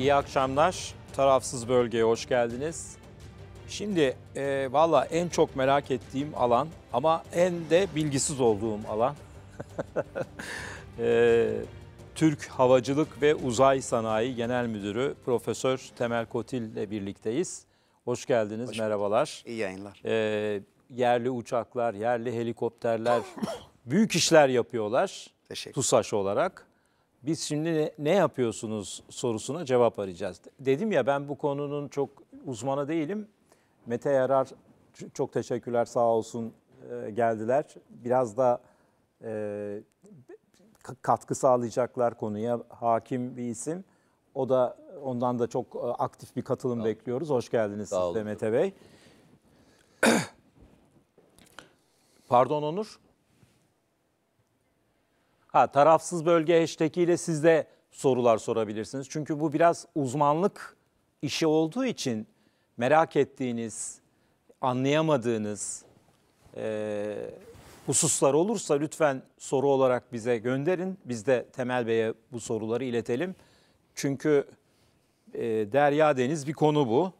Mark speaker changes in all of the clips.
Speaker 1: İyi akşamlar. Tarafsız bölgeye hoş geldiniz. Şimdi e, valla en çok merak ettiğim alan ama en de bilgisiz olduğum alan. e, Türk Havacılık ve Uzay Sanayi Genel Müdürü Profesör Temel Kotil ile birlikteyiz. Hoş geldiniz, hoş merhabalar. İyi yayınlar. E, yerli uçaklar, yerli helikopterler büyük işler yapıyorlar. Teşekkür. TUSAŞ olarak biz şimdi ne, ne yapıyorsunuz sorusuna cevap arayacağız. Dedim ya ben bu konunun çok uzmanı değilim. Mete Yarar çok teşekkürler sağ olsun e, geldiler. Biraz da e, katkı sağlayacaklar konuya hakim bir isim. O da ondan da çok e, aktif bir katılım tamam. bekliyoruz. Hoş geldiniz siz de Mete Bey. Pardon Onur. Ha tarafsız bölge hashtag'iyle siz de sorular sorabilirsiniz. Çünkü bu biraz uzmanlık işi olduğu için merak ettiğiniz, anlayamadığınız e, hususlar olursa lütfen soru olarak bize gönderin. Biz de Temel Bey'e bu soruları iletelim. Çünkü e, derya deniz bir konu bu.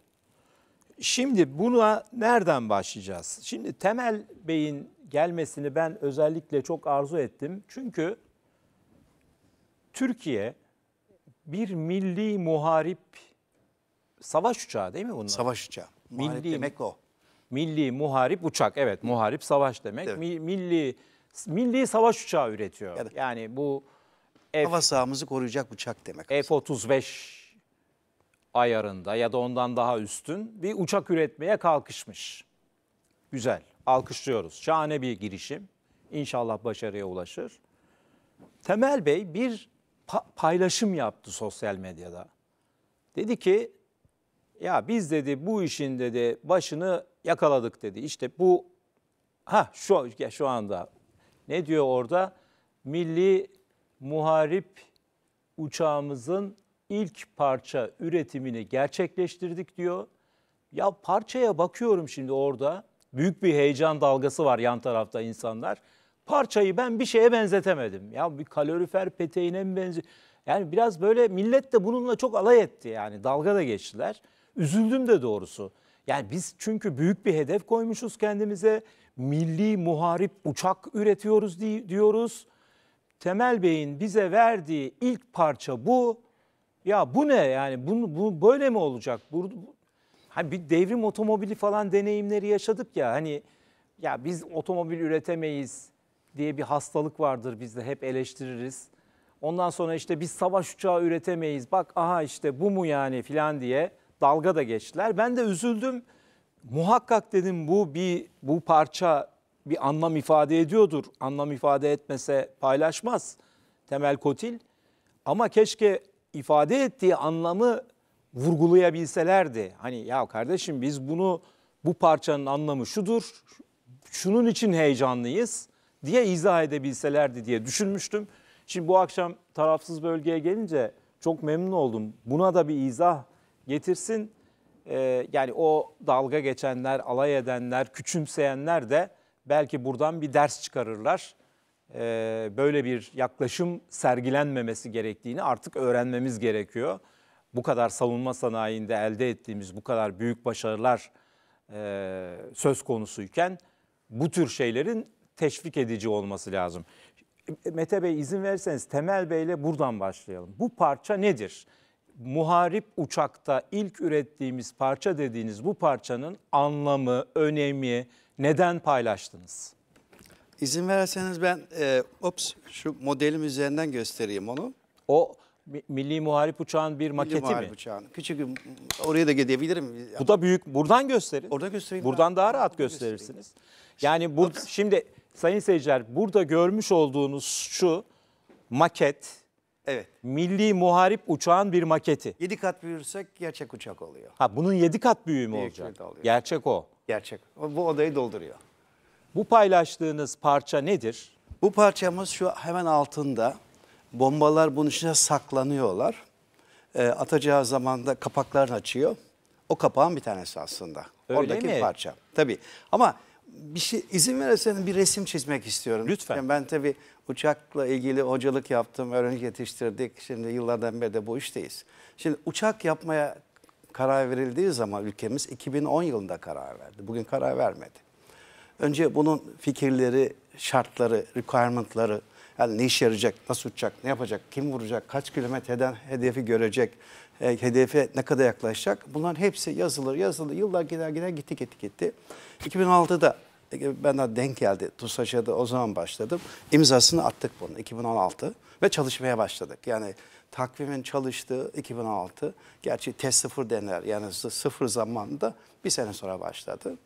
Speaker 1: Şimdi buna nereden başlayacağız? Şimdi Temel Bey'in gelmesini ben özellikle çok arzu ettim. Çünkü Türkiye bir milli muharip savaş uçağı değil mi bunlar? Savaş uçağı. Muharip milli, demek o. Milli muharip uçak evet muharip savaş demek. Evet. Mi, milli milli savaş uçağı üretiyor. Evet. Yani bu F, hava sahamızı koruyacak uçak demek. F-35 ayarında ya da ondan daha üstün bir uçak üretmeye kalkışmış. Güzel alkışlıyoruz. Şahane bir girişim. İnşallah başarıya ulaşır. Temel Bey bir paylaşım yaptı sosyal medyada. Dedi ki ya biz dedi bu işin dedi başını yakaladık dedi. İşte bu ha şu ya şu anda ne diyor orada? Milli muharip uçağımızın ilk parça üretimini gerçekleştirdik diyor. Ya parçaya bakıyorum şimdi orada büyük bir heyecan dalgası var yan tarafta insanlar. Parçayı ben bir şeye benzetemedim. Ya bir kalorifer peteğine mi benziyor? Yani biraz böyle millet de bununla çok alay etti yani dalga da geçtiler. Üzüldüm de doğrusu. Yani biz çünkü büyük bir hedef koymuşuz kendimize. Milli muharip uçak üretiyoruz diyoruz. Temel Bey'in bize verdiği ilk parça bu. Ya bu ne yani bu, bu böyle mi olacak? Bu, Hani bir devrim otomobili falan deneyimleri yaşadık ya hani ya biz otomobil üretemeyiz diye bir hastalık vardır bizde hep eleştiririz. Ondan sonra işte biz savaş uçağı üretemeyiz bak aha işte bu mu yani filan diye dalga da geçtiler. Ben de üzüldüm muhakkak dedim bu bir bu parça bir anlam ifade ediyordur. Anlam ifade etmese paylaşmaz Temel Kotil. Ama keşke ifade ettiği anlamı vurgulayabilselerdi. Hani ya kardeşim biz bunu bu parçanın anlamı şudur, şunun için heyecanlıyız diye izah edebilselerdi diye düşünmüştüm. Şimdi bu akşam tarafsız bölgeye gelince çok memnun oldum. Buna da bir izah getirsin. Ee, yani o dalga geçenler, alay edenler, küçümseyenler de belki buradan bir ders çıkarırlar. Ee, böyle bir yaklaşım sergilenmemesi gerektiğini artık öğrenmemiz gerekiyor bu kadar savunma sanayinde elde ettiğimiz bu kadar büyük başarılar e, söz konusuyken bu tür şeylerin teşvik edici olması lazım. Mete Bey izin verirseniz Temel Bey'le buradan başlayalım. Bu parça nedir? Muharip uçakta ilk ürettiğimiz parça dediğiniz bu parçanın anlamı, önemi neden paylaştınız?
Speaker 2: İzin verirseniz ben e, ops şu modelim üzerinden göstereyim onu. O Milli Muharip Uçağı'nın bir maketi Milli Muharip mi? Uçağı'nın. Küçük oraya da gidebilirim. Bu da
Speaker 1: büyük. Buradan gösterin. Orada göstereyim. Buradan daha rahat gösterirsiniz. Yani bu şimdi sayın seyirciler burada görmüş olduğunuz şu maket Evet. Milli Muharip Uçağın bir maketi. 7 kat
Speaker 2: büyürsek gerçek uçak oluyor.
Speaker 1: Ha bunun 7 kat büyüğü mü olacak?
Speaker 2: Oluyor. Gerçek o. Gerçek. Bu odayı dolduruyor. Bu paylaştığınız parça nedir? Bu parçamız şu hemen altında Bombalar bunun içine saklanıyorlar. E, atacağı zaman da kapaklarını açıyor. O kapağın bir tanesi aslında. Öyle Oradaki mi? parça. Tabii ama bir şey izin verirsen bir resim çizmek istiyorum. Lütfen. Yani ben tabii uçakla ilgili hocalık yaptım, öğrenci yetiştirdik. Şimdi yıllardan beri de bu işteyiz. Şimdi uçak yapmaya karar verildiği zaman ülkemiz 2010 yılında karar verdi. Bugün karar vermedi. Önce bunun fikirleri, şartları, requirement'ları yani ne iş yarayacak, nasıl uçacak, ne yapacak, kim vuracak, kaç kilometreden hedefi görecek, e, hedefe ne kadar yaklaşacak. Bunların hepsi yazılır yazılır. Yıllar gider gider gitti gitti gitti. 2006'da e, ben de denk geldi. TUSAŞ'a da o zaman başladım. İmzasını attık bunu 2016 ve çalışmaya başladık. Yani takvimin çalıştığı 2006. Gerçi test sıfır denir. Yani sıfır zamanında bir sene sonra başladı.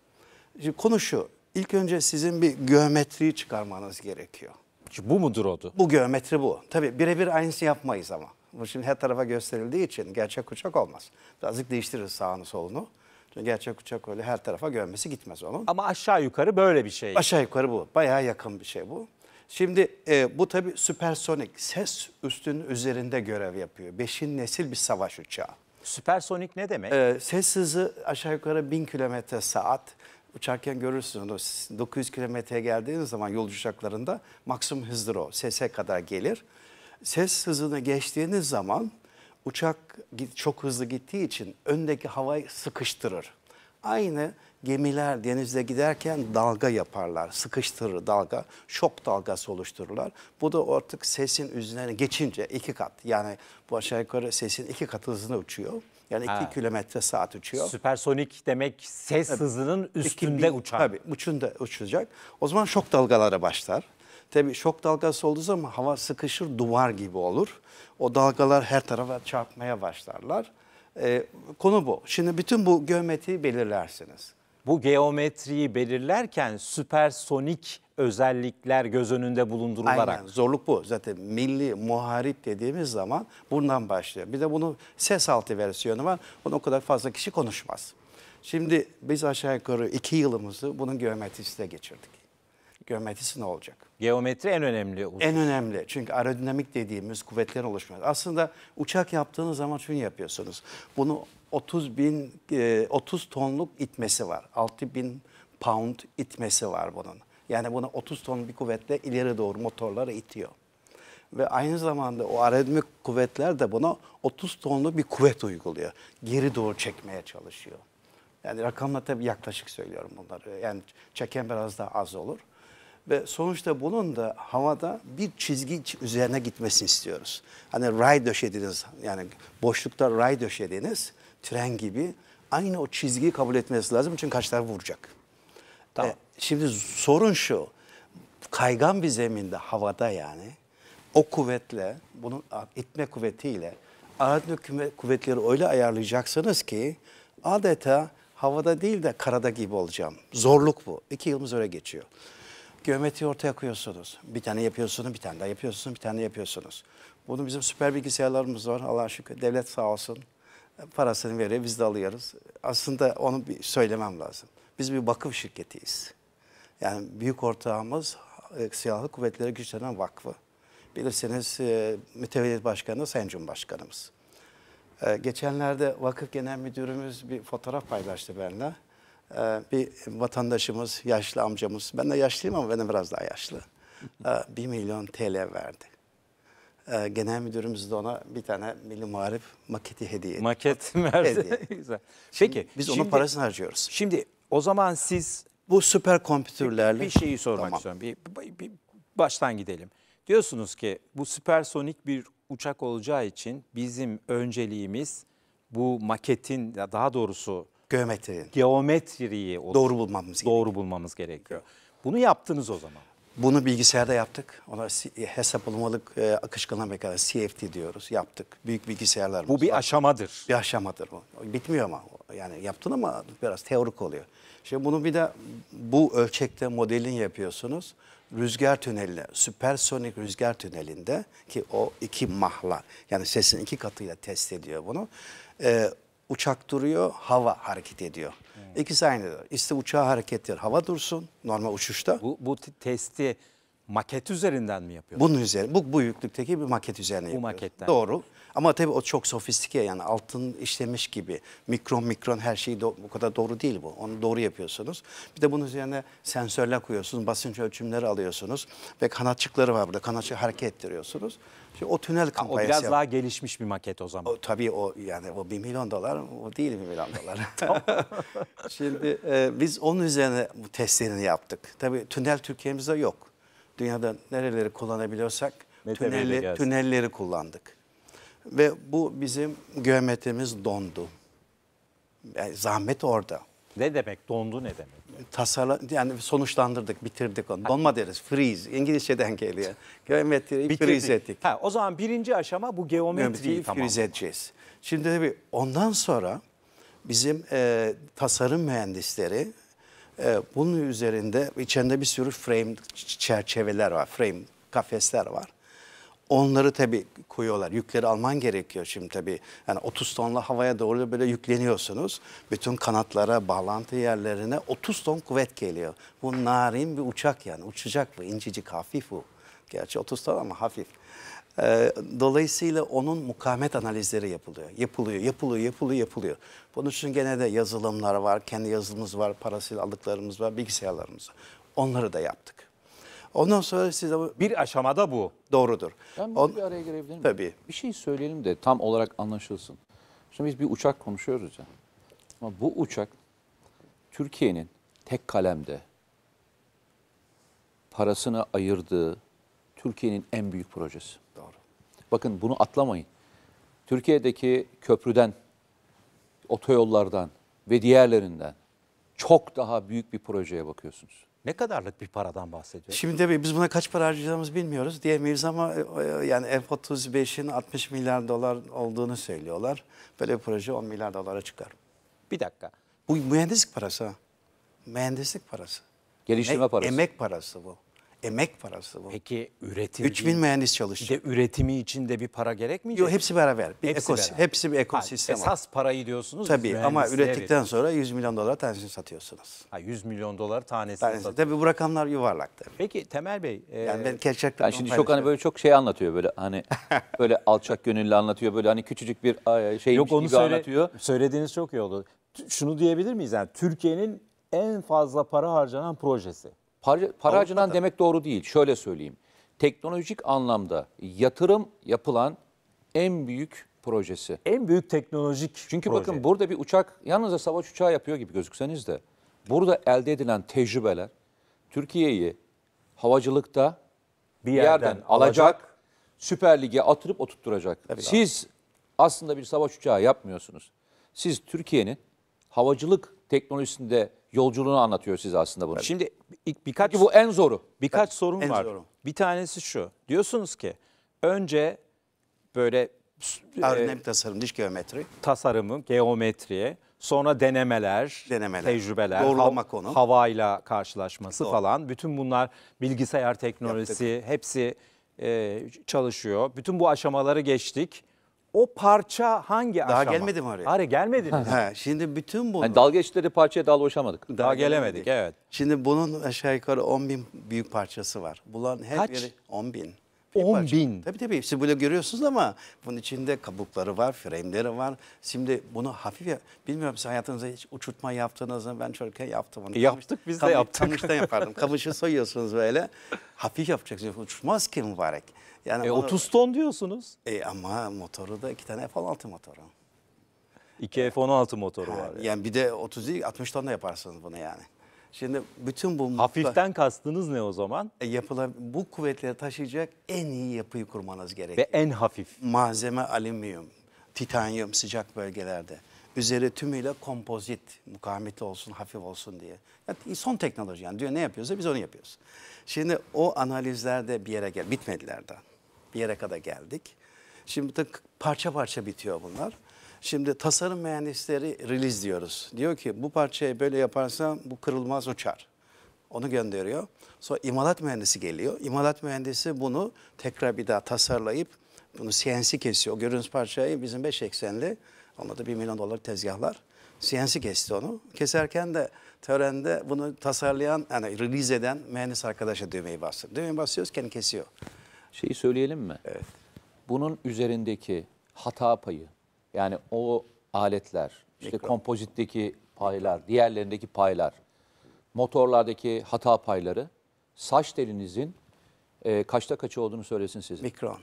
Speaker 2: Şimdi konu şu. İlk önce sizin bir geometriyi çıkarmanız gerekiyor sanatçı. Bu mudur odu? Bu geometri bu. Tabii birebir aynısı yapmayız ama. Bu şimdi her tarafa gösterildiği için gerçek uçak olmaz. Birazcık değiştiririz sağını solunu. Çünkü gerçek uçak öyle her tarafa gömmesi gitmez onun. Ama aşağı yukarı böyle bir şey. Aşağı yukarı bu. Bayağı yakın bir şey bu. Şimdi e, bu tabii süpersonik ses üstünün üzerinde görev yapıyor. Beşin nesil bir savaş uçağı. Süpersonik ne demek? Ee, ses hızı aşağı yukarı bin kilometre saat uçarken görürsün 900 kilometreye geldiğiniz zaman yolcu uçaklarında maksimum hızdır o. Sese kadar gelir. Ses hızına geçtiğiniz zaman uçak çok hızlı gittiği için öndeki havayı sıkıştırır. Aynı gemiler denizde giderken dalga yaparlar, sıkıştırır dalga, şok dalgası oluştururlar. Bu da artık sesin üzerine geçince iki kat yani bu aşağı yukarı sesin iki kat hızına uçuyor. Yani 2 kilometre saat uçuyor. Süpersonik demek ses tabii. hızının üstünde bin, uçan. Tabii uçunda uçacak. O zaman şok dalgaları başlar. Tabii şok dalgası olduğu zaman hava sıkışır duvar gibi olur. O dalgalar her tarafa çarpmaya başlarlar. Ee, konu bu. Şimdi bütün bu geometriyi
Speaker 1: belirlersiniz. Bu geometriyi belirlerken süpersonik özellikler
Speaker 2: göz önünde bulundurularak. Aynen zorluk bu. Zaten milli muharip dediğimiz zaman bundan başlıyor. Bir de bunun ses altı versiyonu var. Bunu o kadar fazla kişi konuşmaz. Şimdi biz aşağı yukarı iki yılımızı bunun geometrisine geçirdik. Geometrisi ne olacak? Geometri en önemli. Usul. En önemli. Çünkü aerodinamik dediğimiz kuvvetlerin oluşması. Aslında uçak yaptığınız zaman şunu yapıyorsunuz. Bunu 30 bin, 30 e, tonluk itmesi var. 6 bin pound itmesi var bunun. Yani bunu 30 ton bir kuvvetle ileri doğru motorları itiyor. Ve aynı zamanda o aerodinamik kuvvetler de buna 30 tonlu bir kuvvet uyguluyor. Geri doğru çekmeye çalışıyor. Yani rakamla tabii yaklaşık söylüyorum bunları. Yani çeken biraz daha az olur. Ve sonuçta bunun da havada bir çizgi üzerine gitmesini istiyoruz. Hani ray döşediniz yani boşlukta ray döşediniz tren gibi aynı o çizgiyi kabul etmesi lazım. Çünkü kaç taraf vuracak. Tamam. E, Şimdi sorun şu. Kaygan bir zeminde, havada yani o kuvvetle, bunun itme kuvvetiyle aradığınız kuvvetleri öyle ayarlayacaksınız ki adeta havada değil de karada gibi olacağım. Zorluk bu. İki yılımız öyle geçiyor. Geometriyi ortaya koyuyorsunuz. Bir tane yapıyorsunuz, bir tane daha yapıyorsunuz, bir tane yapıyorsunuz. Bunu bizim süper bilgisayarlarımız var Allah şükür. Devlet sağ olsun parasını veriyor, biz de alıyoruz. Aslında onu bir söylemem lazım. Biz bir vakıf şirketiyiz. Yani büyük ortağımız e, Silahlı Kuvvetlere Güçlenen Vakfı. Bilirsiniz e, mütevellit başkanı Sayın Cumhurbaşkanımız. E, geçenlerde vakıf genel müdürümüz bir fotoğraf paylaştı benimle. E, bir vatandaşımız, yaşlı amcamız, ben de yaşlıyım ama benden biraz daha yaşlı. E, 1 milyon TL verdi. E, genel müdürümüz de ona bir tane Milli Muharip maketi hediye etti. Maket verdi. Hediye. Güzel. Peki. Şimdi, biz onun parasını harcıyoruz. Şimdi o zaman siz bu süper kompütürlerle... Bir, bir şeyi sormak tamam. istiyorum. Bir,
Speaker 1: bir, bir baştan gidelim. Diyorsunuz ki bu süpersonik bir uçak olacağı için bizim önceliğimiz bu maketin daha doğrusu geometri
Speaker 2: geometriyi doğru bulmamız doğru gerekiyor. bulmamız gerekiyor. Bunu yaptınız o zaman. Bunu bilgisayarda yaptık. Ona hesaplamalık e, akışkanlık mekanizması CFT diyoruz. Yaptık. Büyük bilgisayarlar. Bu bir aşamadır. Bir aşamadır bu. Bitmiyor ama. Yani yaptın ama biraz teorik oluyor. Şimdi bunu bir de bu ölçekte modelin yapıyorsunuz. Rüzgar tüneline, süpersonik rüzgar tünelinde ki o iki mahla yani sesin iki katıyla test ediyor bunu. Ee, uçak duruyor, hava hareket ediyor. Hmm. İkisi aynı. İşte uçağı hareket hava dursun normal uçuşta. Bu, bu testi maket üzerinden mi yapıyorsunuz? Bunun üzerine, bu, bu büyüklükteki bir maket üzerine bu yapıyoruz. Bu maketten. Doğru. Ama tabii o çok sofistike yani altın işlemiş gibi mikron mikron her şeyi bu kadar doğru değil bu. Onu doğru yapıyorsunuz. Bir de bunun üzerine sensörler koyuyorsunuz, basınç ölçümleri alıyorsunuz ve kanatçıkları var burada. kanatçı hareket ettiriyorsunuz. İşte o tünel kampanyası. Ha, o biraz daha gelişmiş bir maket o zaman. O, tabii o yani o bir milyon dolar o değil bir milyon dolar. Şimdi e, biz onun üzerine bu testlerini yaptık. Tabii tünel Türkiye'mizde yok. Dünyada nereleri kullanabiliyorsak Mete tünelli, tünelleri kullandık. Ve bu bizim gömetimiz dondu. Yani zahmet orada. Ne demek dondu ne demek? Tasarla, yani sonuçlandırdık, bitirdik onu. Donma deriz, freeze. İngilizceden geliyor. Geometriyi bitirdik. freeze ettik. Ha, o zaman birinci aşama bu geometriyi tamam. freeze edeceğiz. Şimdi tabii ondan sonra bizim e, tasarım mühendisleri e, bunun üzerinde içinde bir sürü frame çerçeveler var, frame kafesler var. Onları tabii koyuyorlar. Yükleri alman gerekiyor şimdi tabii. Yani 30 tonla havaya doğru böyle yükleniyorsunuz. Bütün kanatlara, bağlantı yerlerine 30 ton kuvvet geliyor. Bu narin bir uçak yani. Uçacak bu, incecik, hafif bu. Gerçi 30 ton ama hafif. Ee, dolayısıyla onun mukamet analizleri yapılıyor. Yapılıyor, yapılıyor, yapılıyor, yapılıyor. Bunun için gene de yazılımlar var, kendi yazılımımız var, parasıyla aldıklarımız var, bilgisayarlarımız var. Onları da yaptık.
Speaker 3: Ondan sonra siz de... Bir aşamada bu. Doğrudur. Ben On... bir araya girebilir miyim? Tabii. Bir şey söyleyelim de tam olarak anlaşılsın. Şimdi biz bir uçak konuşuyoruz ya. Ama bu uçak Türkiye'nin tek kalemde parasını ayırdığı Türkiye'nin en büyük projesi. Doğru. Bakın bunu atlamayın. Türkiye'deki köprüden, otoyollardan ve diğerlerinden çok daha büyük bir projeye bakıyorsunuz. Ne kadarlık bir paradan bahsediyoruz? Şimdi tabii
Speaker 2: biz buna kaç para harcayacağımızı bilmiyoruz diyemeyiz ama e, e, yani F-35'in 60 milyar dolar olduğunu söylüyorlar. Böyle bir proje 10 milyar dolara çıkar. Bir dakika. Bu mühendislik parası. Mühendislik parası. Geliştirme emek, parası. Emek parası bu emek parası bu. Peki üretildiği... 3000 mühendis çalışacak. De üretimi için de bir para gerekmeyecek Yok hepsi beraber. Bir hepsi, ekos, beraber.
Speaker 1: hepsi bir ekosistem. Ha, esas parayı diyorsunuz. Tabii ama ürettikten
Speaker 2: sonra 100 milyon dolar tanesini satıyorsunuz. Ha, 100 milyon dolar tanesini, tanesini satıyorsunuz. Tabii bu rakamlar yuvarlak tabii. Peki Temel Bey. E... Yani ben gerçekten... Yani şimdi çok hani
Speaker 3: böyle çok şey anlatıyor böyle hani böyle alçak gönüllü anlatıyor böyle hani küçücük bir şeymiş Yok, onu gibi söyle, anlatıyor.
Speaker 1: Söylediğiniz çok iyi oldu. Şunu diyebilir miyiz yani Türkiye'nin en fazla para harcanan projesi.
Speaker 3: Para, para harcanan demek doğru değil. Şöyle söyleyeyim. Teknolojik anlamda yatırım yapılan en büyük projesi. En büyük teknolojik Çünkü proje. bakın burada bir uçak yalnızca savaş uçağı yapıyor gibi gözükseniz de burada elde edilen tecrübeler Türkiye'yi havacılıkta bir yerden, yerden alacak, alacak, Süper Lig'e atırıp oturtturacak. Tabii Siz abi. aslında bir savaş uçağı yapmıyorsunuz. Siz Türkiye'nin havacılık teknolojisinde yolculuğunu anlatıyor size aslında bunu. Şimdi ilk birkaç Peki bu en zoru. birkaç sorun en var. zoru. Bir tanesi şu. Diyorsunuz ki önce böyle
Speaker 1: Örnek e, tasarım, diş geometri. tasarımı, geometriye, sonra denemeler, Denemeler. tecrübeler, Doğrulamak konu, havayla karşılaşması Doğru. falan. Bütün bunlar bilgisayar teknolojisi, hepsi e, çalışıyor. Bütün bu aşamaları geçtik o parça hangi Daha aşama? gelmedi mi oraya? Hayır gelmediniz. He,
Speaker 2: şimdi bütün bunu... Yani dalgeçleri parçaya dalgoşamadık.
Speaker 3: Daha, Daha gelemedik evet.
Speaker 2: Şimdi bunun aşağı yukarı 10 bin büyük parçası var. Bulan her Kaç? yeri 10 bin. 10 bin. Tabii tabii siz böyle görüyorsunuz ama bunun içinde kabukları var, frameleri var. Şimdi bunu hafif ya, bilmiyorum siz hayatınızda hiç uçurtma yaptınız mı? Ben çocukken yaptım onu. E, yaptık kamış, biz de yaptık. Kamıştan yapardım. Kamışı soyuyorsunuz böyle. Hafif yapacaksınız. Uçmaz ki mübarek. Yani e, onu, 30 ton diyorsunuz. E, ama motoru da iki tane F-16 motoru. İki F-16 motoru ha, var. Yani. yani bir de 30 değil 60 ton da yaparsınız bunu yani. Şimdi bütün bu... Hafiften kastınız ne o zaman? E, yapılan, bu kuvvetleri taşıyacak en iyi yapıyı kurmanız gerekiyor. Ve en hafif? Malzeme alüminyum, titanyum sıcak bölgelerde. Üzeri tümüyle kompozit, mukavemetli olsun, hafif olsun diye. Yani son teknoloji yani. Diyor ne yapıyorsa biz onu yapıyoruz. Şimdi o analizlerde bir yere gel, bitmediler bitmedilerden. Bir yere kadar geldik. Şimdi parça parça bitiyor bunlar. Şimdi tasarım mühendisleri release diyoruz. Diyor ki bu parçayı böyle yaparsam bu kırılmaz uçar. Onu gönderiyor. Sonra imalat mühendisi geliyor. İmalat mühendisi bunu tekrar bir daha tasarlayıp bunu CNC kesiyor. O gördüğünüz parçayı bizim 5 eksenli, onda da 1 milyon dolar tezgahlar. CNC kesti onu. Keserken de törende bunu tasarlayan, yani release eden mühendis arkadaşa düğmeyi bastı. Düğmeyi
Speaker 3: basıyoruz, kendi kesiyor. Şeyi söyleyelim mi? Evet. Bunun üzerindeki hata payı, yani o aletler, işte Mikro. kompozitteki paylar, diğerlerindeki paylar, motorlardaki hata payları saç telinizin e, kaçta kaçı olduğunu söylesin size. Mikron.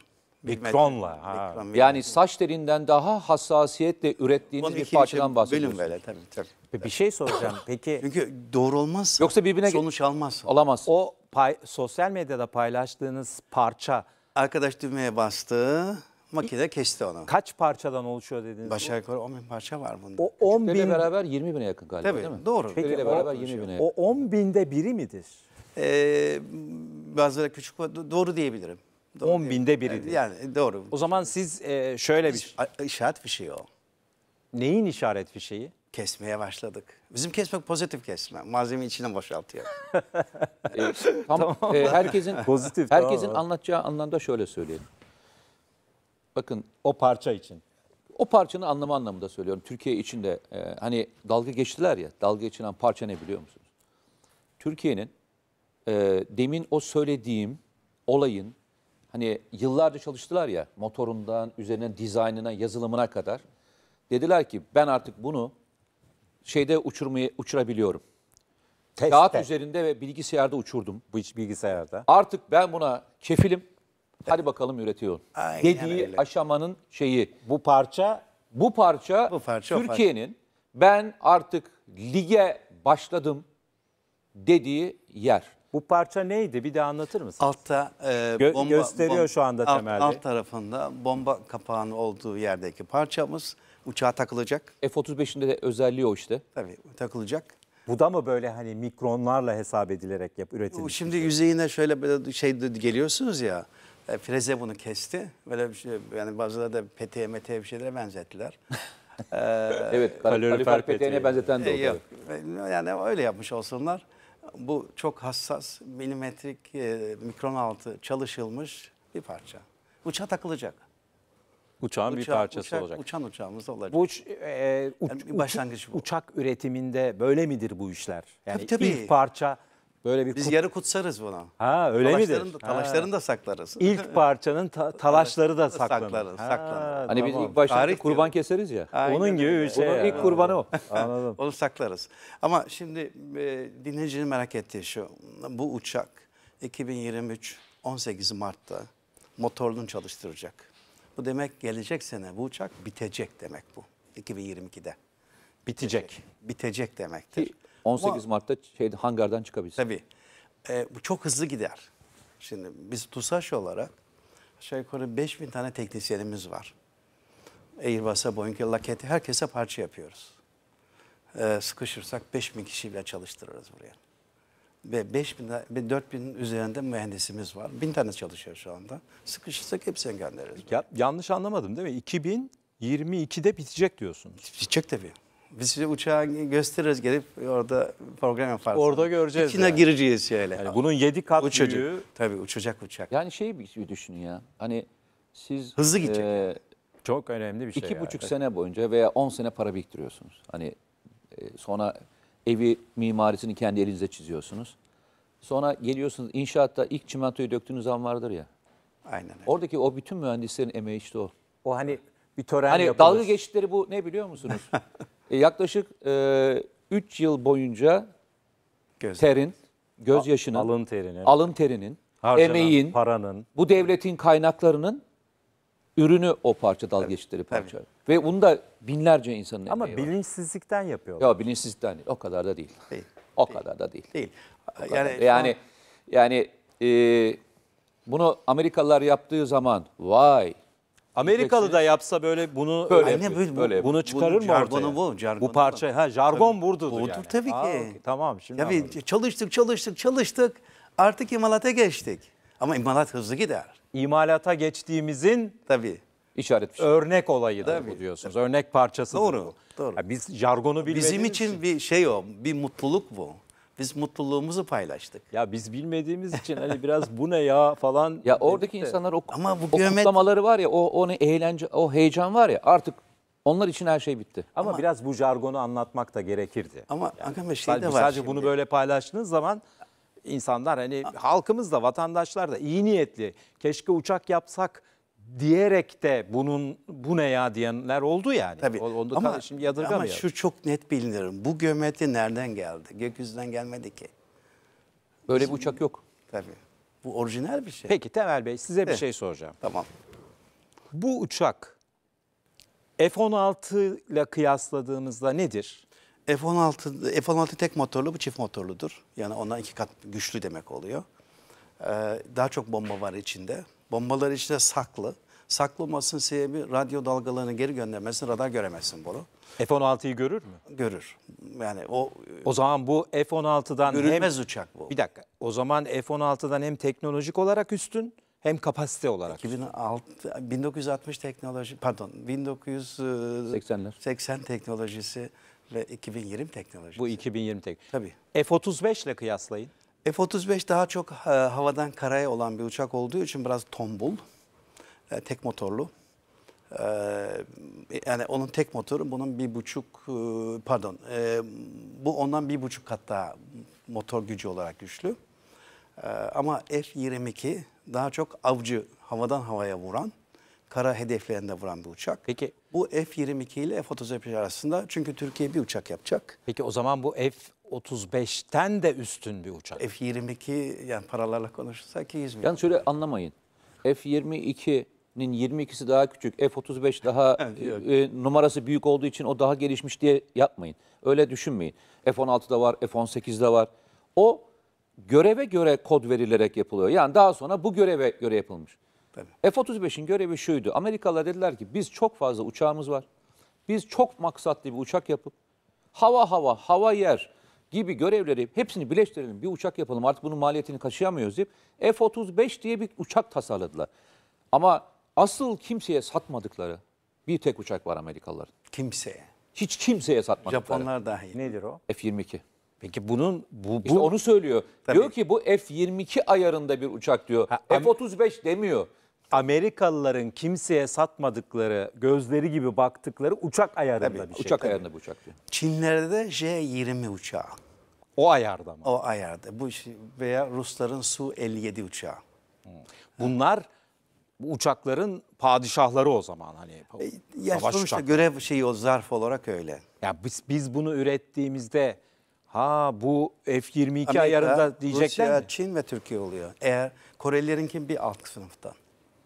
Speaker 3: Mikronla. Ha. Mikron, Yani saç telinden daha hassasiyetle ürettiğiniz bir ikinci parçadan şey bahsediyorsunuz. Bölüm böyle tabii tabii. Bir şey soracağım. Peki Çünkü doğru olmazsa Yoksa birbirine- sonuç almaz. olamaz. o pay, sosyal medyada
Speaker 2: paylaştığınız parça Arkadaş düğmeye bastı. Makine kesti onu. Kaç parçadan oluşuyor dediniz? Başa yukarı 10 bin parça var bunda. O 10 bin... beraber 20 bine yakın galiba Tabii, değil
Speaker 3: mi?
Speaker 1: Doğru. Peki, Küçükleriyle beraber 20 bine yakın. O 10 binde biri midir?
Speaker 2: Ee, bazıları küçük doğru diyebilirim. Doğru 10 binde biri. Yani, yani doğru. O zaman siz e, şöyle bir... İşaret fişeği o. Neyin işaret fişeği? kesmeye başladık. Bizim kesmek pozitif kesme. Malzemeyi içine boşaltıyor. e, tam, tamam. E, herkesin pozitif, herkesin tamam.
Speaker 3: anlatacağı anlamda şöyle söyleyelim. Bakın O parça için. o parçanın anlamı anlamında söylüyorum. Türkiye için de e, hani dalga geçtiler ya. Dalga geçilen parça ne biliyor musunuz? Türkiye'nin e, demin o söylediğim olayın hani yıllarca çalıştılar ya motorundan üzerine dizaynına yazılımına kadar. Dediler ki ben artık bunu şeyde uçurmayı uçurabiliyorum. Kağıt Testte. üzerinde ve bilgisayarda uçurdum. Bu hiç bilgisayarda. Artık ben buna kefilim. Hadi bakalım üretiyor. Aynen dediği öyle. aşamanın şeyi. Bu parça bu parça, bu parça Türkiye'nin ben artık lige başladım dediği yer. Bu parça neydi? Bir de anlatır mısın?
Speaker 2: Altta e, Gö bomba, gösteriyor bomba, şu anda temelde. Alt, alt tarafında bomba kapağının olduğu yerdeki parçamız uçağa takılacak. f 35inde de özelliği o işte. Tabii takılacak. Bu da mı böyle hani mikronlarla hesap edilerek yap üretilmiş? Şimdi şey? yüzeyine şöyle şey geliyorsunuz ya. E, Freze bunu kesti. Böyle bir şey, yani bazıları da peteğe meteye bir şeylere benzettiler. ee, evet, kalorifer peteğine benzeten de e, oldu. E, yok, yani öyle yapmış olsunlar. Bu çok hassas, milimetrik, e, mikron altı çalışılmış bir parça. Uçağa takılacak. Uçağın uçağı, bir parçası uçak, olacak. Uçan uçağımız olacak. Bu e, e uç, yani başlangıç bu. Uçak üretiminde böyle
Speaker 1: midir bu işler? Yani tabii, tabii. ilk parça
Speaker 2: Böyle bir Biz kut... yarı kutsarız bunu.
Speaker 1: Ha öyle mi midir? Da, talaşlarını da saklarız. İlk parçanın ta talaşları da saklanır. Saklarız, ha, saklanır. Hani tamam.
Speaker 3: biz ilk başta Tarih kurban diyorum. keseriz ya. Aynen. Onun gibi bir şey. Onun ilk kurbanı o.
Speaker 2: Anladım. Onu saklarız. Ama şimdi e, dinleyicinin merak ettiği şu. Bu uçak 2023 18 Mart'ta motorunu çalıştıracak. Bu demek gelecek sene bu uçak bitecek demek bu. 2022'de. Bitecek. Bitecek demektir. 18 Ama, Mart'ta şeyde, hangardan çıkabilsin. Tabii. E, bu çok hızlı gider. Şimdi biz TUSAŞ olarak aşağı yukarı 5000 tane teknisyenimiz var. Airbus'a, Boeing'e, Lockheed'e herkese parça yapıyoruz. E, sıkışırsak 5000 kişiyle çalıştırırız buraya. Ve 5000 ve 4000'in üzerinde mühendisimiz var. 1000 tane çalışıyor şu anda. Sıkışırsak hepsini göndeririz. Ya, yanlış anlamadım değil mi? 2022'de bitecek diyorsunuz. Bitecek tabii. Biz size uçağı gösteririz gelip orada program yaparsın. Orada göreceğiz. İçine yani.
Speaker 3: gireceğiz şöyle. Yani bunun yedi kat Uçacak. büyüğü. Tabii uçacak uçak. Yani şeyi bir düşünün ya. Hani siz... Hızlı gidecek. E, Çok önemli bir şey. İki yani. buçuk sene boyunca veya on sene para biriktiriyorsunuz. Hani e, sonra evi mimarisini kendi elinize çiziyorsunuz. Sonra geliyorsunuz inşaatta ilk çimentoyu döktüğünüz an vardır ya. Aynen öyle. Oradaki o bütün mühendislerin emeği işte o. O hani bir tören hani yapılır. Dalga geçitleri bu ne biliyor musunuz? E, yaklaşık 3 e, üç yıl boyunca Göz. terin, gözyaşının, alın terinin, alın terinin harcanan, emeğin, paranın, bu devletin kaynaklarının ürünü o parça dal geçtikleri parça. Tabii. Ve bunu da binlerce insanın Ama emeği bilinçsizlikten yapıyorlar. Ya bilinçsizlikten değil. O kadar da değil. Değil. O değil. kadar da değil. Değil. Yani yani, da. yani yani e, bunu Amerikalılar yaptığı zaman vay Amerikalı da yapsa böyle bunu böyle, yapıyor, böyle, böyle bunu çıkarır mı ortaya? Bu, bu parça ha jargon burdu yani. Odur
Speaker 2: tabii ki. Aa, okay, tamam şimdi. Tabii anladım. çalıştık çalıştık çalıştık artık imalata geçtik.
Speaker 1: Ama imalat hızlı gider. İmalata geçtiğimizin tabii işaret şey. Örnek olayı da bu diyorsunuz. Örnek parçası. Doğru. Bu. Doğru. Ya biz jargonu bilmediğimiz Bizim için bir şey o, bir mutluluk bu. Biz mutluluğumuzu paylaştık. Ya biz bilmediğimiz için hani biraz bu ne
Speaker 3: ya falan. Ya oradaki de. insanlar o, Ama bu o biyomet... kutlamaları var ya o, o eğlence o heyecan var ya artık onlar için her şey bitti. Ama, ama biraz bu jargonu anlatmak da gerekirdi. Ama yani,
Speaker 1: ama şey de var. Sadece şimdi. bunu böyle paylaştığınız zaman insanlar hani halkımız da vatandaşlar da iyi niyetli. Keşke uçak yapsak diyerek de bunun bu ne ya diyenler oldu yani. Tabii. Onda ama, şimdi yadırgamıyorum. Ama şu
Speaker 2: çok net bilinirim. Bu gömeti nereden geldi? Gökyüzünden gelmedi ki. Böyle Bizim, bir uçak yok. Tabii. Bu orijinal bir şey. Peki Temel Bey size bir şey soracağım. Tamam. Bu uçak F-16 ile kıyasladığımızda nedir? F-16 F-16 tek motorlu bu çift motorludur. Yani ondan iki kat güçlü demek oluyor. Ee, daha çok bomba var içinde. Bombalar içinde saklı. Saklı olmasının sebebi radyo dalgalarını geri göndermesin, radar göremesin bunu. F-16'yı görür mü? Görür. Yani o
Speaker 1: O zaman bu F-16'dan görülmez hem, uçak bu. Bir dakika. O zaman F-16'dan hem teknolojik
Speaker 2: olarak üstün hem kapasite olarak. 2006, 1960 teknoloji pardon 1980'ler. 80 teknolojisi ve 2020 teknolojisi. Bu 2020 tek. Tabii.
Speaker 1: F-35 ile kıyaslayın.
Speaker 2: F-35 daha çok e, havadan karaya olan bir uçak olduğu için biraz tombul, e, tek motorlu. E, yani onun tek motoru bunun bir buçuk pardon bu ondan bir buçuk kat daha motor gücü olarak güçlü. Ama F-22 daha çok avcı havadan havaya vuran kara hedeflerinde vuran bir uçak. Peki bu F-22 ile F-35 arasında çünkü Türkiye bir uçak yapacak. Peki
Speaker 3: o zaman bu F
Speaker 2: F-35'ten de üstün bir uçak. F-22 yani paralarla konuşursak 200 milyon.
Speaker 3: Yani şöyle anlamayın. F-22'nin 22'si daha küçük, F-35 daha e, e, numarası büyük olduğu için o daha gelişmiş diye yapmayın. Öyle düşünmeyin. F-16'da var, F-18'de var. O göreve göre kod verilerek yapılıyor. Yani daha sonra bu göreve göre yapılmış. F-35'in görevi şuydu. Amerikalılar dediler ki biz çok fazla uçağımız var. Biz çok maksatlı bir uçak yapıp hava hava, hava yer, gibi görevleri hepsini birleştirelim. Bir uçak yapalım artık bunun maliyetini kaşıyamıyoruz deyip F-35 diye bir uçak tasarladılar. Ama asıl kimseye satmadıkları bir tek uçak var Amerikalıların. Kimseye. Hiç kimseye satmadıkları. Japonlar dahil. Nedir o? F-22. Peki bunun bu, bu işte onu söylüyor. Tabii. Diyor ki bu F-22 ayarında bir uçak
Speaker 1: diyor. Ha, F-35 demiyor. Amerikalıların kimseye satmadıkları, gözleri
Speaker 2: gibi baktıkları uçak ayarında tabii, bir şey. Uçak ayarında bir uçaktı. Çinlerde J-20 uçağı. O ayarda mı? O ayarda. Bu veya Rusların Su-57 uçağı. Hmm.
Speaker 1: Bunlar bu uçakların padişahları o zaman hani. E,
Speaker 2: ya sonuçta uçakları. görev
Speaker 1: şeyi o zarf olarak öyle. Ya biz biz bunu ürettiğimizde ha bu F22 Amerika, ayarında diyecekler Rusya, mi?
Speaker 2: Çin ve Türkiye oluyor. Eğer
Speaker 1: Korelilerinkin bir alt sınıftan.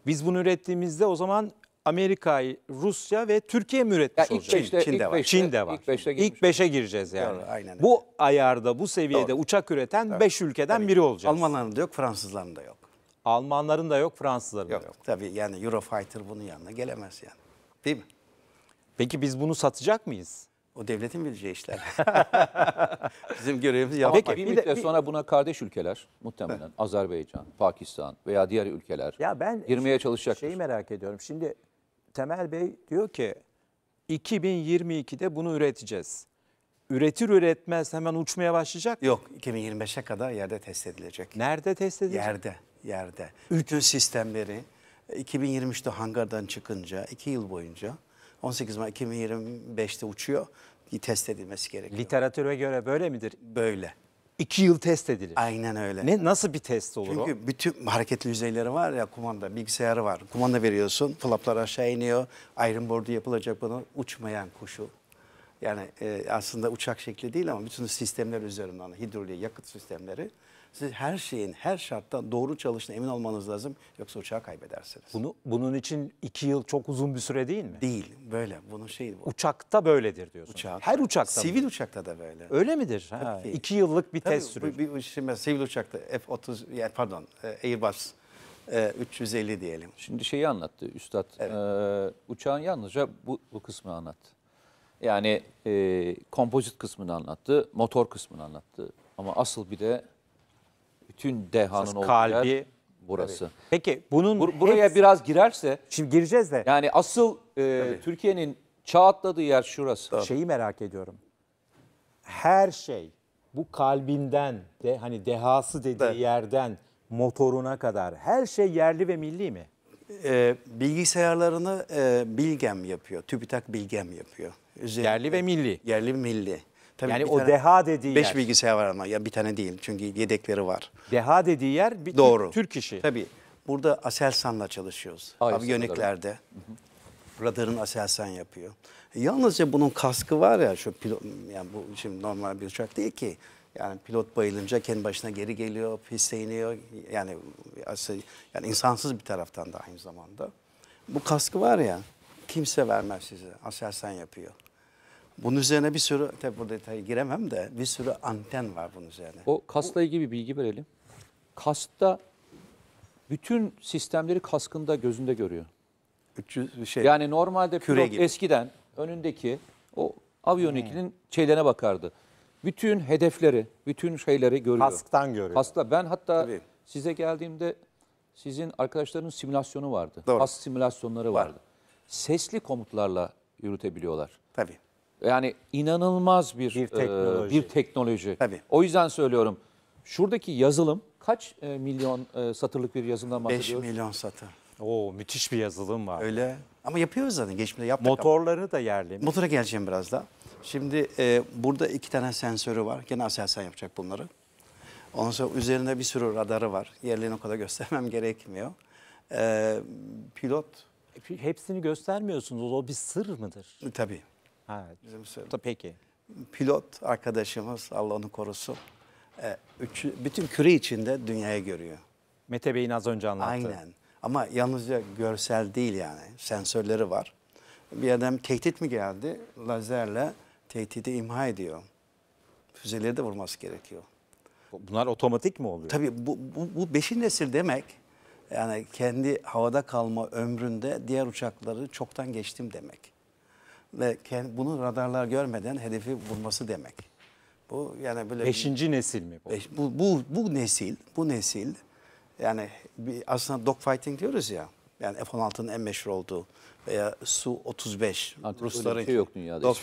Speaker 1: Biz bunu ürettiğimizde o zaman Amerika, Rusya ve Türkiye mi üretmiş ya ilk olacak? Beşte, Çin, de ilk var. Beşte, Çin'de var. İlk, beşte ilk beşe gireceğiz yani. Doğru, aynen Bu ayarda, bu seviyede Doğru. uçak üreten Doğru. beş ülkeden Tabii. biri olacağız. Almanların da yok, Fransızların da yok.
Speaker 2: Almanların da yok, Fransızların yok. da yok. Tabii yani Eurofighter bunun yanına gelemez yani. Değil mi?
Speaker 3: Peki biz bunu satacak mıyız? O devletin bileceği işler. Bizim görevimiz yapmak. Peki bir müddet sonra buna kardeş ülkeler muhtemelen Azerbaycan, Pakistan veya diğer ülkeler ya ben girmeye çalışacak. Şeyi merak ediyorum. Şimdi Temel Bey diyor
Speaker 1: ki 2022'de bunu üreteceğiz. Üretir üretmez hemen
Speaker 2: uçmaya başlayacak. Yok 2025'e kadar yerde test edilecek. Nerede test edilecek? Yerde, yerde. Bütün sistemleri 2023'te hangardan çıkınca 2 yıl boyunca 18 Mart 2025'te uçuyor. Test edilmesi gerekiyor. Literatüre göre böyle midir? Böyle. İki yıl test edilir. Aynen öyle. Ne nasıl bir test olur Çünkü o? Çünkü bütün hareketli yüzeyleri var ya kumanda, bilgisayarı var. Kumanda veriyorsun, flaplar aşağı iniyor. Iron board'u yapılacak bunu uçmayan kuşu. Yani e, aslında uçak şekli değil ama bütün sistemler üzerinden, hidroliği, yakıt sistemleri siz her şeyin, her şartta doğru çalıştığına emin olmanız lazım. Yoksa uçağı kaybedersiniz.
Speaker 1: Bunu, bunun için iki yıl çok uzun bir süre değil mi? Değil.
Speaker 2: Böyle. Bunun şeyi bu. Uçakta böyledir diyorsunuz. Uçak, her uçakta Sivil mı? uçakta da böyle. Öyle midir? Ha, Tabii. iki yıllık bir Tabii, test sürüyor. Bir, bir, şimdi sivil uçakta F-30, yani pardon e, Airbus
Speaker 3: e, 350 diyelim. Şimdi şeyi anlattı Üstad. Evet. E, uçağın yalnızca bu, bu kısmı anlattı. Yani e, kompozit kısmını anlattı, motor kısmını anlattı. Ama asıl bir de bütün dehanın kalbi, yer burası. Tabii. Peki bunun Bur- buraya hepsi... biraz girerse şimdi gireceğiz de. Yani asıl e, Türkiye'nin çağ atladığı yer şurası. Tabii. Şeyi merak ediyorum. Her şey
Speaker 1: bu kalbinden de hani dehası dediği evet. yerden motoruna kadar her şey yerli ve milli mi?
Speaker 2: E, bilgisayarlarını e, Bilgem yapıyor. TÜBİTAK Bilgem yapıyor. Üzerinde, yerli ve milli. Yerli ve milli. Tabii yani o deha dediği beş yer. Beş bilgisayar var ama ya bir tane değil çünkü yedekleri var. Deha dediği yer bir Doğru. Türk işi. Tabii. Burada Aselsan'la çalışıyoruz. Ay, Radarın Aselsan yapıyor. E, yalnızca bunun kaskı var ya şu pilot yani bu şimdi normal bir uçak değil ki. Yani pilot bayılınca kendi başına geri geliyor, piste iniyor. Yani yani insansız bir taraftan da aynı zamanda. Bu kaskı var ya kimse vermez size. Aselsan yapıyor. Bunun üzerine bir sürü, tabi burada detaya giremem de bir sürü
Speaker 3: anten var bunun üzerine. O kasla ilgili bir bilgi verelim. Kasta bütün sistemleri kaskında gözünde görüyor. 300 şey. Yani normalde küre pilot gibi. eskiden önündeki o aviyonikinin hmm. şeylerine bakardı. Bütün hedefleri, bütün şeyleri görüyor. Kasktan görüyor. Kaskla ben hatta Tabii. size geldiğimde sizin arkadaşlarının simülasyonu vardı. Doğru. Kask simülasyonları vardı. Var. Sesli komutlarla yürütebiliyorlar. Tabii. Yani inanılmaz bir bir e, teknoloji. E, bir teknoloji. Tabii. O yüzden söylüyorum. Şuradaki yazılım kaç e, milyon e, satırlık bir yazılımdan bahsediyoruz? 5 milyon satır. Oo müthiş bir yazılım var. Öyle. Ama yapıyoruz zaten geçmişte yaptık.
Speaker 2: Motorları ama.
Speaker 1: da yerli. Mi? Motora
Speaker 2: geleceğim biraz da. Şimdi e, burada iki tane sensörü var. Gene Aselsan yapacak bunları. Ondan sonra üzerinde bir sürü radarı var. Yerlerini o kadar göstermem gerekmiyor. E, pilot. E, hepsini göstermiyorsunuz. O bir sır mıdır? E, tabii. Evet. Da peki. Pilot arkadaşımız Allah onu korusun. E, üç, bütün küre içinde dünyaya görüyor. Mete Bey'in az önce anlattı. Aynen. Ama yalnızca görsel değil yani. Sensörleri var. Bir adam tehdit mi geldi? Lazerle tehdidi imha ediyor. Füzeleri de vurması gerekiyor. Bunlar otomatik mi oluyor? Tabii bu, bu, bu beşin nesil demek yani kendi havada kalma ömründe diğer uçakları çoktan geçtim demek ve bunu radarlar görmeden hedefi vurması demek. Bu yani böyle beşinci nesil mi bu? Beş, bu, bu bu nesil, bu nesil yani bir, aslında dogfighting diyoruz ya. Yani F-16'nın en meşhur olduğu veya Su-35
Speaker 3: Rusların şey yok dünyada. Dog,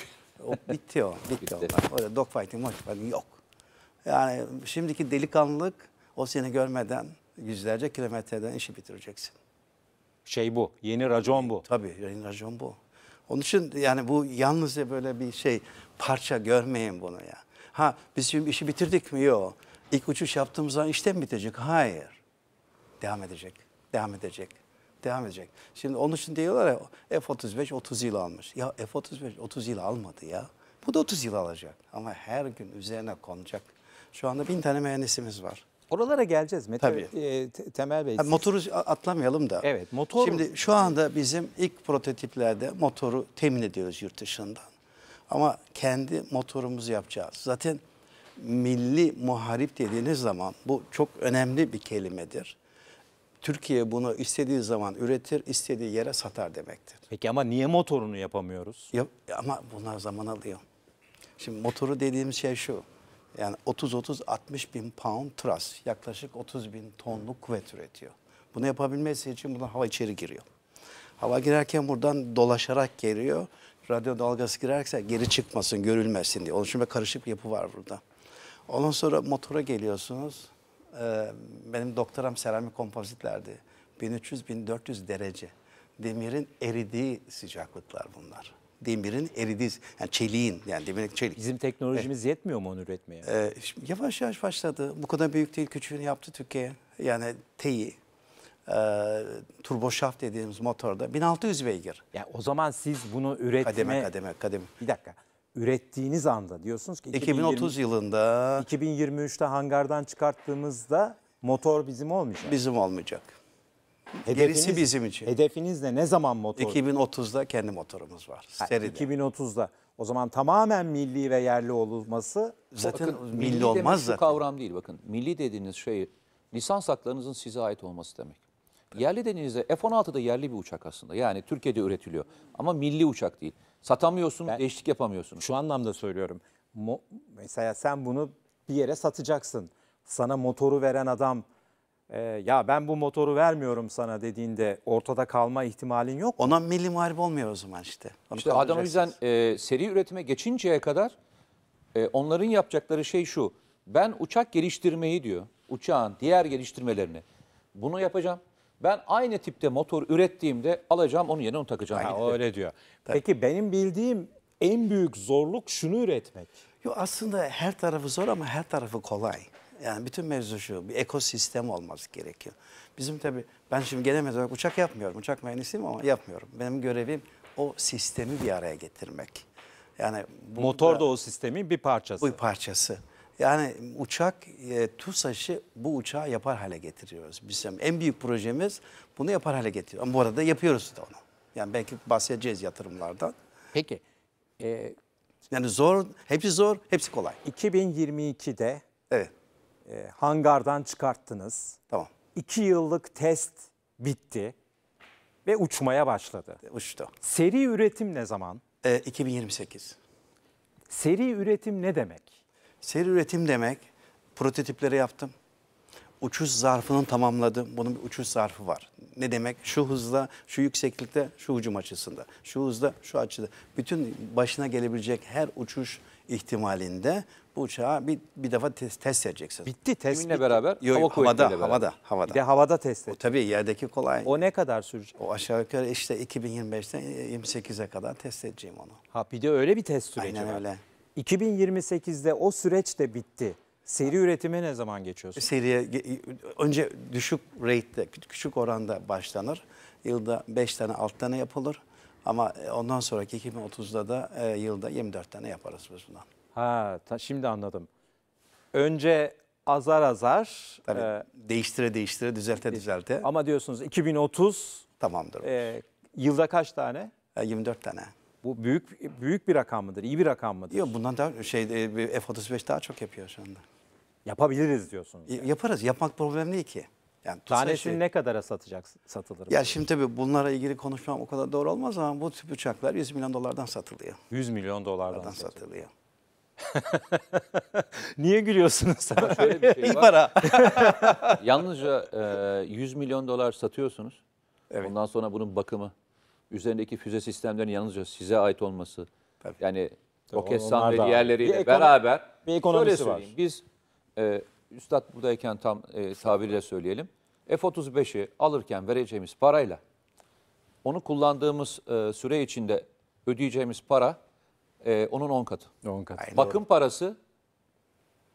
Speaker 2: o, bitti o, bitti, bitti. onlar. Öyle dogfighting, dogfighting yok. Yani şimdiki delikanlılık o seni görmeden yüzlerce kilometreden işi bitireceksin. Şey bu, yeni racon bu. Tabii, yeni racon bu. Onun için yani bu yalnızca böyle bir şey parça görmeyin bunu ya. Ha biz şimdi işi bitirdik mi? Yok. İlk uçuş yaptığımız zaman işten bitecek? Hayır. Devam edecek. Devam edecek. Devam edecek. Şimdi onun için diyorlar ya F-35 30 yıl almış. Ya F-35 30 yıl almadı ya. Bu da 30 yıl alacak. Ama her gün üzerine konacak. Şu anda bin tane mühendisimiz var. Oralara geleceğiz Mete Tabii. E, Temel Bey. Ha, motoru atlamayalım da. Evet motor. Şimdi şu anda bizim ilk prototiplerde motoru temin ediyoruz yurt dışından. Ama kendi motorumuzu yapacağız. Zaten milli muharip dediğiniz zaman bu çok önemli bir kelimedir. Türkiye bunu istediği zaman üretir, istediği yere satar demektir. Peki ama niye motorunu yapamıyoruz? Ya, ama bunlar zaman alıyor. Şimdi motoru dediğimiz şey şu. Yani 30-30-60 bin pound tras yaklaşık 30 bin tonluk kuvvet üretiyor. Bunu yapabilmesi için buradan hava içeri giriyor. Hava girerken buradan dolaşarak geliyor. Radyo dalgası girerse geri çıkmasın, görülmesin diye. Onun için bir karışık bir yapı var burada. Ondan sonra motora geliyorsunuz. Ee, benim doktoram seramik kompozitlerdi. 1300-1400 derece. Demirin eridiği sıcaklıklar bunlar demirin eridiği, yani çeliğin yani demirin çelik. Bizim teknolojimiz evet. yetmiyor mu onu üretmeye? Ee, yavaş yavaş başladı. Bu kadar büyük değil küçüğünü yaptı Türkiye. Yani TEİ, e, şaft dediğimiz motorda 1600 beygir. Yani o zaman siz bunu üretme... Kademe kademe kademe. Bir dakika ürettiğiniz anda diyorsunuz ki 2020, 2030 yılında
Speaker 1: 2023'te hangardan çıkarttığımızda motor bizim olmayacak. Bizim olmayacak.
Speaker 2: Hedefiniz, Gerisi bizim için.
Speaker 1: Hedefiniz ne? Ne zaman motor? 2030'da kendi motorumuz var. Ha, 2030'da. O zaman tamamen milli ve yerli olması zaten bakın, milli, milli olmaz zaten.
Speaker 3: kavram değil bakın. Milli dediğiniz şey lisans haklarınızın size ait olması demek. Evet. Yerli dediğinizde F-16 da yerli bir uçak aslında. Yani Türkiye'de üretiliyor ama milli uçak değil. Satamıyorsun, ben, değişiklik yapamıyorsunuz. Şu anlamda söylüyorum. Mo
Speaker 1: mesela sen bunu bir yere satacaksın. Sana motoru veren adam ee, ya ben bu motoru vermiyorum sana dediğinde ortada kalma ihtimalin yok. Ona milli muharip olmuyor o zaman işte.
Speaker 3: Onu işte adam o yüzden e, seri üretime geçinceye kadar e, onların yapacakları şey şu. Ben uçak geliştirmeyi diyor, uçağın diğer geliştirmelerini bunu yapacağım. Ben aynı tipte motor ürettiğimde alacağım onun yerine onu takacağım. Ha, öyle diyor. Tabii. Peki benim bildiğim en büyük zorluk şunu üretmek.
Speaker 2: Yo, aslında her tarafı zor ama her tarafı kolay. Yani bütün mevzu şu, bir ekosistem olması gerekiyor. Bizim tabii, ben şimdi gelemez olarak uçak yapmıyorum, uçak mühendisiyim ama yapmıyorum. Benim görevim o sistemi bir araya getirmek. Yani Motor da o sistemin bir parçası. Bir parçası. Yani uçak, e, TUSAŞ'ı bu uçağı yapar hale getiriyoruz. Bizim en büyük projemiz bunu yapar hale getiriyor. Ama bu arada yapıyoruz da onu. Yani belki bahsedeceğiz yatırımlardan. Peki. E, yani zor, hepsi zor, hepsi kolay. 2022'de
Speaker 1: evet e, hangardan çıkarttınız. Tamam. İki yıllık test bitti ve uçmaya başladı. E, uçtu. Seri üretim ne
Speaker 2: zaman? E, 2028. Seri üretim ne demek? Seri üretim demek prototipleri yaptım. Uçuş zarfını tamamladım. Bunun bir uçuş zarfı var. Ne demek? Şu hızla, şu yükseklikte, şu ucum açısında. Şu hızda, şu açıda. Bütün başına gelebilecek her uçuş ihtimalinde bu uçağı bir, bir defa test, test edeceksiniz. Bitti
Speaker 3: test Kiminle beraber? Yok, hava havada, havada, havada,
Speaker 2: havada. Bir de havada test edin. tabii yerdeki kolay. O ne kadar sürecek? O aşağı yukarı işte 2025'ten 28'e kadar test edeceğim onu. Ha bir de öyle bir test süreci Aynen var. öyle. 2028'de o süreç de bitti. Seri üretime ne zaman geçiyorsun? Seriye önce düşük rate'de, küçük oranda başlanır. Yılda 5 tane alt tane yapılır. Ama e, ondan sonraki 2030'da da e, yılda 24 tane yaparız biz bundan.
Speaker 1: Ha ta, şimdi anladım. Önce azar azar. Tabii, e, değiştire değiştire, düzelte düzelte. Ama diyorsunuz 2030. Tamamdır. E, yılda kaç tane? 24 e, tane.
Speaker 2: Bu büyük büyük bir rakam mıdır? İyi bir rakam mıdır? Yok bundan daha şey e, F-35 daha çok yapıyor şu anda. Yapabiliriz diyorsunuz. Yani. Yaparız. Yapmak problem değil ki. Yani Tanesini şey... ne kadara
Speaker 1: satacak, satılır? Ya şimdi
Speaker 2: tabii bunlarla ilgili konuşmam o kadar doğru olmaz ama bu tip uçaklar 100 milyon
Speaker 3: dolardan satılıyor. 100 milyon dolardan, dolardan satılıyor. satılıyor.
Speaker 1: Niye gülüyorsunuz? Ama şöyle bir şey İyi para.
Speaker 3: Yalnızca e, 100 milyon dolar satıyorsunuz. Evet. Ondan sonra bunun bakımı, üzerindeki füze sistemlerinin yalnızca size ait olması. Tabii. Yani Okessan ve da- diğerleriyle Bir beraber. bir ekonomisi şöyle var. söyleyeyim, Biz e, Üstad buradayken tam e, tabiriyle söyleyelim. F-35'i alırken vereceğimiz parayla onu kullandığımız e, süre içinde ödeyeceğimiz para e, onun 10 on katı. 10 katı. Aynen Bakım parası,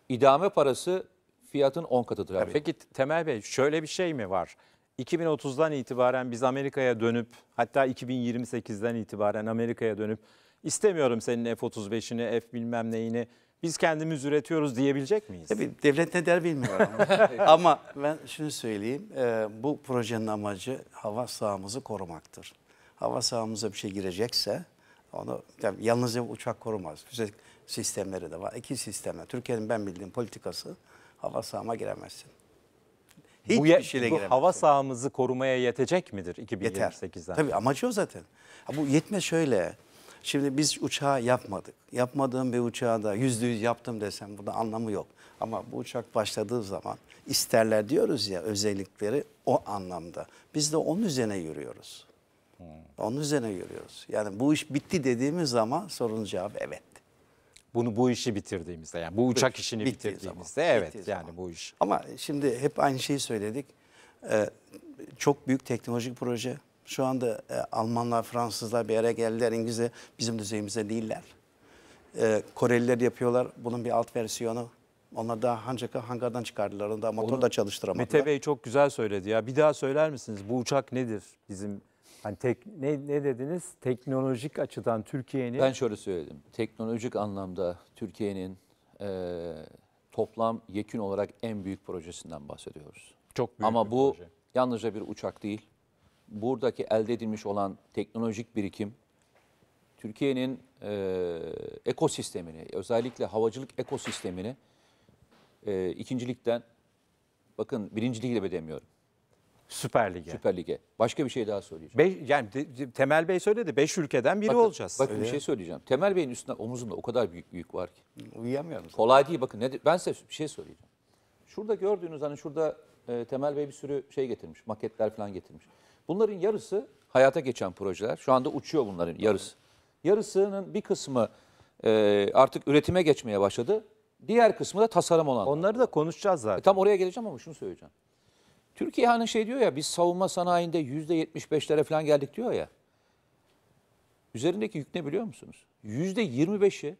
Speaker 3: idame parası fiyatın 10 katıdır abi. Peki Temel Bey şöyle bir şey mi var?
Speaker 1: 2030'dan itibaren biz Amerika'ya dönüp hatta 2028'den itibaren Amerika'ya dönüp istemiyorum senin F-35'ini, F bilmem neyini biz kendimiz üretiyoruz
Speaker 2: diyebilecek miyiz? Tabii devlet ne der bilmiyorum. Ama ben şunu söyleyeyim. E, bu projenin amacı hava sahamızı korumaktır. Hava sahamıza bir şey girecekse onu yani yalnızca uçak korumaz. Füze sistemleri de var. İki sistemle. Türkiye'nin ben bildiğim politikası hava sahama giremezsin.
Speaker 1: Hiçbir bu, ye, şeyle bu giremezsin. hava
Speaker 2: sahamızı korumaya yetecek midir 2028'den? Yeter. Tabii amacı o zaten. Ha, bu yetme şöyle. Şimdi biz uçağı yapmadık. Yapmadığım bir uçağı da yüzde yüz yaptım desem burada anlamı yok. Ama bu uçak başladığı zaman isterler diyoruz ya özellikleri o anlamda. Biz de onun üzerine yürüyoruz. Onun üzerine görüyoruz. Yani bu iş bitti dediğimiz zaman sorunun cevabı evet. Bunu bu işi bitirdiğimizde yani bu uçak işini bitirdiğimizde zaman. evet yani zaman. bu iş. Ama şimdi hep aynı şeyi söyledik. Ee, çok büyük teknolojik proje. Şu anda e, Almanlar, Fransızlar bir araya geldiler. İngilizler bizim düzeyimizde değiller. Ee, Koreliler yapıyorlar. Bunun bir alt versiyonu. Onlar daha ancak hangardan çıkardılar. Onu da motor Onu, da çalıştıramadılar. Mete
Speaker 1: Bey çok güzel söyledi ya. Bir daha söyler misiniz? Bu uçak nedir? Bizim Hani tek, ne, ne dediniz? Teknolojik açıdan
Speaker 3: Türkiye'nin... Ben şöyle söyledim. Teknolojik anlamda Türkiye'nin e, toplam yekün olarak en büyük projesinden bahsediyoruz. Çok büyük Ama bir bu proje. yalnızca bir uçak değil. Buradaki elde edilmiş olan teknolojik birikim, Türkiye'nin e, ekosistemini, özellikle havacılık ekosistemini e, ikincilikten, bakın birinciliği de demiyorum Süper Lig'e. Süper Lig'e. Başka bir şey daha söyleyeceğim. Beş, yani te- Temel Bey söyledi. Beş ülkeden biri bakın, olacağız. Bakın bir şey söyleyeceğim. Temel Bey'in üstünde omuzunda o kadar büyük yük var ki. Uyuyamıyorum. Kolay değil bakın. Ne, de- ben size bir şey söyleyeceğim. Şurada gördüğünüz hani şurada e, Temel Bey bir sürü şey getirmiş. Maketler falan getirmiş. Bunların yarısı hayata geçen projeler. Şu anda uçuyor bunların yarısı. Yarısının bir kısmı e, artık üretime geçmeye başladı. Diğer kısmı da tasarım olan. Onları da konuşacağız zaten. E, tam oraya geleceğim ama şunu söyleyeceğim. Türkiye hani şey diyor ya biz savunma sanayinde yüzde %75'lere falan geldik diyor ya. Üzerindeki yük ne biliyor musunuz? Yüzde yirmi beşi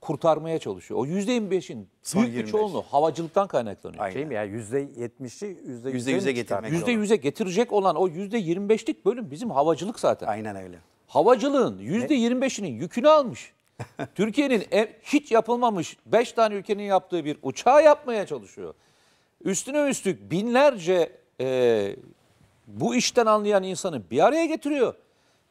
Speaker 3: kurtarmaya çalışıyor. O yüzde yirmi beşin büyük bir çoğunluğu havacılıktan kaynaklanıyor. Aynen. Şey mi ya %70'i %100'e %100'e getirmek. %100'e getirecek olan o yüzde yirmi beşlik bölüm bizim havacılık zaten. Aynen öyle. Havacılığın yüzde yirmi beşinin yükünü almış. Türkiye'nin e, hiç yapılmamış beş tane ülkenin yaptığı bir uçağı yapmaya çalışıyor. Üstüne üstlük binlerce e, bu işten anlayan insanı bir araya getiriyor.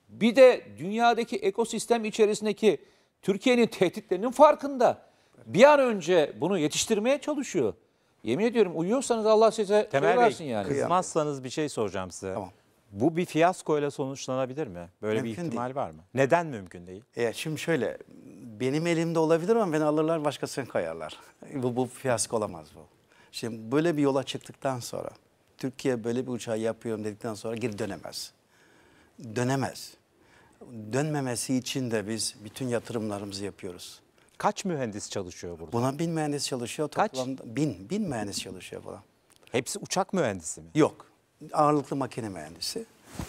Speaker 3: Bir de dünyadaki ekosistem içerisindeki Türkiye'nin tehditlerinin farkında. Bir an önce bunu yetiştirmeye çalışıyor. Yemin ediyorum uyuyorsanız Allah size şey Temel versin Bey, yani. Kızmazsanız
Speaker 1: bir şey soracağım size. Tamam. Bu bir fiyasko ile sonuçlanabilir mi? Böyle Mümkün bir ihtimal değil. var mı?
Speaker 2: Neden mümkün değil? E, şimdi şöyle, benim elimde olabilir ama beni alırlar başkasını kayarlar. Bu, bu fiyasko olamaz bu. Şimdi böyle bir yola çıktıktan sonra Türkiye böyle bir uçağı yapıyorum dedikten sonra geri dönemez. Dönemez. Dönmemesi için de biz bütün yatırımlarımızı yapıyoruz. Kaç mühendis çalışıyor burada? Buna bin mühendis çalışıyor. Kaç? bin, bin mühendis çalışıyor buna. Hepsi uçak mühendisi mi? Yok. Ağırlıklı makine mühendisi,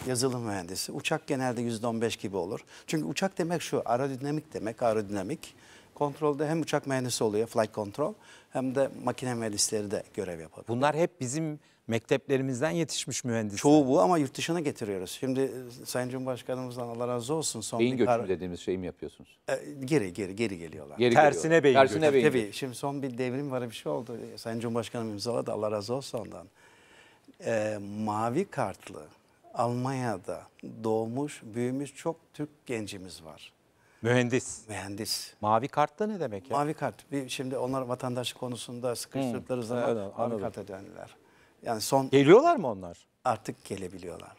Speaker 2: yazılım mühendisi. Uçak genelde %15 gibi olur. Çünkü uçak demek şu, aerodinamik demek, aerodinamik kontrolde hem uçak mühendisi oluyor flight control hem de makine mühendisleri de görev yapabiliyor. Bunlar hep bizim mekteplerimizden yetişmiş mühendisler. Çoğu bu ama yurt dışına getiriyoruz. Şimdi e, Sayın Cumhurbaşkanımızdan Allah razı olsun. Son beyin bir göçümü
Speaker 3: dediğimiz şeyi mi yapıyorsunuz? E, geri geri geri geliyorlar. Geri Tersine geliyorlar. beyin Tersine göçümü. Tabii
Speaker 2: şimdi son bir devrim var bir şey oldu. Sayın Cumhurbaşkanım imzaladı Allah razı olsun ondan. E, mavi kartlı Almanya'da doğmuş, büyümüş çok Türk gencimiz var. Mühendis. Mühendis. Mavi kart da ne demek ya? Mavi kart. Bir, şimdi onlar vatandaşlık konusunda sıkıştırdıkları zaman evet, mavi anladım. karta döndüler. Yani son Geliyorlar mı onlar?
Speaker 1: artık gelebiliyorlar.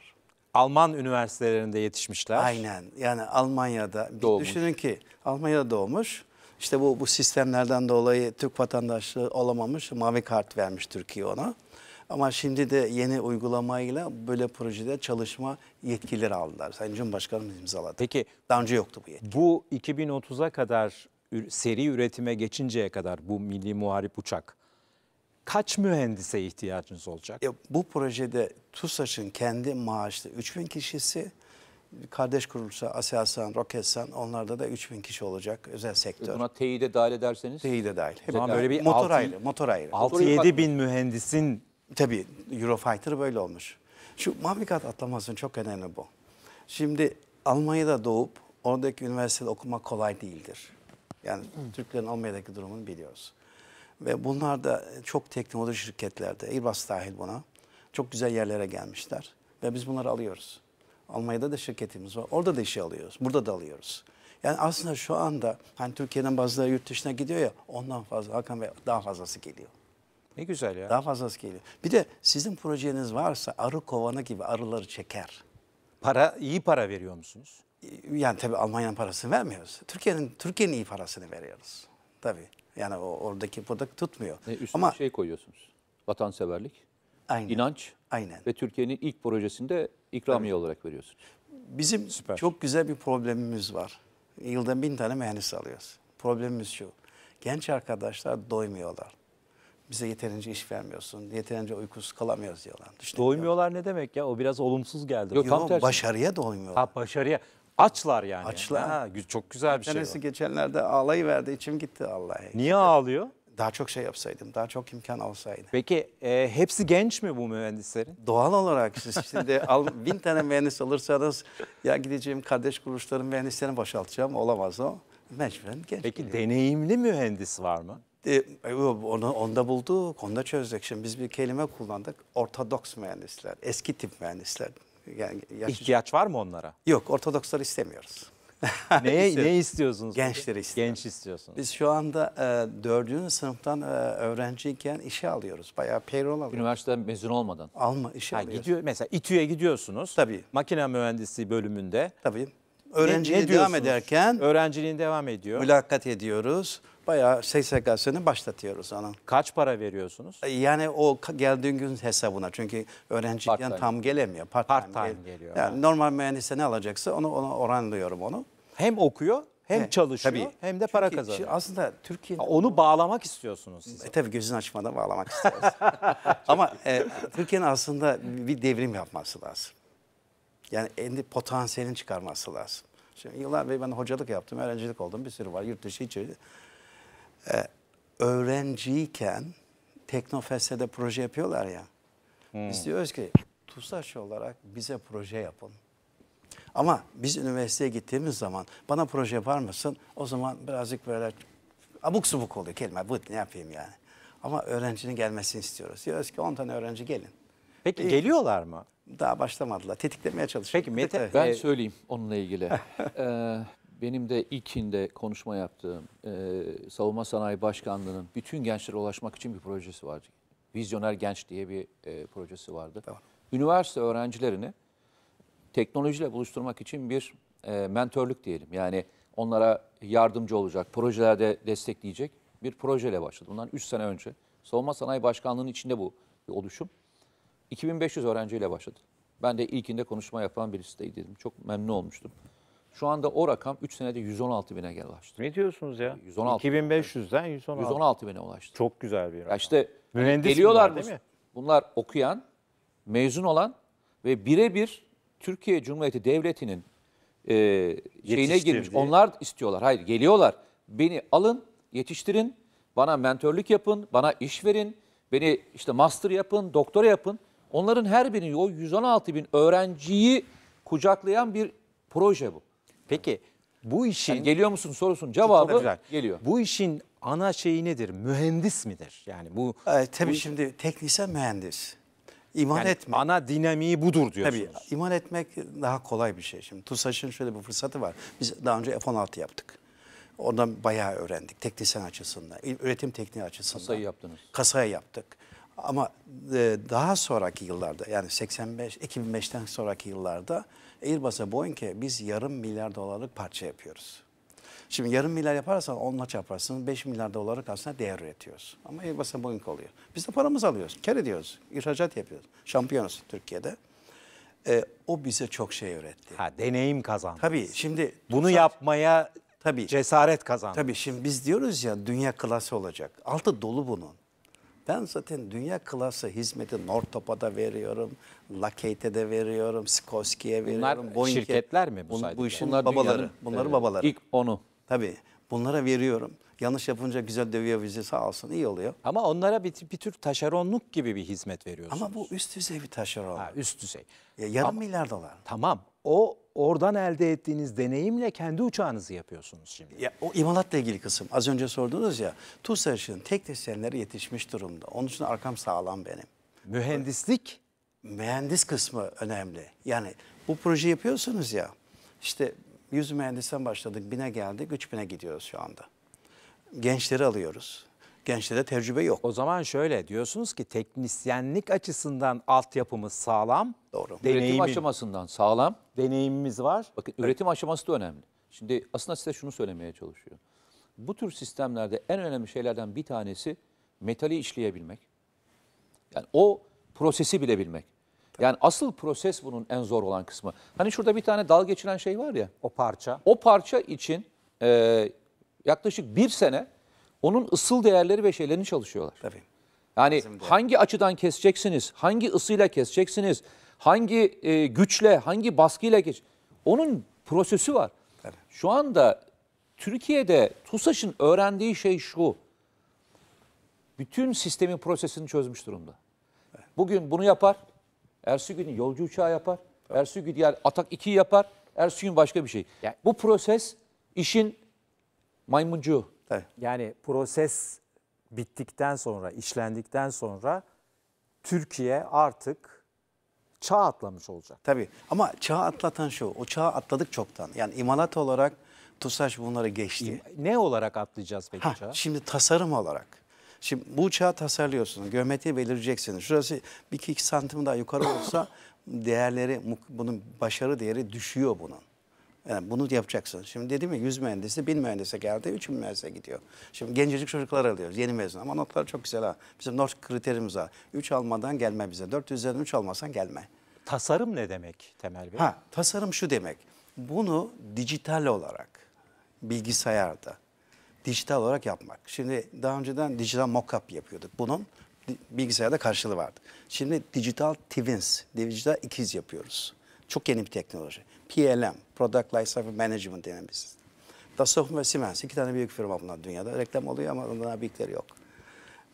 Speaker 1: Alman üniversitelerinde yetişmişler. Aynen.
Speaker 2: Yani Almanya'da Doğmuş. düşünün ki Almanya'da doğmuş. İşte bu bu sistemlerden dolayı Türk vatandaşlığı olamamış. Mavi kart vermiş Türkiye ona. Ama şimdi de yeni uygulamayla böyle projede çalışma yetkileri aldılar. Sayın Cumhurbaşkanımız imzaladı. Peki
Speaker 1: daha önce yoktu bu yetki. Bu 2030'a kadar seri üretime geçinceye kadar bu milli
Speaker 2: muharip uçak kaç mühendise ihtiyacınız olacak? E, bu projede TUSAŞ'ın kendi maaşlı 3000 kişisi, kardeş kuruluşa Aselsan, Roketsan onlarda da 3000 kişi olacak özel e, sektör. Buna
Speaker 3: TEİ de dahil ederseniz? TEİ de dahil. Hep böyle
Speaker 2: bir motor 6, ayrı, motor ayrı. 6-7 bin mühendisin Tabii Eurofighter böyle olmuş. Şu mavi kat atlamasın çok önemli bu. Şimdi Almanya'da doğup oradaki üniversitede okumak kolay değildir. Yani Hı. Türklerin Almanya'daki durumunu biliyoruz. Ve bunlar da çok teknoloji şirketlerde, Airbus dahil buna, çok güzel yerlere gelmişler. Ve biz bunları alıyoruz. Almanya'da da şirketimiz var. Orada da işi alıyoruz. Burada da alıyoruz. Yani aslında şu anda hani Türkiye'den bazıları yurt dışına gidiyor ya ondan fazla Hakan ve daha fazlası geliyor. Ne güzel ya. Daha fazlası geliyor. Bir de sizin projeniz varsa arı kovanı gibi arıları çeker. Para iyi para veriyor musunuz? Ee, yani tabii Almanya'nın parasını vermiyoruz. Türkiye'nin Türkiye'nin iyi parasını veriyoruz. Tabii. Yani o, oradaki
Speaker 3: budak tutmuyor. E, üstüne Ama şey koyuyorsunuz. Vatanseverlik, aynen, İnanç. aynen. ve Türkiye'nin ilk projesinde ikramiye tabii. olarak veriyorsunuz. Bizim Süper. çok güzel bir problemimiz
Speaker 2: var. Yılda bin tane mühendis alıyoruz. Problemimiz şu. Genç arkadaşlar doymuyorlar bize yeterince iş vermiyorsun, yeterince uykusuz kalamıyoruz diyorlar. Düşünün Doymuyorlar ne demek ya?
Speaker 3: O biraz olumsuz
Speaker 2: geldi. Yok, Yok tam başarıya doymuyorlar. Ha başarıya. Açlar yani. Açlar. Ha, çok güzel bir şey. Tanesi o. geçenlerde ağlayıverdi, içim gitti Allah'a.
Speaker 1: Niye ağlıyor?
Speaker 2: Daha çok şey yapsaydım, daha çok imkan olsaydı. Peki e, hepsi genç mi bu mühendislerin? Doğal olarak siz şimdi al, bin tane mühendis alırsanız ya gideceğim kardeş kuruluşların mühendislerini boşaltacağım olamaz o. Mecburen genç. Peki deneyimli mühendis var mı? onu, onda bulduk, onda çözdük. Şimdi biz bir kelime kullandık. Ortodoks mühendisler, eski tip mühendisler. Yani yaş... İhtiyaç var mı onlara? Yok, ortodoksları istemiyoruz.
Speaker 1: Neye, ne istiyorsunuz? Gençleri istiyoruz. Genç istiyorsunuz.
Speaker 2: Biz şu anda e, dördüncü sınıftan e, öğrenciyken işe alıyoruz. Bayağı payroll alıyoruz.
Speaker 1: Üniversiteden mezun olmadan.
Speaker 2: Alma, işe ha, alıyoruz. Gidiyor,
Speaker 1: mesela İTÜ'ye gidiyorsunuz. Tabii. Makine mühendisliği bölümünde. Tabii
Speaker 2: öğrenciliğe devam ederken
Speaker 1: öğrenciliğin devam ediyor.
Speaker 2: Mülakat ediyoruz. Bayağı SSK'sını başlatıyoruz onun. Kaç para veriyorsunuz? E, yani o geldiğin gün hesabına. Çünkü öğrenciyken tam gelemiyor. Part, part time, time geliyor. Yani ha. normal mühendise ne alacaksa onu ona oranlıyorum onu. Hem okuyor hem He, çalışıyor tabii. hem de para Çünkü kazanıyor. Aslında Türkiye onu bağlamak istiyorsunuz. Siz. E, tabii gözün açmadan bağlamak istiyoruz. Ama e, Türkiye'nin aslında bir devrim yapması lazım. Yani kendi potansiyelini çıkarması lazım. Şimdi yıllar beri ben hocalık yaptım, öğrencilik oldum. Bir sürü var yurt dışı içeri. Ee, öğrenciyken Teknofest'te proje yapıyorlar ya. Hmm. Biz diyoruz ki TUSAŞ olarak bize proje yapın. Ama biz üniversiteye gittiğimiz zaman bana proje yapar mısın? O zaman birazcık böyle abuk subuk oluyor kelime. Bu ne yapayım yani. Ama öğrencinin gelmesini istiyoruz. Diyoruz ki 10 tane öğrenci gelin. Peki ee, geliyorlar mı? daha başlamadılar. Tetiklemeye çalışıyor. Peki Mete ben ee, söyleyeyim
Speaker 3: onunla ilgili. Ee, benim de ilkinde konuşma yaptığım e, Savunma Sanayi Başkanlığı'nın bütün gençlere ulaşmak için bir projesi vardı. Vizyoner Genç diye bir e, projesi vardı. Tamam. Üniversite öğrencilerini teknolojiyle buluşturmak için bir e, mentörlük diyelim. Yani onlara yardımcı olacak, projelerde destekleyecek bir projeyle başladı. Bundan 3 sene önce Savunma Sanayi Başkanlığı'nın içinde bu bir oluşum. 2500 öğrenciyle başladı. Ben de ilkinde konuşma yapan dedim. Çok memnun olmuştum. Şu anda o rakam 3 senede 116 bine gel ulaştı.
Speaker 1: Ne diyorsunuz ya? 116
Speaker 3: 2500'den 116. 116 bine ulaştı. Çok güzel bir rakam. Ya işte hani Mühendis geliyorlar bunlar, değil mi? Bunlar okuyan, mezun olan ve birebir Türkiye Cumhuriyeti Devleti'nin e, şeyine girmiş. Onlar istiyorlar. Hayır geliyorlar. Beni alın, yetiştirin, bana mentorluk yapın, bana iş verin, beni işte master yapın, doktora yapın. Onların her birinin o 116 bin öğrenciyi kucaklayan bir proje bu. Peki bu işin... Yani geliyor musun sorusun cevabı güzel.
Speaker 1: geliyor. Bu işin ana şeyi nedir? Mühendis midir? Yani
Speaker 2: bu... E, tabii bu, şimdi teknisyen mühendis. İman yani etmek. Ana dinamiği budur diyorsunuz. Tabii iman etmek daha kolay bir şey. Şimdi TUSAŞ'ın şöyle bir fırsatı var. Biz daha önce F-16 yaptık. Ondan bayağı öğrendik teknisyen açısından, üretim tekniği açısından. Kasayı yaptınız. Kasaya yaptık. Ama e, daha sonraki yıllarda yani 85 2005'ten sonraki yıllarda Airbus'a Boeing'e biz yarım milyar dolarlık parça yapıyoruz. Şimdi yarım milyar yaparsan onla çaparsın 5 milyar dolarlık aslında değer üretiyoruz. Ama Airbus'a Boeing oluyor. Biz de paramızı alıyoruz. kere diyoruz, ihracat yapıyoruz. Şampiyonuz Türkiye'de. E, o bize çok şey öğretti. Ha deneyim kazandı. Tabii şimdi bunu saat, yapmaya tabii cesaret kazandı. Tabii şimdi biz diyoruz ya dünya klası olacak. Altı dolu bunun. Ben zaten dünya klası hizmeti Nortopa'da veriyorum, Lakey'te de veriyorum, Skoski'ye veriyorum. Bunlar Boeing'e. şirketler mi bu sayede? Bu işin Bunlar babaları. Bunları e, babaları. İlk onu. Tabii. Bunlara veriyorum. Yanlış yapınca güzel dövüyor bizi sağ olsun iyi oluyor. Ama onlara bir,
Speaker 1: bir tür taşeronluk gibi bir hizmet veriyorsunuz. Ama bu üst düzey bir taşeron. Ha,
Speaker 2: üst düzey. Ya, yarım Ama, milyar dolar. Tamam o oradan elde ettiğiniz deneyimle kendi uçağınızı yapıyorsunuz şimdi. Ya, o imalatla ilgili kısım az önce sordunuz ya TUSA Işık'ın tek desenleri yetişmiş durumda. Onun için arkam sağlam benim. Mühendislik? Mühendis kısmı önemli. Yani bu proje yapıyorsunuz ya İşte 100 mühendisten başladık bine geldik 3000'e gidiyoruz şu anda. Gençleri alıyoruz. Gençte
Speaker 1: de tecrübe yok. O zaman şöyle diyorsunuz ki teknisyenlik açısından altyapımız sağlam.
Speaker 2: Doğru. Deneyimin, üretim
Speaker 3: aşamasından sağlam. Deneyimimiz var. Bakın evet. üretim aşaması da önemli. Şimdi aslında size şunu söylemeye çalışıyor. Bu tür sistemlerde en önemli şeylerden bir tanesi metali işleyebilmek. Yani o prosesi bilebilmek. Yani asıl proses bunun en zor olan kısmı. Hani şurada bir tane dal geçiren şey var ya. O parça. O parça için e, yaklaşık bir sene onun ısıl değerleri ve şeylerini çalışıyorlar. Tabii. Yani hangi açıdan keseceksiniz, hangi ısıyla keseceksiniz, hangi e, güçle, hangi baskıyla geç. Onun prosesi var. Tabii. Şu anda Türkiye'de TUSAŞ'ın öğrendiği şey şu. Bütün sistemin prosesini çözmüş durumda. Bugün bunu yapar. Ersi günü yolcu uçağı yapar. Evet. Ersi gün diğer Atak 2 yapar. Ersi gün başka bir şey. Yani, bu proses işin maymuncu Tabii. Yani proses
Speaker 2: bittikten sonra, işlendikten sonra Türkiye artık çağ atlamış olacak. Tabii ama çağ atlatan şu, o çağı atladık çoktan. Yani imalat olarak TUSAŞ bunları geçti. Ne olarak atlayacağız peki ha, çağı? Şimdi tasarım olarak. Şimdi bu çağı tasarlıyorsunuz, geometriyi belirleyeceksiniz. Şurası bir iki santim daha yukarı olsa değerleri, bunun başarı değeri düşüyor bunun. Yani bunu yapacaksın. Şimdi dedim ya 100 mühendisi 1000 mühendise geldi 3000 mühendise gidiyor. Şimdi gencecik çocuklar alıyoruz yeni mezun ama notlar çok güzel ha. Bizim not kriterimiz var. 3 almadan gelme bize. 4 üzerinden 3 almasan gelme.
Speaker 1: Tasarım ne demek Temel Bey? Ha,
Speaker 2: tasarım şu demek. Bunu dijital olarak bilgisayarda dijital olarak yapmak. Şimdi daha önceden dijital mockup yapıyorduk. Bunun bilgisayarda karşılığı vardı. Şimdi dijital twins, dijital ikiz yapıyoruz. Çok yeni bir teknoloji. PLM, Product Lifecycle Management denen bir sistem. Dassault ve Siemens iki tane büyük firma bunlar dünyada. Reklam oluyor ama ondan büyükleri yok.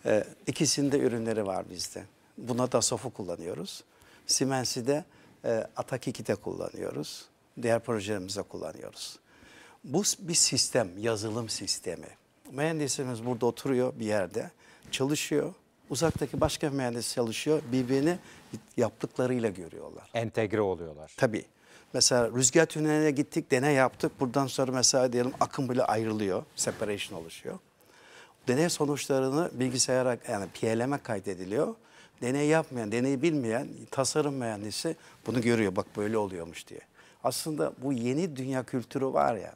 Speaker 2: Ee, ikisinde ürünleri var bizde. Buna Dassault'u kullanıyoruz. Siemens'i de e, Atak 2'de kullanıyoruz. Diğer projelerimizde kullanıyoruz. Bu bir sistem, yazılım sistemi. Mühendisimiz burada oturuyor bir yerde, çalışıyor. Uzaktaki başka mühendis çalışıyor. Birbirini yaptıklarıyla görüyorlar. Entegre oluyorlar. Tabii. Mesela rüzgar tüneline gittik, deney yaptık. Buradan sonra mesela diyelim akım bile ayrılıyor. Separation oluşuyor. Deney sonuçlarını bilgisayara yani PLM'e kaydediliyor. Deney yapmayan, deneyi bilmeyen tasarım mühendisi bunu görüyor. Bak böyle oluyormuş diye. Aslında bu yeni dünya kültürü var ya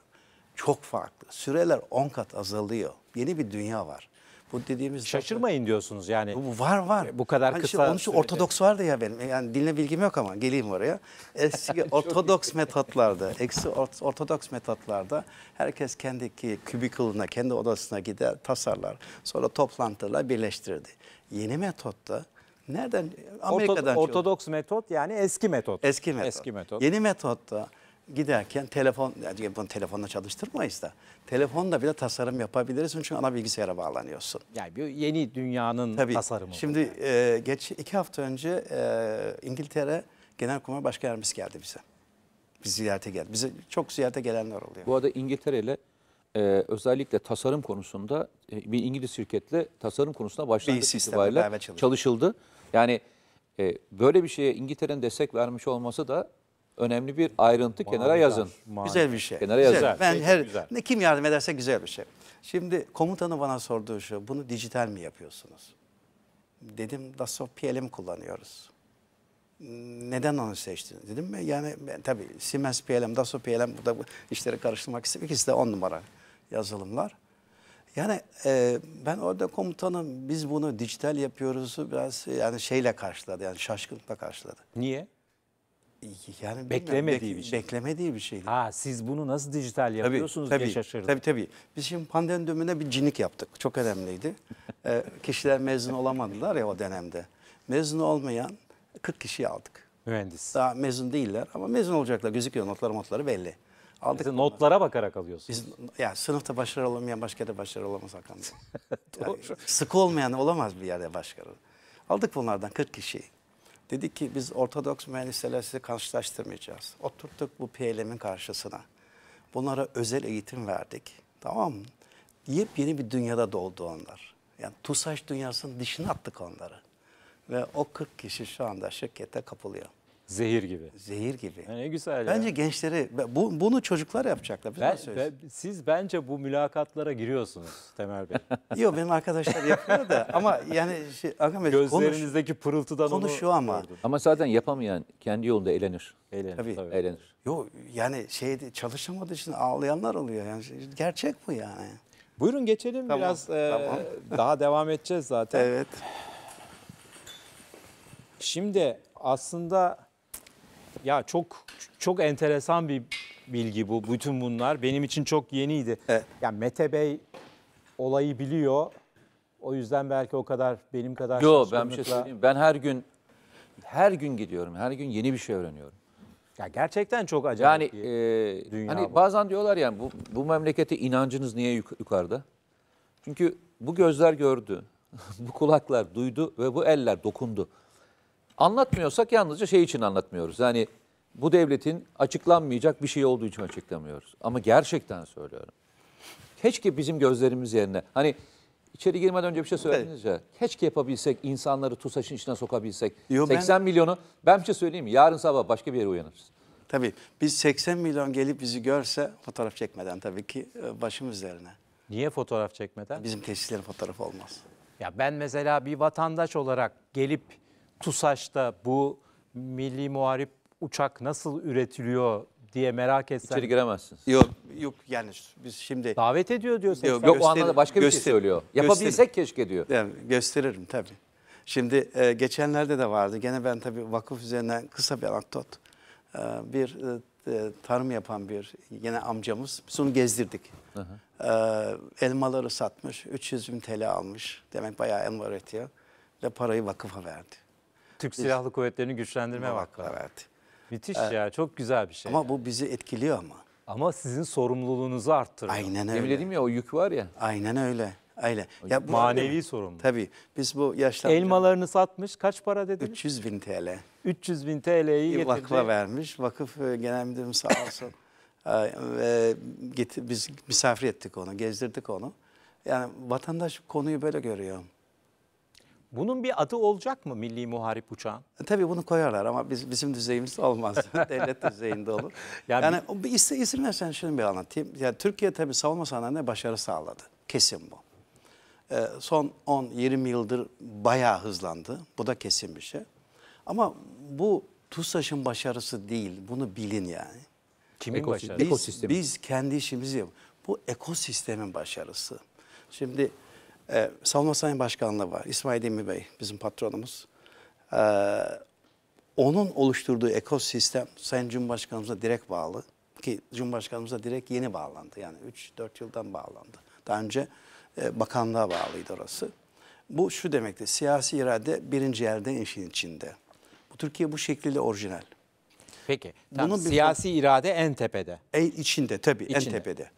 Speaker 2: çok farklı. Süreler 10 kat azalıyor. Yeni bir dünya var. Bu dediğimiz şaşırmayın zaten, diyorsunuz yani. Bu var var. Bu kadar hani kısa. Işte, onun için sürede. Ortodoks vardı ya benim. Yani dinle bilgim yok ama geleyim oraya. Eski Ortodoks metotlarda, eksi Ortodoks metotlarda herkes kendi kübikülüne, kendi odasına gider, tasarlar. Sonra toplantılar birleştirirdi. Yeni metotta nereden Amerika'dan Ortodoks metot yani eski metot. Eski metot. Eski metot. Yeni metotta giderken telefon, yani telefonla çalıştırmayız da telefonda bile tasarım yapabiliriz çünkü ana bilgisayara bağlanıyorsun. Yani bir yeni dünyanın Tabii, tasarımı. Şimdi yani. e, geç iki hafta önce e, İngiltere
Speaker 3: Genelkurmay Başkanımız geldi bize. Biz ziyarete geldi. Bize çok ziyarete gelenler oluyor. Bu arada İngiltere ile e, özellikle tasarım konusunda e, bir İngiliz şirketle tasarım konusunda başlangıç itibariyle çalışıldı. Yani e, böyle bir şeye İngiltere'nin destek vermiş olması da önemli bir ayrıntı Manidar, kenara yazın. Manidar. Güzel bir şey. Kenara güzel. yazın. Ben her güzel. ne
Speaker 2: kim yardım ederse güzel bir şey. Şimdi komutanı bana sorduğu şu, bunu dijital mi yapıyorsunuz? Dedim Dassault PLM kullanıyoruz. Neden onu seçtiniz? Dedim mi? Yani ben, tabii Siemens PLM, Dassault PLM burada bu işleri karıştırmak istedim. İkisi de on numara yazılımlar. Yani e, ben orada komutanım biz bunu dijital yapıyoruz biraz yani şeyle karşıladı yani şaşkınlıkla karşıladı.
Speaker 1: Niye? yani beklemediği bir şey. Beklemediği bir şeydi. Ha siz bunu nasıl dijital yapıyorsunuz tabii, tabii, diye şaşırdım. Tabii
Speaker 2: tabii. Biz şimdi pandemi döneminde bir cinik yaptık. Çok önemliydi. ee, kişiler mezun olamadılar ya o dönemde. Mezun olmayan 40 kişi aldık. Mühendis. Daha mezun değiller ama mezun olacaklar. Gözüküyor notları notları belli. Aldık Mesela notlara bakarak alıyorsunuz. Biz, ya sınıfta başarılı olmayan başka yerde başarılı olamaz Hakan Doğru. Yani, sıkı olmayan olamaz bir yerde başarılı. Aldık bunlardan 40 kişi. Dedik ki biz Ortodoks mühendislerle sizi karşılaştırmayacağız. Oturttuk bu PLM'in karşısına. Bunlara özel eğitim verdik. Tamam mı? Yepyeni bir dünyada doğdu onlar. Yani TUSAŞ dünyasının dışına attık onları. Ve o 40 kişi şu anda şirkete kapılıyor. Zehir gibi. Zehir gibi. ne güzel Bence ya. gençleri, bu, bunu çocuklar yapacaklar. Biz ben,
Speaker 1: ben, siz bence bu mülakatlara giriyorsunuz Temel Bey. Yok benim arkadaşlar yapıyor
Speaker 3: da ama yani şey, Ahmet, Gözlerinizdeki konuş,
Speaker 2: pırıltıdan konuşuyor onu ama.
Speaker 3: Gördüm. Ama zaten yapamayan kendi yolunda eğlenir. Eğlenir tabii. tabii. Eğlenir. Yok yani şey çalışamadığı için ağlayanlar
Speaker 2: oluyor. Yani şey, gerçek bu yani. Buyurun geçelim tamam, biraz e, tamam. E, daha devam
Speaker 1: edeceğiz zaten. Evet. Şimdi aslında ya çok çok enteresan bir bilgi bu. Bütün bunlar benim için çok yeniydi. Evet. Yani Mete Bey olayı biliyor. O yüzden belki o kadar benim kadar Yok ben bir şey söyleyeyim. Ben her
Speaker 3: gün her gün gidiyorum. Her gün yeni bir şey öğreniyorum.
Speaker 1: Ya gerçekten çok acayip yani, bir
Speaker 3: e, dünya hani bu. Bazen diyorlar yani bu, bu memlekete inancınız niye yuk yukarıda? Çünkü bu gözler gördü, bu kulaklar duydu ve bu eller dokundu. Anlatmıyorsak yalnızca şey için anlatmıyoruz. Yani bu devletin açıklanmayacak bir şey olduğu için açıklamıyoruz. Ama gerçekten söylüyorum. Keşke bizim gözlerimiz yerine hani içeri girmeden önce bir şey söylediniz ya. Keşke yapabilsek, insanları TUSAŞ'ın içine sokabilsek. Yo, 80 ben... milyonu, ben bir şey söyleyeyim mi? Yarın sabah başka bir yere uyanırız. Tabii biz 80 milyon gelip bizi görse fotoğraf çekmeden
Speaker 2: tabii ki e, başımız üzerine.
Speaker 1: Niye fotoğraf çekmeden? Bizim
Speaker 2: tesislerin fotoğrafı olmaz.
Speaker 1: Ya ben mesela bir vatandaş olarak gelip TUSAŞ'ta bu milli muharip uçak nasıl üretiliyor diye merak etsen. İçeri
Speaker 3: giremezsiniz. Yok yok
Speaker 2: yani biz şimdi. Davet ediyor diyor. Yok, yok o anlamda başka bir şey söylüyor. Yapabilsek keşke diyor. Yani gösteririm tabii. Şimdi e, geçenlerde de vardı. Gene ben tabii vakıf üzerinden kısa bir anekdot. E, bir e, e tarım yapan bir yine amcamız. Biz onu gezdirdik. Hı hı. E, elmaları satmış. 300 bin TL almış. Demek bayağı elma üretiyor. Ve parayı vakıfa verdi.
Speaker 1: Türk Silahlı Kuvvetleri'ni güçlendirme vakfı.
Speaker 2: Evet. Müthiş evet. ya
Speaker 1: çok güzel bir şey. Ama yani. bu bizi
Speaker 2: etkiliyor ama. Ama sizin sorumluluğunuzu arttırıyor. Aynen öyle. Dedim ya o yük var ya. Aynen öyle. Öyle. Ya bu, Manevi sorumluluk. Tabii. Biz bu yaşlandık. Elmalarını satmış. Kaç para dedi? 300 bin TL.
Speaker 1: 300 bin TL'yi getirdi. Vakfa
Speaker 2: vermiş. Vakıf e, genel müdürüm sağ olsun. ee, biz misafir ettik onu, gezdirdik onu. Yani vatandaş konuyu böyle görüyor. Bunun bir adı olacak mı milli muharip uçağın? Tabii bunu koyarlar ama biz, bizim düzeyimizde olmaz. Devlet düzeyinde olur. Yani, yani bir iste, izin versen şunu bir anlatayım. Yani Türkiye tabii savunma sanayinde başarı sağladı. Kesin bu. Ee, son 10-20 yıldır bayağı hızlandı. Bu da kesin bir şey. Ama bu TUSAŞ'ın başarısı değil. Bunu bilin yani.
Speaker 3: Kimin Ekosist başarısı? Biz,
Speaker 2: biz kendi işimizi yapıyoruz. Bu ekosistemin başarısı. Şimdi ee, Savunma Sanayi Başkanlığı var. İsmail Demir Bey bizim patronumuz. Ee, onun oluşturduğu ekosistem Sayın Cumhurbaşkanımıza direkt bağlı. Ki Cumhurbaşkanımıza direkt yeni bağlandı. Yani 3-4 yıldan bağlandı. Daha önce e, bakanlığa bağlıydı orası. Bu şu demekti, siyasi irade birinci yerde işin içinde. Bu Türkiye bu şekliyle orijinal.
Speaker 1: Peki, tamam, Bunun siyasi bir... irade en tepede.
Speaker 2: E, en içinde tabii, içinde. en tepede.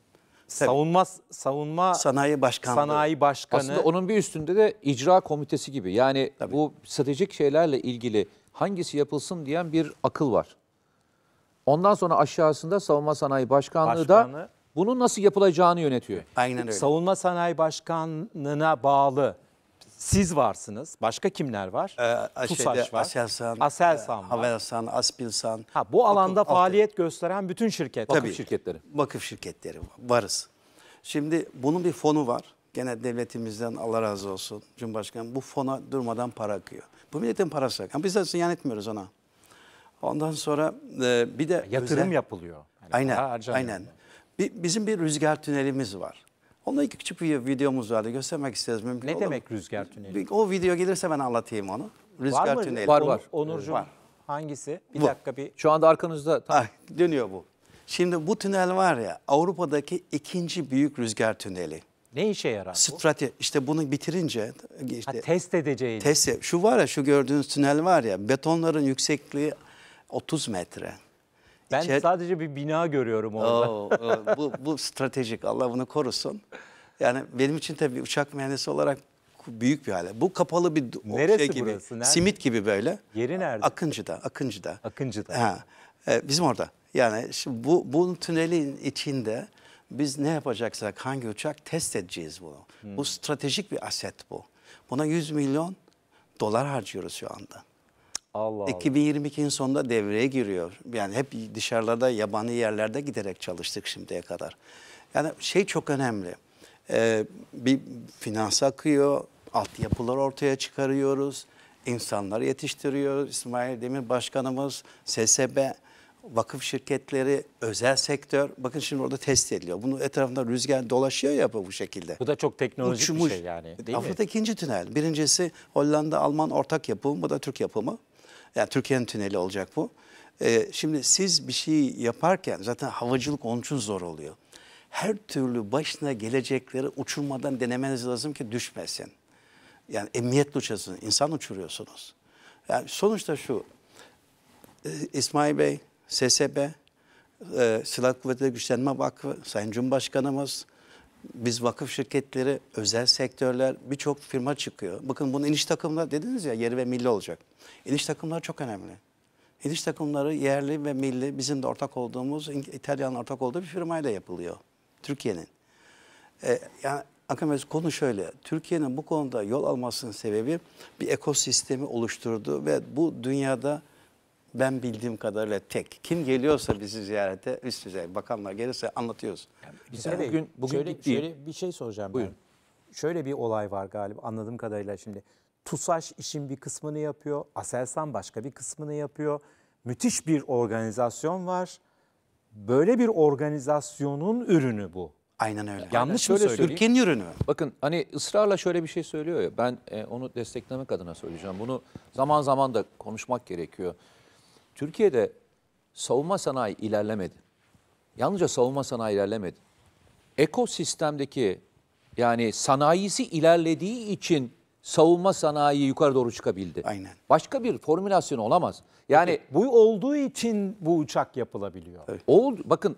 Speaker 3: Savunma savunma Sanayi Başkanlığı. Sanayi Başkanı. Aslında onun bir üstünde de icra komitesi gibi. Yani Tabii. bu stratejik şeylerle ilgili hangisi yapılsın diyen bir akıl var. Ondan sonra aşağısında Savunma Sanayi Başkanlığı, Başkanlığı da
Speaker 1: bunun nasıl yapılacağını yönetiyor. Aynen öyle. Savunma Sanayi Başkanlığına bağlı
Speaker 2: siz varsınız. Başka kimler var? Ee, TUSAŞ şeyde, var. Aselsan, Aselsan e, var. Havelsan, Aspilsan. Ha, bu alanda vakıf, faaliyet
Speaker 1: gösteren bütün şirketler. Vakıf Tabii,
Speaker 2: şirketleri. Vakıf şirketleri varız. Şimdi bunun bir fonu var. Gene devletimizden Allah razı olsun. Cumhurbaşkanı bu fona durmadan para akıyor. Bu milletin parası akıyor. biz de ziyan etmiyoruz ona. Ondan sonra e, bir de... Yatırım özel...
Speaker 1: yapılıyor. Yani aynen, aynen.
Speaker 2: bizim bir rüzgar tünelimiz var. Onunla iki küçük bir videomuz vardı. Göstermek isteriz mümkün Ne olur demek rüzgar tüneli? O video gelirse ben anlatayım onu. Rüzgar var mı? tüneli. Var var. Onurcuğum var.
Speaker 1: hangisi? Bir Bu.
Speaker 2: dakika bir. Şu anda arkanızda. Tam. Ah, dönüyor bu. Şimdi bu tünel var ya Avrupa'daki ikinci büyük rüzgar tüneli. Ne işe yarar Strate, bu? işte bunu bitirince işte, ha, test edeceğiz. Test, şu var ya şu gördüğünüz tünel var ya betonların yüksekliği 30 metre. Ben İçer... sadece bir bina görüyorum orada. Oo, o, bu, bu stratejik Allah bunu korusun. Yani benim için tabii uçak mühendisi olarak büyük bir hale. Bu kapalı bir Neresi şey gibi. Burası? Nerede? Simit gibi böyle. Yeri nerede? Akıncı'da, Akıncı'da. Akıncı'da. Ha. E, bizim orada. Yani bu bunun tünelin içinde biz ne yapacaksak hangi uçak test edeceğiz bunu. Hmm. Bu stratejik bir aset bu. Buna 100 milyon dolar harcıyoruz şu anda. Allah Allah. 2022'nin sonunda devreye giriyor. Yani hep dışarılarda yabani yerlerde giderek çalıştık şimdiye kadar. Yani şey çok önemli. Ee, bir finans akıyor, altyapılar ortaya çıkarıyoruz, insanları yetiştiriyor. İsmail Demir Başkanımız, SSB, vakıf şirketleri, özel sektör. Bakın şimdi orada test ediliyor. Bunu etrafında rüzgar dolaşıyor ya bu şekilde. Bu
Speaker 1: da çok teknolojik Uçmuş. bir şey
Speaker 2: yani değil Afrika mi? ikinci tünel. Birincisi Hollanda-Alman ortak yapımı, bu da Türk yapımı. Yani Türkiye'nin tüneli olacak bu. E, şimdi siz bir şey yaparken zaten havacılık onun için zor oluyor. Her türlü başına gelecekleri uçurmadan denemeniz lazım ki düşmesin. Yani emniyetle uçasın, insan uçuruyorsunuz. Yani sonuçta şu, e, İsmail Bey, SSB, e, Silah Kuvvetleri Güçlenme Vakfı, Sayın Cumhurbaşkanımız, biz vakıf şirketleri, özel sektörler birçok firma çıkıyor. Bakın bunun iniş takımlar dediniz ya yeri ve milli olacak. İniş takımlar çok önemli. İniş takımları yerli ve milli bizim de ortak olduğumuz İtalyan ortak olduğu bir firmayla yapılıyor. Türkiye'nin. Ee, yani Akames konu şöyle. Türkiye'nin bu konuda yol almasının sebebi bir ekosistemi oluşturdu ve bu dünyada ben bildiğim kadarıyla tek. Kim geliyorsa bizi ziyarete üst düzey bakanlar gelirse anlatıyoruz.
Speaker 1: Yani Bey, bugün bugün şöyle, şöyle bir şey soracağım Buyurun. ben. Şöyle bir olay var galiba anladığım kadarıyla şimdi. TUSAŞ işin bir kısmını yapıyor. Aselsan başka bir kısmını yapıyor. Müthiş bir organizasyon var. Böyle bir organizasyonun ürünü
Speaker 2: bu. Aynen öyle. Yanlış Aynen. mı söylüyorum? Ülkenin ürünü.
Speaker 3: Bakın hani ısrarla şöyle bir şey söylüyor ya ben e, onu desteklemek adına söyleyeceğim. Bunu zaman zaman da konuşmak gerekiyor. Türkiye'de savunma sanayi ilerlemedi. Yalnızca savunma sanayi ilerlemedi. Ekosistemdeki yani sanayisi ilerlediği için savunma sanayi yukarı doğru çıkabildi. Aynen. Başka bir formülasyon olamaz. Yani evet. bu olduğu için bu uçak yapılabiliyor. Evet. Oldu. Bakın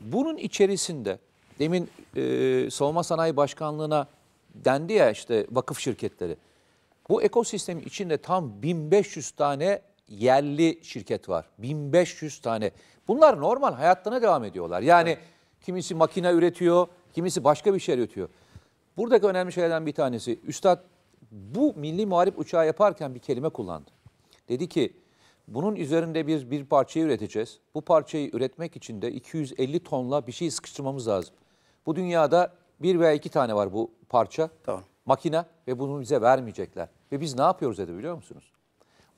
Speaker 3: bunun içerisinde demin e, savunma sanayi başkanlığına dendi ya işte vakıf şirketleri. Bu ekosistemin içinde tam 1500 tane yerli şirket var. 1500 tane. Bunlar normal hayatlarına devam ediyorlar. Yani evet. kimisi makine üretiyor, kimisi başka bir şey üretiyor. Buradaki önemli şeylerden bir tanesi. Üstad bu milli muharip uçağı yaparken bir kelime kullandı. Dedi ki bunun üzerinde bir, bir parçayı üreteceğiz. Bu parçayı üretmek için de 250 tonla bir şey sıkıştırmamız lazım. Bu dünyada bir veya iki tane var bu parça. Tamam. Makine ve bunu bize vermeyecekler. Ve biz ne yapıyoruz dedi biliyor musunuz?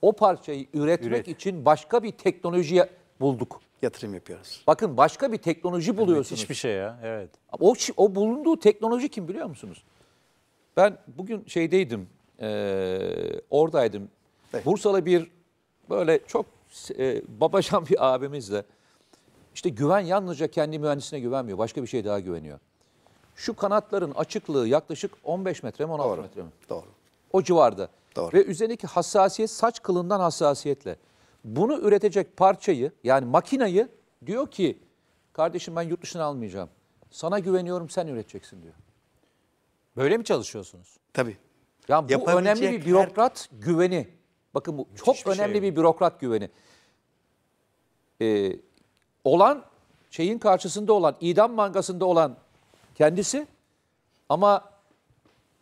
Speaker 3: o parçayı üretmek Üret. için başka bir teknolojiye bulduk. Yatırım yapıyoruz. Bakın başka bir teknoloji buluyorsunuz. hiçbir şey ya evet. O, o bulunduğu teknoloji kim biliyor musunuz? Ben bugün şeydeydim, e, oradaydım. Evet. Bursalı bir böyle çok e, babacan bir abimizle. İşte güven yalnızca kendi mühendisine güvenmiyor. Başka bir şey daha güveniyor. Şu kanatların açıklığı yaklaşık 15 metre mi 16 Doğru. metre mi? Doğru. O civarda. Doğru. Ve üzerindeki hassasiyet saç kılından hassasiyetle. Bunu üretecek parçayı yani makinayı diyor ki kardeşim ben yurt dışına almayacağım. Sana güveniyorum sen üreteceksin diyor. Böyle mi çalışıyorsunuz? Tabii. Yani bu önemli bir bürokrat her... güveni. Bakın bu Müthiş çok bir şey önemli şey. bir bürokrat güveni. Ee, olan şeyin karşısında olan, idam mangasında olan kendisi ama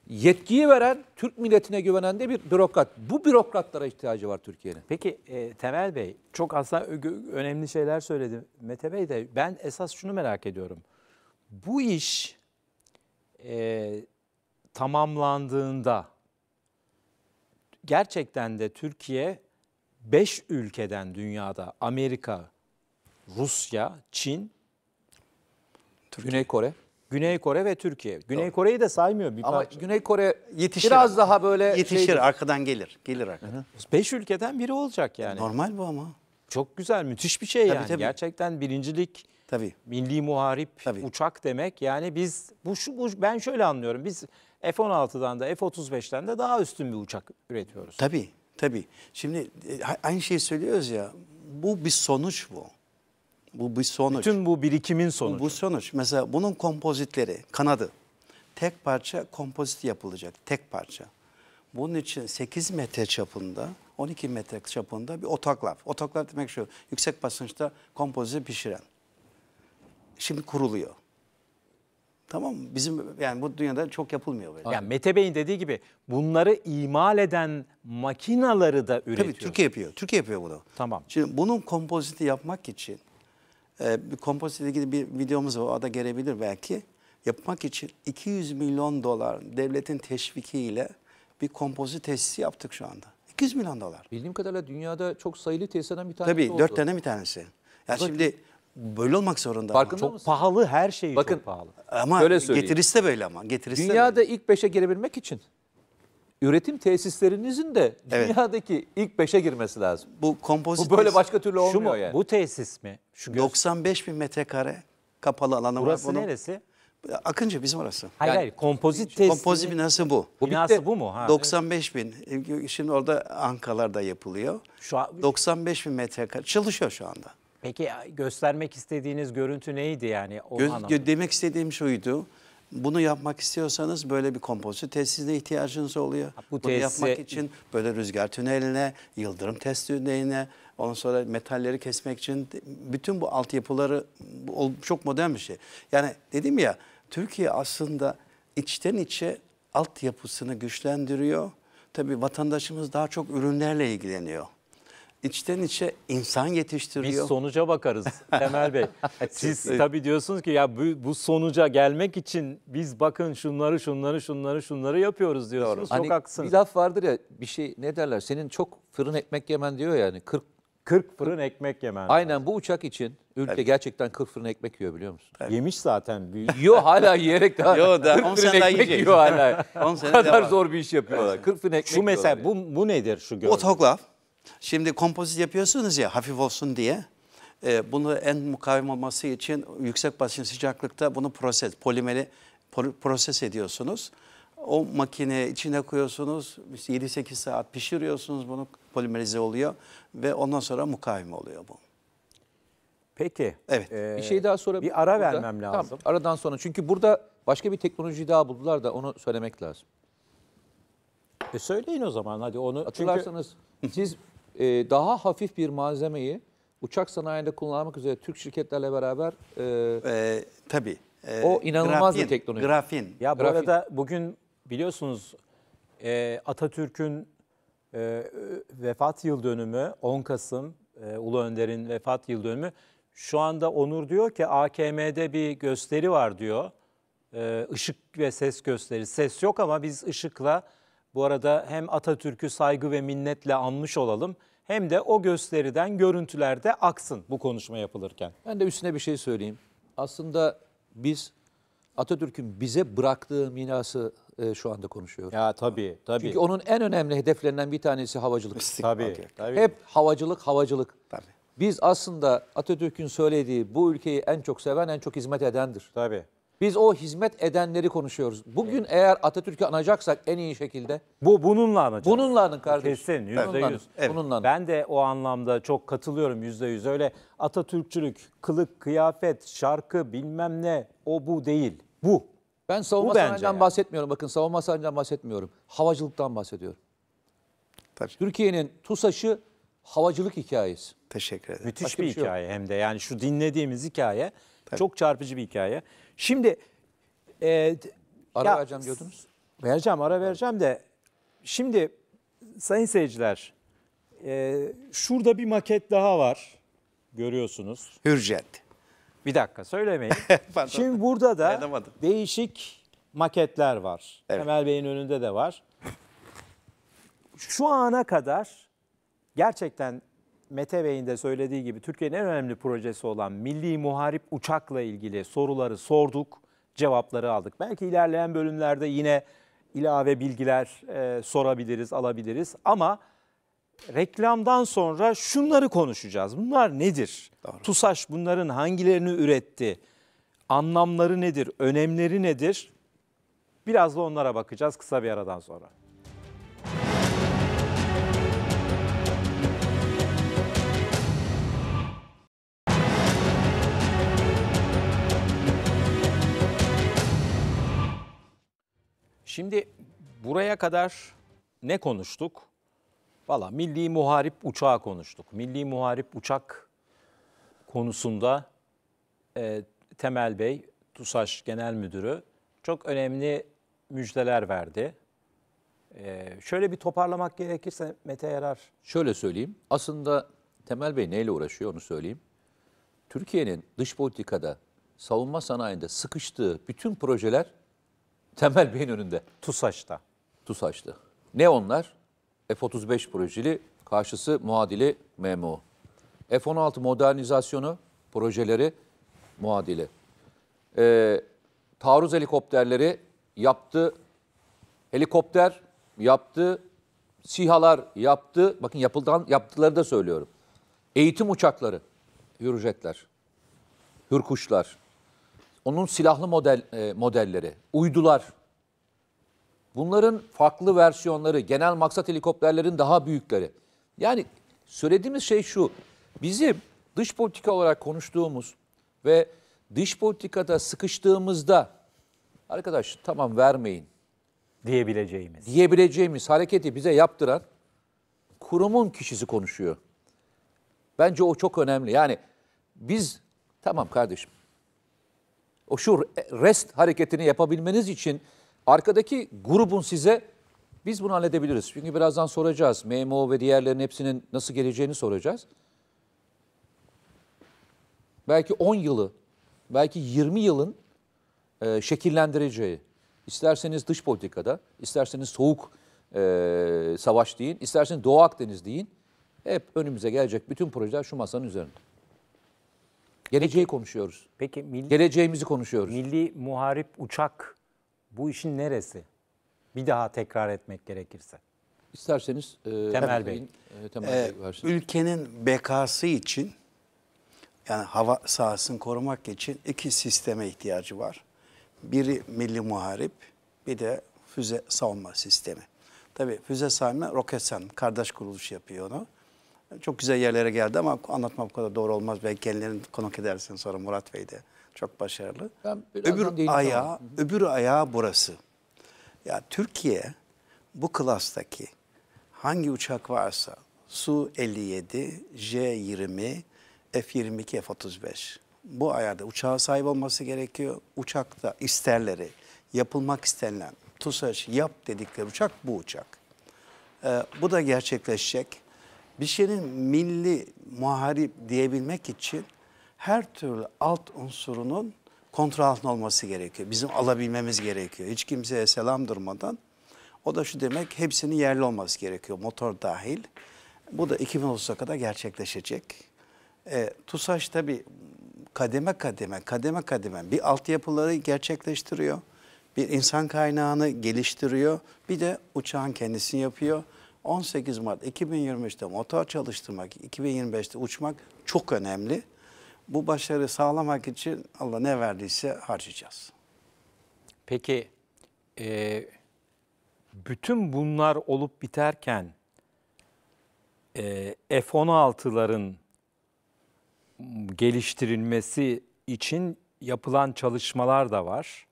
Speaker 3: yetkiyi veren, Türk milletine güvenen de bir bürokrat. Bu bürokratlara ihtiyacı var Türkiye'nin. Peki e, Temel Bey, çok
Speaker 1: aslında önemli şeyler söyledi Mete Bey de. Ben esas şunu merak ediyorum. Bu iş e, tamamlandığında gerçekten de Türkiye 5 ülkeden dünyada Amerika, Rusya, Çin, Türkiye. Güney Kore. Güney Kore ve Türkiye. Güney Doğru. Kore'yi de saymıyor bir Ama parça.
Speaker 3: Güney Kore yetişir. Biraz daha böyle şey yetişir şeydir.
Speaker 1: arkadan gelir.
Speaker 3: Gelir arkadan.
Speaker 1: Beş ülkeden biri olacak yani. Normal bu ama. Çok güzel, müthiş bir şey tabii, yani. Tabii. Gerçekten birincilik, tabii. milli muharip, tabii. uçak demek. Yani biz bu, şu, bu ben şöyle anlıyorum. Biz F-16'dan da F-35'ten de daha
Speaker 2: üstün bir uçak üretiyoruz. Tabii, tabii. Şimdi e, aynı şeyi söylüyoruz ya. Bu bir sonuç bu. Bu bir sonuç. Bütün bu birikimin sonucu. Bu, bu sonuç. Mesela bunun kompozitleri, kanadı. Tek parça kompozit yapılacak. Tek parça. Bunun için 8 metre çapında, 12 metre çapında bir otaklav. Otoklav demek şu, yüksek basınçta kompozit pişiren. Şimdi kuruluyor. Tamam mı? Bizim yani bu dünyada çok yapılmıyor böyle. Yani Mete Bey'in dediği gibi bunları imal eden makinaları da üretiyor. Tabii Türkiye yapıyor. Türkiye yapıyor bunu. Tamam. Şimdi bunun kompoziti yapmak için e, bir kompozitle ilgili bir videomuz var. O da gelebilir belki. Yapmak için 200 milyon dolar devletin teşvikiyle bir kompozit tesisi yaptık şu anda. 200 milyon dolar.
Speaker 3: Bildiğim kadarıyla dünyada çok sayılı tesisten bir tanesi Tabii, oldu. Tabii 4 tane bir
Speaker 2: tanesi. Ya yani şimdi böyle olmak zorunda. Farkında Çok mısın? pahalı her şey Bakın, çok pahalı.
Speaker 3: Ama getirisi de böyle ama. Getirisi Dünyada de böyle. ilk beşe girebilmek için üretim tesislerinizin de Evet. dünyadaki ilk beşe girmesi lazım. Bu kompozit Bu böyle başka türlü
Speaker 2: Şu olmuyor mu? yani. Bu tesis mi? Şu 95 bin metrekare kapalı alanı Burası var. bunun. neresi? Akıncı bizim orası. Hayır hayır kompozit tesis. Kompozit binası bu. Bu binası bu mu? Ha. 95 bin. E, şimdi orada Ankalar'da yapılıyor. Şu an- 95 bin metrekare çalışıyor şu anda.
Speaker 1: Peki göstermek istediğiniz görüntü neydi yani? O Gö- anlamda?
Speaker 2: demek istediğim şuydu. Bunu yapmak istiyorsanız böyle bir kompozit tesisine ihtiyacınız oluyor. Bu Bunu yapmak için böyle rüzgar tüneline, yıldırım test tüneline, ondan sonra metalleri kesmek için bütün bu altyapıları bu çok modern bir şey. Yani dedim ya Türkiye aslında içten içe altyapısını güçlendiriyor. Tabii vatandaşımız daha çok ürünlerle ilgileniyor içten içe insan yetiştiriyor. Biz sonuca bakarız
Speaker 1: Temel Bey. Siz tabii
Speaker 2: diyorsunuz ki ya bu, bu sonuca
Speaker 1: gelmek için biz bakın şunları şunları şunları şunları yapıyoruz diyorsunuz. Çok Hani haklısınız. bir
Speaker 3: laf vardır ya bir şey ne derler senin çok fırın ekmek yemen diyor yani 40 40 fırın ekmek yemen. lazım. Aynen bu uçak için ülke gerçekten 40 fırın ekmek yiyor biliyor musun? Yemiş zaten. büyük. Yo hala yiyerek daha Yo, daha 40 fırın sene daha ekmek yiyecek. yiyor hala. On O sene kadar zor bir iş yapıyorlar. 40
Speaker 2: fırın ekmek Şu mesela bu, bu nedir şu gördüğünüz? Otoklav. Şimdi kompozit yapıyorsunuz ya hafif olsun diye. E, bunu en mukavim olması için yüksek basınç sıcaklıkta bunu proses, polimeri proses ediyorsunuz. O makine içine koyuyorsunuz, 7-8 saat pişiriyorsunuz bunu polimerize oluyor ve ondan sonra mukavim oluyor bu.
Speaker 3: Peki. Evet. Ee, bir şey daha sonra bir ara burada, vermem lazım. Tamam, aradan sonra çünkü burada başka bir teknoloji daha buldular da onu söylemek lazım. E söyleyin o zaman hadi onu. Hatırlarsanız çünkü... siz e, daha hafif bir malzemeyi uçak sanayinde kullanmak üzere Türk şirketlerle beraber... E, e, tabii. E, o inanılmaz grafin, bir teknoloji. Grafin. Ya bu grafin.
Speaker 1: arada bugün biliyorsunuz e, Atatürk'ün e, e vefat yıl dönümü 10 Kasım e, Ulu Önder'in vefat yıl dönümü. Şu anda Onur diyor ki AKM'de bir gösteri var diyor. Işık e, ve ses gösteri. Ses yok ama biz ışıkla bu arada hem Atatürk'ü saygı ve minnetle anmış olalım hem de o gösteriden görüntülerde
Speaker 3: aksın bu konuşma yapılırken. Ben de üstüne bir şey söyleyeyim. Aslında biz Atatürk'ün bize bıraktığı minası e, şu anda konuşuyoruz. Ya tabii tabii. Çünkü onun en önemli hedeflerinden bir tanesi havacılık. tabii, tabii. Hep havacılık havacılık. Tabii. Biz aslında Atatürk'ün söylediği bu ülkeyi en çok seven en çok hizmet edendir. Tabii. Biz o hizmet edenleri konuşuyoruz. Bugün eğer Atatürk'ü anacaksak en iyi şekilde Bu bununla anacağız. bununla anın kardeşim. Kesin yüzde Bununla yüz. Evet. Ben de o anlamda çok katılıyorum yüzde
Speaker 1: yüz. Öyle Atatürkçülük, kılık, kıyafet, şarkı bilmem ne o bu
Speaker 3: değil. Bu. Ben savunma sanayinden yani. bahsetmiyorum. Bakın savunma sanayinden bahsetmiyorum. Havacılıktan bahsediyorum. Tabii. Türkiye'nin TUSAŞ'ı havacılık hikayesi. Teşekkür
Speaker 1: ederim. Müthiş Başka bir bir şey hikaye hem de yani şu dinlediğimiz hikaye çok çarpıcı bir hikaye. Şimdi e, ara ya, vereceğim diyordunuz. Vereceğim, ara vereceğim de şimdi sayın seyirciler e, şurada bir maket daha var. Görüyorsunuz. Hürjet. Bir dakika söylemeyin. şimdi burada da Anlamadım. değişik maketler var. Evet. Temel Bey'in önünde de var. Şu ana kadar gerçekten Mete Bey'in de söylediği gibi Türkiye'nin en önemli projesi olan Milli Muharip Uçak'la ilgili soruları sorduk, cevapları aldık. Belki ilerleyen bölümlerde yine ilave bilgiler e, sorabiliriz, alabiliriz ama reklamdan sonra şunları konuşacağız. Bunlar nedir? Doğru. TUSAŞ bunların hangilerini üretti? Anlamları nedir? Önemleri nedir? Biraz da onlara bakacağız kısa bir aradan sonra. Şimdi buraya kadar ne konuştuk? Valla milli muharip uçağı konuştuk. Milli muharip uçak konusunda e, Temel Bey, TUSAŞ Genel Müdürü çok önemli müjdeler verdi. E, şöyle bir toparlamak gerekirse Mete Yarar.
Speaker 3: Şöyle söyleyeyim. Aslında Temel Bey neyle uğraşıyor onu söyleyeyim. Türkiye'nin dış politikada, savunma sanayinde sıkıştığı bütün projeler Temel Bey'in önünde. TUSAŞ'ta. TUSAŞ'ta. Ne onlar? F-35 projeli, karşısı muadili MMO. F-16 modernizasyonu projeleri muadili. Ee, taarruz helikopterleri yaptı, helikopter yaptı, sihalar yaptı. Bakın yapıldan yaptıkları da söylüyorum. Eğitim uçakları, hürjetler, Hürkuşlar, onun silahlı model e, modelleri, uydular. Bunların farklı versiyonları, genel maksat helikopterlerin daha büyükleri. Yani söylediğimiz şey şu. Bizim dış politika olarak konuştuğumuz ve dış politikada sıkıştığımızda arkadaş tamam vermeyin
Speaker 1: diyebileceğimiz.
Speaker 3: Diyebileceğimiz hareketi bize yaptıran kurumun kişisi konuşuyor. Bence o çok önemli. Yani biz tamam kardeşim o şu rest hareketini yapabilmeniz için arkadaki grubun size biz bunu halledebiliriz. Çünkü birazdan soracağız. MMO ve diğerlerinin hepsinin nasıl geleceğini soracağız. Belki 10 yılı, belki 20 yılın e, şekillendireceği, isterseniz dış politikada, isterseniz soğuk e, savaş deyin, isterseniz Doğu Akdeniz deyin, hep önümüze gelecek bütün projeler şu masanın üzerinde. Geleceği konuşuyoruz. Peki milli, geleceğimizi konuşuyoruz. Milli
Speaker 1: muharip uçak bu işin neresi? Bir daha tekrar etmek gerekirse.
Speaker 2: İsterseniz e, Temel Bey, e, Temel Bey e, versin. Ülkenin bekası için yani hava sahasını korumak için iki sisteme ihtiyacı var. Biri milli muharip, bir de füze savunma sistemi. Tabii füze savunma Roketsan kardeş kuruluş yapıyor onu. Çok güzel yerlere geldi ama anlatmam bu kadar doğru olmaz. Belki kendilerini konuk edersin sonra Murat Bey de. Çok başarılı.
Speaker 3: Ben öbür
Speaker 2: ayağı, öbür ayağı burası. Ya Türkiye bu klastaki hangi uçak varsa Su-57, J-20, F-22, F-35 bu ayarda uçağa sahip olması gerekiyor. Uçakta isterleri, yapılmak istenilen TUSAŞ yap dedikleri uçak bu uçak. Ee, bu da gerçekleşecek. Bir şeyin milli muharip diyebilmek için her türlü alt unsurunun kontrol altında olması gerekiyor. Bizim alabilmemiz gerekiyor. Hiç kimseye selam durmadan. O da şu demek hepsinin yerli olması gerekiyor motor dahil. Bu da 2030'a kadar gerçekleşecek. E, TUSAŞ tabii kademe kademe kademe kademe bir altyapıları gerçekleştiriyor. Bir insan kaynağını geliştiriyor. Bir de uçağın kendisini yapıyor. 18 Mart 2023'te motor çalıştırmak, 2025'te uçmak çok önemli. Bu başarı sağlamak için Allah ne verdiyse harcayacağız. Peki e, bütün bunlar olup
Speaker 1: biterken e, F-16'ların geliştirilmesi için yapılan çalışmalar da var.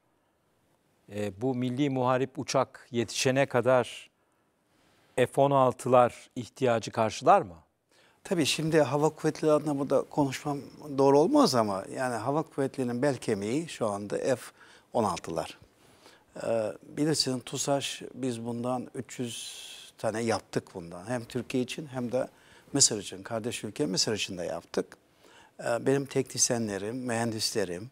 Speaker 1: E, bu milli muharip uçak yetişene kadar
Speaker 2: F-16'lar ihtiyacı karşılar mı? Tabii şimdi hava kuvvetleri adına burada konuşmam doğru olmaz ama yani hava kuvvetlerinin bel kemiği şu anda F-16'lar. Ee, bilirsiniz TUSAŞ biz bundan 300 tane yaptık bundan. Hem Türkiye için hem de Mısır için, kardeş ülke Mısır için de yaptık. Ee, benim teknisyenlerim, mühendislerim,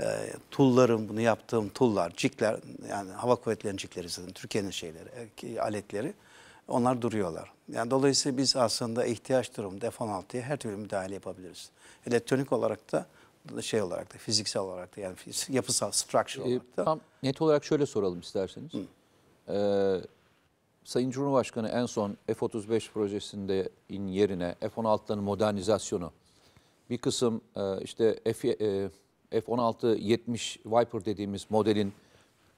Speaker 2: e, tullarım, bunu yaptığım tullar, cikler, yani hava kuvvetlerinin cikleri zaten Türkiye'nin şeyleri, e, aletleri onlar duruyorlar. Yani dolayısıyla biz aslında ihtiyaç durumunda F-16'ya her türlü müdahale yapabiliriz. Elektronik olarak da şey olarak da fiziksel olarak da yani yapısal structure ee,
Speaker 3: olarak da. tam net olarak şöyle soralım isterseniz. Hı. Ee, Sayın Cumhurbaşkanı en son F-35 projesinde yerine F-16'ların modernizasyonu bir kısım e, işte F, e, F-16 70 Viper dediğimiz modelin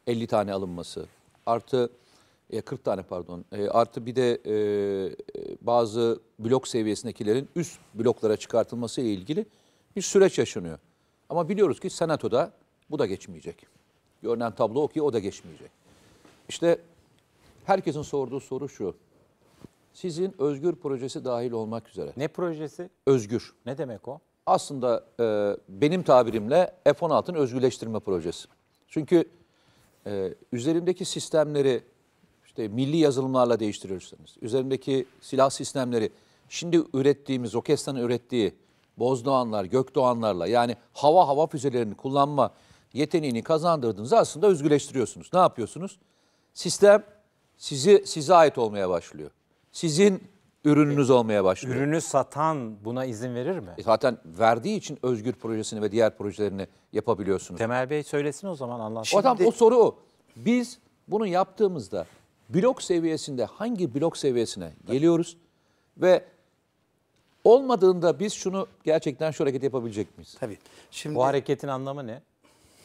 Speaker 3: 50 tane alınması artı e, 40 tane pardon. E, artı bir de e, e, bazı blok seviyesindekilerin üst bloklara çıkartılması ile ilgili bir süreç yaşanıyor. Ama biliyoruz ki senatoda bu da geçmeyecek. Görünen tablo o ki o da geçmeyecek. İşte herkesin sorduğu soru şu. Sizin özgür projesi dahil olmak üzere. Ne projesi? Özgür. Ne demek o? Aslında e, benim tabirimle F-16'nın özgürleştirme projesi. Çünkü e, üzerimdeki sistemleri işte milli yazılımlarla değiştirirsiniz. Üzerindeki silah sistemleri şimdi ürettiğimiz, Roketsan'ın ürettiği Bozdoğanlar, Gökdoğanlarla yani hava hava füzelerini kullanma yeteneğini kazandırdığınızı aslında özgürleştiriyorsunuz. Ne yapıyorsunuz? Sistem sizi size ait olmaya başlıyor. Sizin ürününüz e, olmaya başlıyor. Ürünü satan buna izin verir mi? E zaten verdiği için özgür projesini ve diğer projelerini yapabiliyorsunuz. Temel Bey söylesin o zaman anlatsın. O adam o soru o. Biz bunu yaptığımızda blok seviyesinde hangi blok seviyesine geliyoruz ve olmadığında biz şunu gerçekten şu hareket yapabilecek miyiz? Tabii. Şimdi Bu hareketin anlamı ne?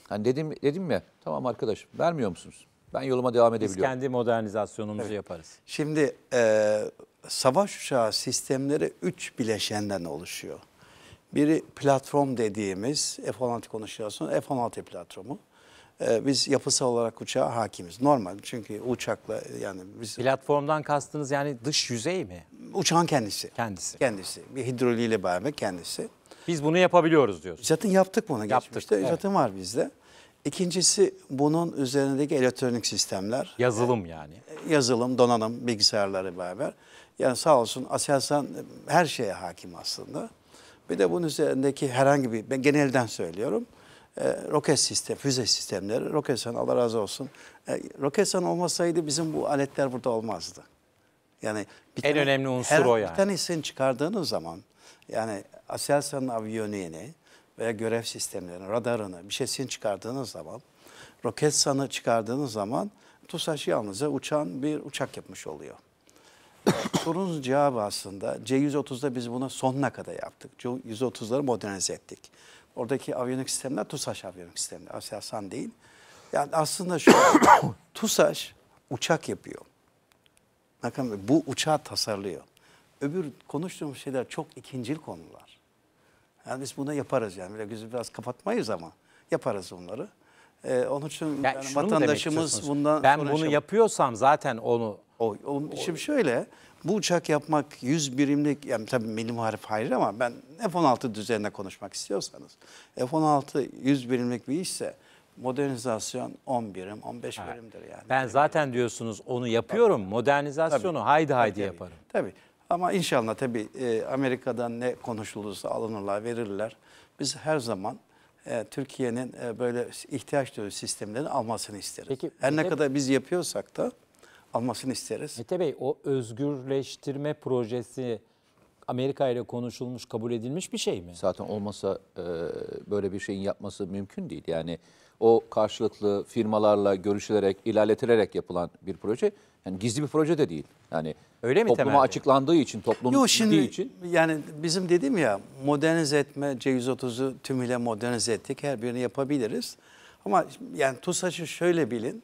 Speaker 3: Hani dedim dedim ya tamam arkadaş vermiyor musunuz? Ben yoluma devam Biz edebiliyorum. kendi modernizasyonumuzu Evet. yaparız. Şimdi
Speaker 2: e, savaş uçağı sistemleri üç bileşenden oluşuyor. Biri platform dediğimiz F-16 konuşuyorsun, F-16 platformu. Ee, biz yapısal olarak uçağa hakimiz. Normal çünkü uçakla e, yani biz... Platformdan kastınız yani dış yüzey mi? Uçağın kendisi. Kendisi. Kendisi. Bir hidroliğiyle beraber kendisi. Biz bunu yapabiliyoruz diyorsunuz. Zaten yaptık bunu yaptık, geçmişte. Evet. Zaten var bizde. İkincisi bunun üzerindeki elektronik sistemler. Yazılım yani. E, yazılım, donanım, bilgisayarları beraber. Yani sağ olsun Aselsan e, her şeye hakim aslında. Bir de bunun üzerindeki herhangi bir, ben genelden söylüyorum e, roket sistem, füze sistemleri. Roketsan Allah razı olsun. E, Roketsan olmasaydı bizim bu aletler burada olmazdı. Yani bir en tane, önemli unsur her, o yani. Bir tanesini çıkardığınız zaman yani Aselsan'ın aviyonini veya görev sistemlerini, radarını bir şeysini çıkardığınız zaman, Roketsan'ı çıkardığınız zaman TUSAŞ yalnızca uçan bir uçak yapmış oluyor. E, sorunun cevabı aslında C-130'da biz buna sonuna kadar yaptık. C-130'ları modernize ettik. Oradaki aviyonik sistemler TUSAŞ aviyonik sistemler. Aselsan değil. Yani aslında şu TUSAŞ uçak yapıyor. Bakın bu uçağı tasarlıyor. Öbür konuştuğumuz şeyler çok ikincil konular. Yani biz bunu yaparız yani. Böyle gözü biraz kapatmayız ama yaparız bunları. Ee, onun için yani yani vatandaşımız bundan Ben bunu şey- yapıyorsam zaten onu... O, o, o, şimdi şöyle bu uçak yapmak 100 birimlik, yani tabii milli muharif hayır ama ben F-16 düzenine konuşmak istiyorsanız, F-16 100 birimlik bir işse modernizasyon 10 birim, 15 ha. birimdir
Speaker 1: yani. Ben zaten diyorsunuz onu yapıyorum, tabii. modernizasyonu tabii. haydi haydi tabii. yaparım.
Speaker 2: Tabii ama inşallah tabii e, Amerika'dan ne konuşulursa alınırlar, verirler. Biz her zaman e, Türkiye'nin e, böyle ihtiyaç duyduğu sistemlerini almasını isteriz. Peki, her ne kadar biz yapıyorsak da almasını isteriz. Mete Bey o
Speaker 1: özgürleştirme projesi Amerika ile konuşulmuş, kabul edilmiş bir şey
Speaker 3: mi? Zaten olmasa e, böyle bir şeyin yapması mümkün değil. Yani o karşılıklı firmalarla görüşülerek, ilerletilerek yapılan bir proje. Yani gizli bir proje de değil. Yani Öyle mi topluma temelde? açıklandığı için, toplum Yok, şimdi, için.
Speaker 2: Yani bizim dedim ya modernize etme, C130'u tümüyle modernize ettik. Her birini yapabiliriz. Ama yani TUSAŞ'ı şöyle bilin.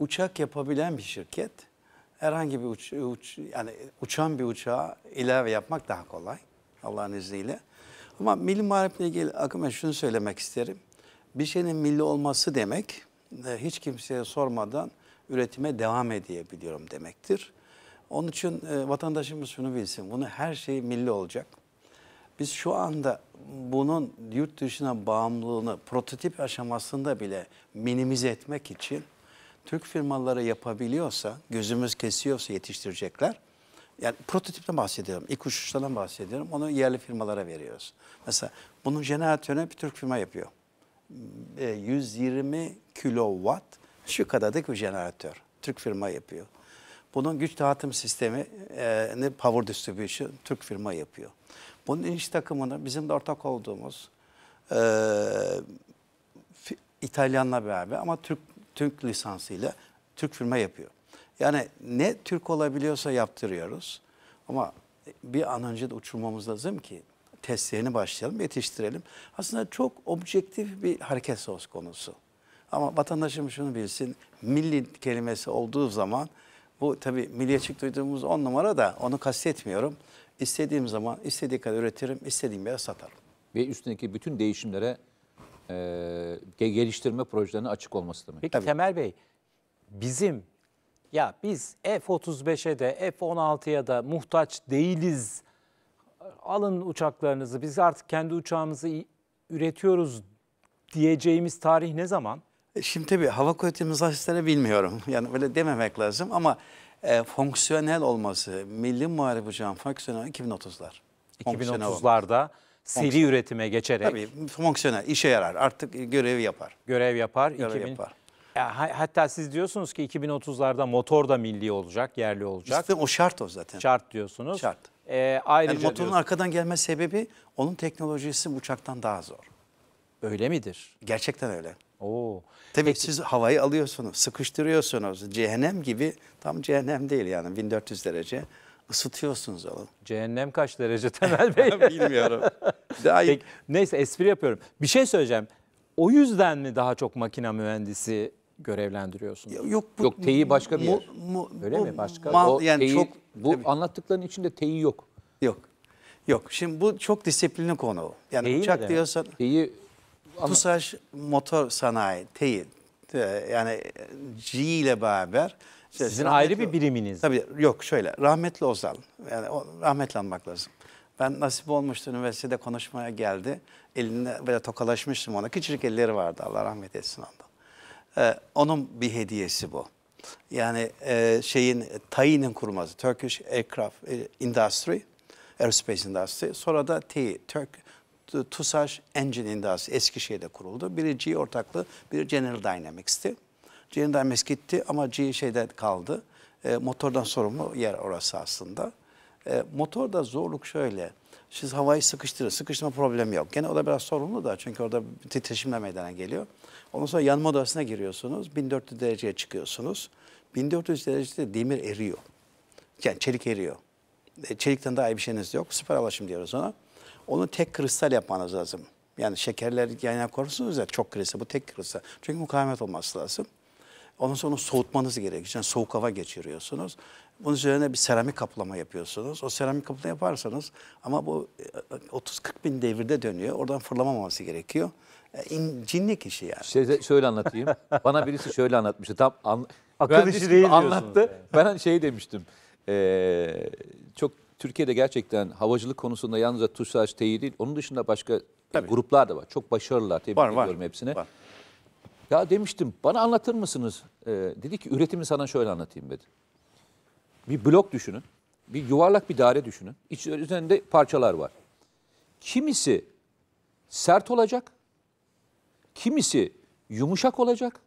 Speaker 2: Uçak yapabilen bir şirket herhangi bir uç, uç, yani uçan bir uçağa ilave yapmak daha kolay Allah'ın izniyle. Ama milli marifle ilgili akıma şunu söylemek isterim. Bir şeyin milli olması demek e, hiç kimseye sormadan üretime devam edebiliyorum demektir. Onun için e, vatandaşımız şunu bilsin, bunu her şey milli olacak. Biz şu anda bunun yurt dışına bağımlılığını prototip aşamasında bile minimize etmek için Türk firmaları yapabiliyorsa, gözümüz kesiyorsa yetiştirecekler. Yani prototipten bahsediyorum, ilk uçuştan bahsediyorum. Onu yerli firmalara veriyoruz. Mesela bunun jeneratörünü bir Türk firma yapıyor. 120 ee, kilowatt şu kadardık bir jeneratör. Türk firma yapıyor. Bunun güç dağıtım sistemi, e, power distribution Türk firma yapıyor. Bunun iniş takımını bizim de ortak olduğumuz e, İtalyanla beraber ama Türk Türk lisansıyla Türk firma yapıyor. Yani ne Türk olabiliyorsa yaptırıyoruz. Ama bir an önce de uçurmamız lazım ki testlerini başlayalım, yetiştirelim. Aslında çok objektif bir hareket söz konusu. Ama vatandaşımız şunu bilsin, milli kelimesi olduğu zaman bu tabii milliyetçilik duyduğumuz on numara da onu kastetmiyorum. İstediğim zaman istediği kadar üretirim, istediğim yere satarım.
Speaker 3: Ve üstündeki bütün değişimlere e, geliştirme projelerine açık olması demek. Peki Tabii. Temel Bey, bizim ya biz F-35'e de
Speaker 1: F-16'ya da muhtaç değiliz. Alın uçaklarınızı biz artık kendi uçağımızı üretiyoruz diyeceğimiz tarih ne zaman?
Speaker 2: E, şimdi tabii hava kuvvetimiz hasisleri bilmiyorum. Yani öyle dememek lazım ama e, fonksiyonel olması, milli muharebe uçağın fonksiyonel 2030'lar. 2030'larda Seri fonksiyonel. üretime geçerek. Tabii fonksiyonel, işe yarar. Artık görevi yapar. Görev yapar. Görev 2000... yapar.
Speaker 1: hatta siz diyorsunuz ki 2030'larda motor da milli olacak, yerli olacak. İşte o şart o zaten. Şart diyorsunuz. Şart. Ee, ayrıca yani motorun diyorsun. arkadan
Speaker 2: gelme sebebi onun teknolojisi uçaktan daha zor. Öyle midir? Gerçekten öyle. Oo. Tabii Peki. siz havayı alıyorsunuz, sıkıştırıyorsunuz. Cehennem gibi, tam cehennem değil yani 1400 derece ısıtıyorsunuz alanı. Cehennem kaç derece Temel Bey? Bilmiyorum. Daha iyi.
Speaker 1: Peki, neyse espri yapıyorum. Bir şey söyleyeceğim. O yüzden mi daha çok makine mühendisi
Speaker 2: görevlendiriyorsunuz? Ya yok, bu, yok teyi başka bir mu, Mu, Öyle bu, mi başka? Mal, o yani teyi, çok, bu tabii. anlattıkların içinde teyi yok. Yok. Yok. Şimdi bu çok disiplinli konu. Yani teyi uçak diyorsan... Teyi... TUSAŞ motor sanayi, teyi. Ee, yani G ile beraber şey, Sizin ayrı bir biriminiz. Tabii yok şöyle rahmetli Ozan. Yani o, rahmetli anmak lazım. Ben nasip olmuştu üniversitede konuşmaya geldi. Elinde böyle tokalaşmıştım ona. Küçücük elleri vardı Allah rahmet etsin ondan. Ee, onun bir hediyesi bu. Yani e, şeyin TAI'nin kurması Turkish Aircraft e, Industry, Aerospace Industry. Sonra da TEİ, Türk TUSAŞ Engine Industry Eskişehir'de kuruldu. Biri G ortaklığı, biri General Dynamics'ti. Gendarmes gitti ama G şeyde kaldı. E, motordan sorumlu yer orası aslında. E, motorda zorluk şöyle. Siz havayı sıkıştırır. Sıkıştırma problemi yok. Gene o da biraz sorumlu da çünkü orada titreşimle meydana geliyor. Ondan sonra yanma odasına giriyorsunuz. 1400 dereceye çıkıyorsunuz. 1400 derecede demir eriyor. Yani çelik eriyor. E, çelikten daha iyi bir şeyiniz yok. Süper alaşım diyoruz ona. Onu tek kristal yapmanız lazım. Yani şekerler yana korursunuz ya çok kristal. Bu tek kristal. Çünkü mukavemet olması lazım. Ondan sonra soğutmanız gerekiyor. Yani soğuk hava geçiriyorsunuz. Bunun üzerine bir seramik kaplama yapıyorsunuz. O seramik kaplama yaparsanız ama bu 30-40 e, bin devirde
Speaker 3: dönüyor. Oradan fırlamaması gerekiyor. E, İncinlik işi yani. Şey, şey, şöyle anlatayım. Bana birisi şöyle anlatmıştı. Tam an, Akıl işi değil anlattı. Yani. Ben şey demiştim. Ee, çok Türkiye'de gerçekten havacılık konusunda yalnızca TUSAŞ, değil. Onun dışında başka Tabii. gruplar da var. Çok başarılılar. Tebrik var, ediyorum var, hepsine. Var. Ya demiştim bana anlatır mısınız? Ee, dedi ki üretimi sana şöyle anlatayım dedi. Bir blok düşünün. Bir yuvarlak bir daire düşünün. İç, üzerinde parçalar var. Kimisi sert olacak. Kimisi yumuşak olacak.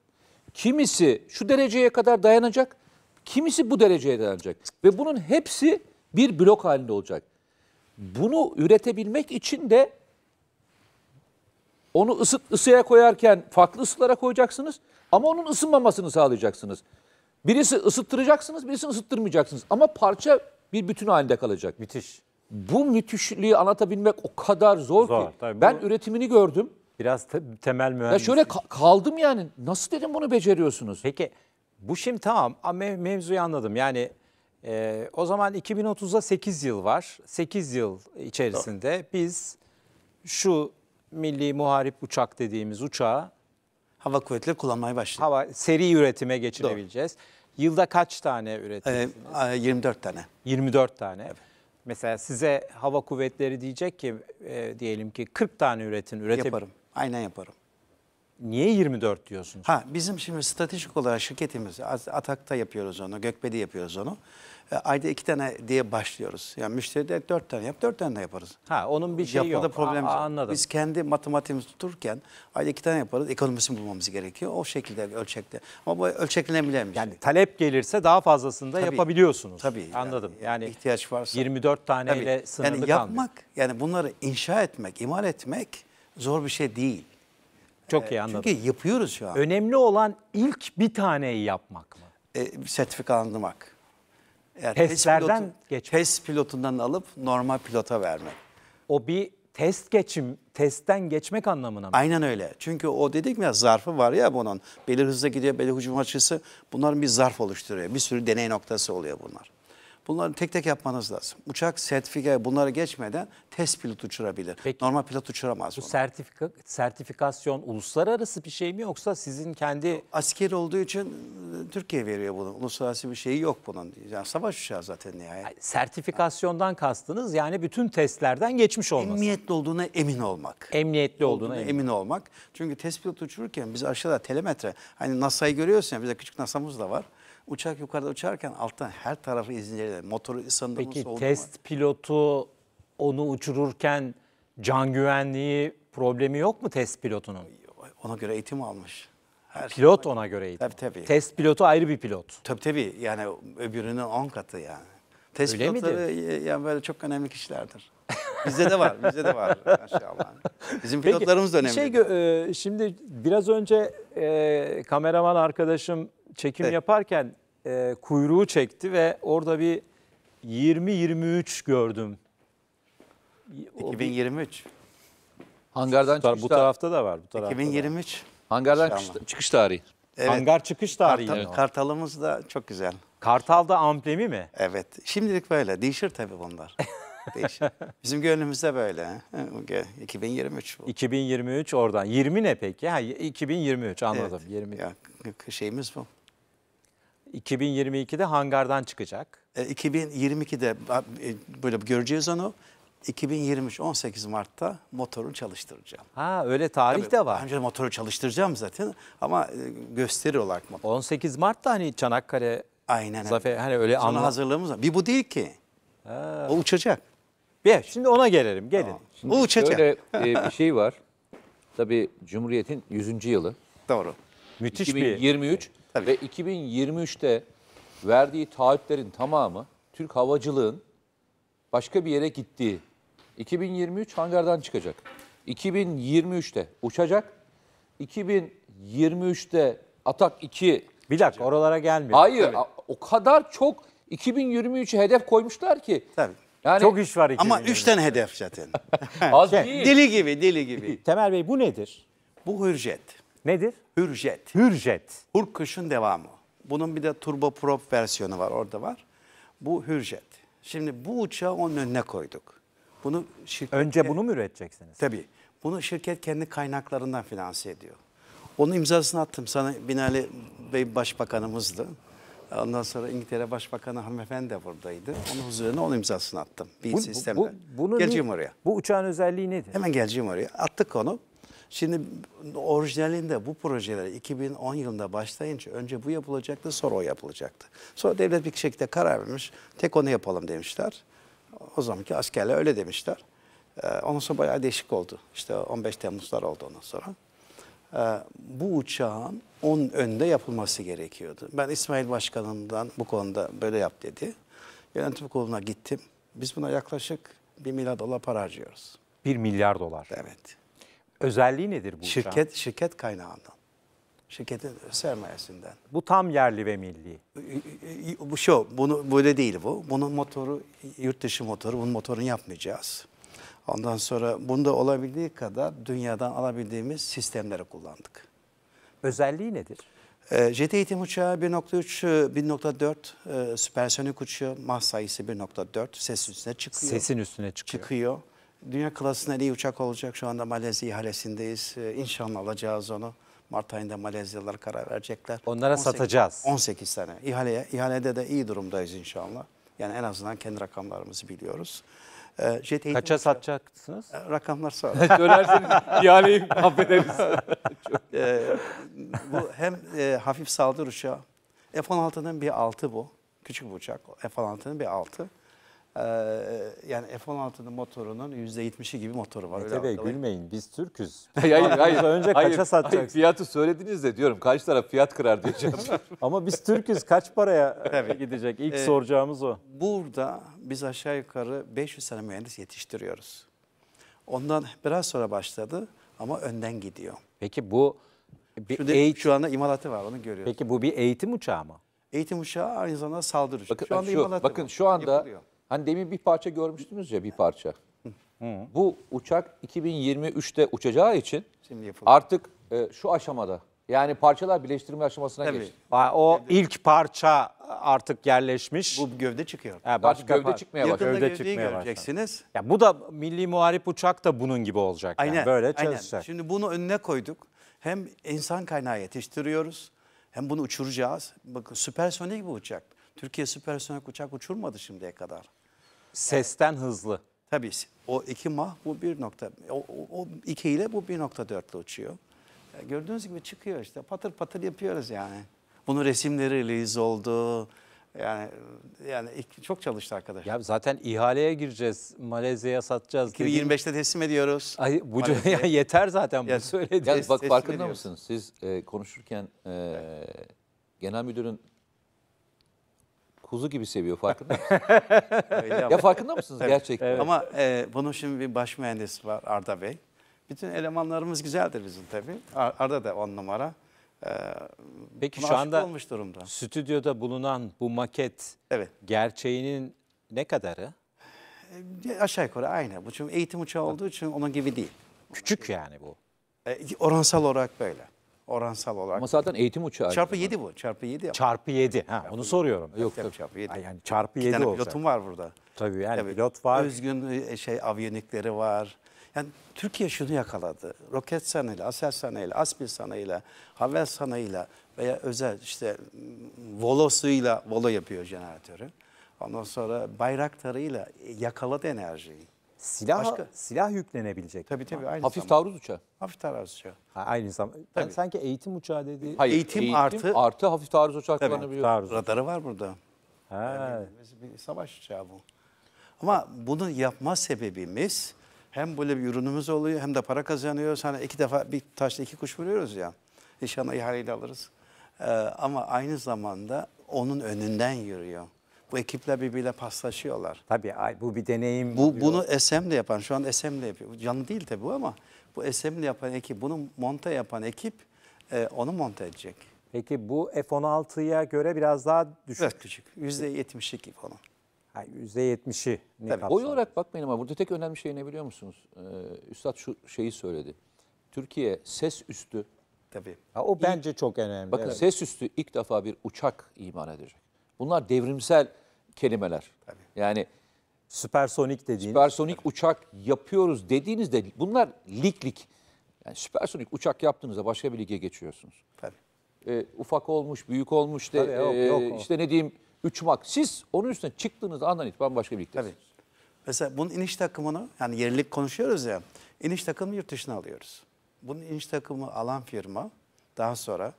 Speaker 3: Kimisi şu dereceye kadar dayanacak. Kimisi bu dereceye dayanacak. Ve bunun hepsi bir blok halinde olacak. Bunu üretebilmek için de onu ısı, ısıya koyarken farklı ısılara koyacaksınız ama onun ısınmamasını sağlayacaksınız. Birisi ısıttıracaksınız, birisi ısıttırmayacaksınız. Ama parça bir bütün halinde kalacak. Müthiş. Bu müthişliği anlatabilmek o kadar zor, zor ki. Tabii ben bu... üretimini gördüm. Biraz te temel mühendislik. Ya şöyle ka kaldım yani. Nasıl dedim bunu
Speaker 1: beceriyorsunuz? Peki bu şimdi tamam mev mevzuyu anladım. Yani e, o zaman 2030'da 8 yıl var. 8 yıl içerisinde Doğru. biz şu milli muharip uçak dediğimiz uçağı hava kuvvetleri kullanmaya başladı. Hava seri üretime geçirebileceğiz. Doğru. Yılda kaç tane üretiyorsunuz? Ee, 24 tane. 24 tane. Evet. Mesela size hava kuvvetleri diyecek ki e, diyelim ki 40
Speaker 2: tane üretin üretebilirim. Yaparım. Aynen yaparım. Niye 24 diyorsunuz? Ha bizim şimdi stratejik olarak şirketimiz Atak'ta yapıyoruz onu, Gökbedi yapıyoruz onu. E, ayda iki tane diye başlıyoruz. Yani müşteri de dört tane yap, dört tane de yaparız. Ha onun bir şeyi Yapmada yok. problem Aa, anladım. Biz kendi matematiğimizi tuturken ayda iki tane yaparız. Ekonomisini bulmamız gerekiyor. O şekilde ölçekte. Ama bu ölçeklenebilir mi? Şey. Yani talep gelirse daha fazlasını da Tabii, yapabiliyorsunuz. Tabii. Anladım. Yani, yani ihtiyaç varsa. 24 taneyle Tabii. sınırlı yani yapmak, kalmıyor. Yani bunları inşa etmek, imal etmek zor bir şey değil. Çok e, iyi anladım. Çünkü yapıyoruz şu an. Önemli olan ilk bir taneyi yapmak mı? E, sertifika almak. Yani Testlerden test, pilotu, geçmek. test pilotundan alıp normal pilota vermek. O bir test geçim, testten geçmek anlamına mı? Aynen öyle. Çünkü o dedik mi ya zarfı var ya bunun. Belli hızda gidiyor, belli hücum açısı. Bunların bir zarf oluşturuyor. Bir sürü deney noktası oluyor bunlar. Bunları tek tek yapmanız lazım. Uçak sertifika bunları geçmeden test pilot uçurabilir. Peki, Normal pilot uçuramaz. Bu sertifika, sertifikasyon uluslararası bir şey mi yoksa sizin kendi... Asker olduğu için e, Türkiye veriyor bunu. Uluslararası bir şeyi yok bunun. Yani savaş uçağı zaten nihayet. Yani
Speaker 1: sertifikasyondan kastınız yani bütün testlerden geçmiş olması. Emniyetli olduğuna emin
Speaker 2: olmak. Emniyetli olduğuna, olduğuna emin. olmak. Çünkü test pilot uçururken biz aşağıda telemetre hani NASA'yı görüyorsun ya bize küçük NASA'mız da var. Uçak yukarıda uçarken alttan her tarafı izleyiciler. Motoru ısındı Peki, mı soğudu test mu? pilotu onu uçururken can güvenliği
Speaker 1: problemi yok mu test pilotunun? Ona göre eğitim almış. Her şey pilot şey. ona göre
Speaker 2: eğitim. Tabii tabii. Test pilotu ayrı bir pilot. Tabii tabii yani öbürünün on katı yani. Test Öyle pilotları midir? E, yani böyle çok önemli kişilerdir. Bizde de var, bizde de var maşallah. Şey Bizim pilotlarımız Peki, da önemli.
Speaker 1: Şey, e, şimdi biraz önce e, kameraman arkadaşım çekim evet. yaparken e, kuyruğu çekti ve orada bir 20-23 gördüm. O
Speaker 3: 2023. Hangardan Bu
Speaker 1: tar- bu tarafta
Speaker 3: da var. Bu tarafta da. 2023. Hangardan çıkış, çıkış tarihi. Evet. Hangar
Speaker 2: çıkış tarihi. Kartal- kartalımız da çok güzel. Kartal'da amblemi mi? Evet. Şimdilik böyle. Değişir tabii bunlar. Değişir. Bizim gönlümüzde böyle.
Speaker 1: 2023 bu. 2023 oradan. 20 ne peki? Ha, 2023 anladım. 20. Ya,
Speaker 2: k- şeyimiz bu. 2022'de hangardan çıkacak. E, 2022'de e, böyle göreceğiz onu. 2023 18 Mart'ta motoru çalıştıracağım. Ha öyle tarih Tabii, de var. Önce motoru çalıştıracağım zaten ama e, gösteri olarak motor. 18 Mart'ta hani Çanakkale Aynen. Zafer hani öyle Sonra anla... hazırlığımız var. Bir bu değil
Speaker 1: ki. Ha. O uçacak.
Speaker 3: Bir şimdi ona gelelim. Gelin. Tamam. o uçacak. Şöyle e, bir şey var. Tabii Cumhuriyet'in 100. yılı. Doğru. Müthiş 2023. bir. 2023 Tabii. Ve 2023'te verdiği taahhütlerin tamamı Türk havacılığın başka bir yere gittiği. 2023 hangardan çıkacak. 2023'te uçacak. 2023'te Atak 2 Bir dakika oralara gelmiyor. Hayır Tabii. o kadar çok 2023'e hedef koymuşlar ki. Tabii. Yani Çok iş var 2000 Ama üç tane hedef zaten. az şey, değil. deli gibi,
Speaker 2: deli gibi. Temel Bey bu nedir? Bu hürjet. Nedir? Hürjet. Hürjet. Hurkuş'un devamı. Bunun bir de turboprop versiyonu var orada var. Bu Hürjet. Şimdi bu uçağı onun önüne koyduk. Bunu şirket Önce bunu mu üreteceksiniz? Tabii. Bunu şirket kendi kaynaklarından finanse ediyor. Onun imzasını attım sana Binali Bey Başbakanımızdı. Ondan sonra İngiltere Başbakanı hanımefendi de buradaydı. Onun huzuruna onun imzasını attım bir bu, sistemde. Bu, bunu geleceğim oraya. Bu uçağın özelliği nedir? Hemen geleceğim oraya. Attık onu. Şimdi orijinalinde bu projeler 2010 yılında başlayınca önce bu yapılacaktı sonra o yapılacaktı. Sonra devlet bir şekilde karar vermiş tek onu yapalım demişler. O zamanki askerler öyle demişler. Ee, ondan sonra bayağı değişik oldu. İşte 15 Temmuzlar oldu ondan sonra. Ee, bu uçağın onun önünde yapılması gerekiyordu. Ben İsmail Başkanım'dan bu konuda böyle yap dedi. Yönetim kuruluna gittim. Biz buna yaklaşık 1 milyar dolar para harcıyoruz. 1 milyar dolar? Evet. Özelliği nedir bu uçağın? Şirket, şirket kaynağından. Şirketin sermayesinden. Bu tam yerli ve milli. Bu şu, bunu böyle değil bu. Bunun motoru, yurt dışı motoru, bunun motorunu yapmayacağız. Ondan sonra bunda olabildiği kadar dünyadan alabildiğimiz sistemleri kullandık. Özelliği nedir? E, jet eğitim uçağı 1.3, 1.4 e, e, süpersonik uçuyor. Mah sayısı 1.4. Sesin üstüne çıkıyor. Sesin üstüne çıkıyor. Çıkıyor. Dünya klasında en iyi uçak olacak. Şu anda Malezya ihalesindeyiz. Ee, inşallah alacağız onu. Mart ayında Malezyalılar karar verecekler. Onlara 18, satacağız. 18 tane. İhaleye, ihalede de iyi durumdayız inşallah. Yani en azından kendi rakamlarımızı biliyoruz. Ee, jet Kaça uçağı- satacaksınız? Ee, rakamlar sonra. Söylerseniz Yani affederiz. bu hem e, hafif saldırı uçağı. F-16'nın bir altı bu. Küçük bir uçak. F-16'nın bir altı. Ee, yani F-16'nın motorunun %70'i gibi motoru var. Mete Bey gülmeyin
Speaker 3: biz Türk'üz. hayır hayır. önce hayır, kaça satacaksın? Hayır, fiyatı söylediniz de diyorum kaç taraf fiyat kırar diyeceğim. Şey
Speaker 2: ama biz
Speaker 1: Türk'üz kaç paraya evet. gidecek? İlk ee,
Speaker 3: soracağımız
Speaker 2: o. Burada biz aşağı yukarı 500 tane mühendis yetiştiriyoruz. Ondan biraz sonra başladı ama önden gidiyor. Peki bu bir Şimdi eğitim... şu anda imalatı var onu görüyoruz.
Speaker 3: Peki bu bir eğitim uçağı mı? Eğitim uçağı aynı zamanda saldırı uçağı. Bakın şu anda, şu, bakın, şu anda yapılıyor. Hani demin bir parça görmüştünüz ya bir parça. Bu uçak 2023'te uçacağı için Şimdi artık e, şu aşamada yani parçalar birleştirme aşamasına Tabii. geçti. Ha, O ilk parça artık yerleşmiş. Bu gövde çıkıyor. Ha, başka
Speaker 1: gövde par- çıkmaya başladı. Gövde çıkmaya başladı. göreceksiniz. Ya bu da milli muharip uçak da bunun gibi olacak. yani. Aynen. Böyle aynen. çalışacak.
Speaker 2: Şimdi bunu önüne koyduk. Hem insan kaynağı yetiştiriyoruz hem bunu uçuracağız. Bakın süpersonik bir uçak. Türkiye süpersonik uçak uçurmadı şimdiye kadar. Sesten hızlı. Tabii o 2 mah bu 1 nokta. O, o 2 ile bu 1.4'le uçuyor. E, gördüğünüz gibi çıkıyor işte patır patır yapıyoruz yani. Bunun resimleri release oldu. Yani yani çok çalıştı arkadaşlar. Ya zaten ihaleye gireceğiz. Malezya'ya satacağız.
Speaker 1: 2025'te
Speaker 2: teslim ediyoruz.
Speaker 3: Ay bu ya yeter
Speaker 1: zaten bu söyledi. bak farkında ediyoruz.
Speaker 3: mısınız? Siz e, konuşurken e, evet. genel müdürün kuzu gibi seviyor farkında mısınız?
Speaker 2: ya farkında mısınız gerçekten? Evet. Ama e, bunun şimdi bir baş mühendis var Arda Bey. Bütün elemanlarımız güzeldir bizim tabii. Ar Arda da on numara. Ee, Peki
Speaker 1: şu anda olmuş durumda. stüdyoda bulunan bu maket evet. gerçeğinin ne
Speaker 2: kadarı? E, aşağı yukarı aynı. Bu çünkü eğitim uçağı olduğu için onun gibi değil. Küçük yani bu. E, oransal olarak böyle. Oransal olarak. Ama zaten eğitim uçağı. Çarpı 7 bu. Çarpı 7. Çarpı 7. Ha, onu soruyorum. Yok tabii çarpı 7. Yani çarpı 7 olsa. pilotum var burada. Tabii yani tabii. pilot var. Özgün e, şey aviyonikleri var. Yani Türkiye şunu yakaladı. Roket sanayıyla, Aselsan ile, Aspilsan ile, Havelsan ile veya özel işte volosuyla volo yapıyor jeneratörü. Ondan sonra bayraktarıyla yakaladı enerjiyi silah Başka? silah yüklenebilecek. Tabii tabii aynı Hafif
Speaker 1: zamanda.
Speaker 3: taarruz uçağı.
Speaker 2: Hafif
Speaker 1: taarruz uçağı.
Speaker 3: Ha, aynı zamanda. Ben Tabii.
Speaker 1: sanki eğitim uçağı dedi. Hayır, Eğitim artı-
Speaker 3: artı hafif taarruz uçağı Tabii, kullanabiliyor. Taarruz. Radarı var burada.
Speaker 2: Ha. Bir savaş uçağı bu. Ama bunu yapma sebebimiz hem böyle bir ürünümüz oluyor hem de para kazanıyoruz. Hani iki defa bir taşla iki kuş vuruyoruz ya. İnşallah ihaleyle alırız. Ee, ama aynı zamanda onun önünden yürüyor bu ekipler birbiriyle paslaşıyorlar. Tabii bu bir deneyim. Bu, oluyor. bunu SM'de yapan, şu an SM'de yapıyor. Canlı değil tabii bu ama bu SM'de yapan ekip, bunu monte yapan ekip e, onu monte edecek. Peki bu
Speaker 3: F-16'ya göre biraz daha düşük. Evet küçük. %72 falan. Ha, %70'i ne Tabii. Boy olarak bakmayın ama burada tek önemli şey ne biliyor musunuz? Ee, Üstad şu şeyi söyledi. Türkiye ses üstü. Tabii. Ha, o bence ilk, çok önemli. Bakın evet. ses üstü ilk defa bir uçak iman edecek. Bunlar devrimsel kelimeler. Tabii. Yani süpersonik dediğiniz. Süpersonik tabii. uçak yapıyoruz dediğinizde bunlar lig lig. Yani süpersonik uçak yaptığınızda başka bir lige geçiyorsunuz. Tabii. Ee, ufak olmuş, büyük olmuş de tabii, yok, e, yok, işte ne diyeyim 3 mak. Siz onun üstüne çıktığınız andan itibaren başka bir ligdesiniz. Tabii. Mesela bunun iniş takımını yani yerlilik konuşuyoruz ya. iniş takımını yurt
Speaker 2: dışına alıyoruz. Bunun iniş takımı alan firma daha sonra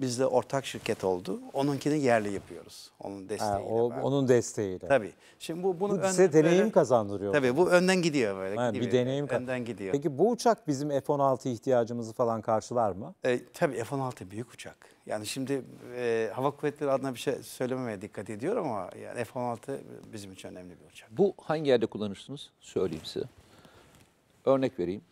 Speaker 2: bizde ortak şirket oldu. Onunkini yerli yapıyoruz. Onun desteğiyle. Ha, o, onun desteğiyle. Tabii. Şimdi bu bunu bu ön, size deneyim böyle, kazandırıyor. Tabii bu önden gidiyor böyle. Ha, gidiyor. Bir deneyim önden gidiyor. Peki bu uçak bizim F-16 ihtiyacımızı falan karşılar mı? E, tabii F-16 büyük uçak. Yani şimdi e, Hava Kuvvetleri adına bir şey söylememeye dikkat ediyorum ama yani F-16 bizim için önemli
Speaker 3: bir uçak. Bu hangi yerde kullanırsınız? Söyleyeyim size. Örnek vereyim.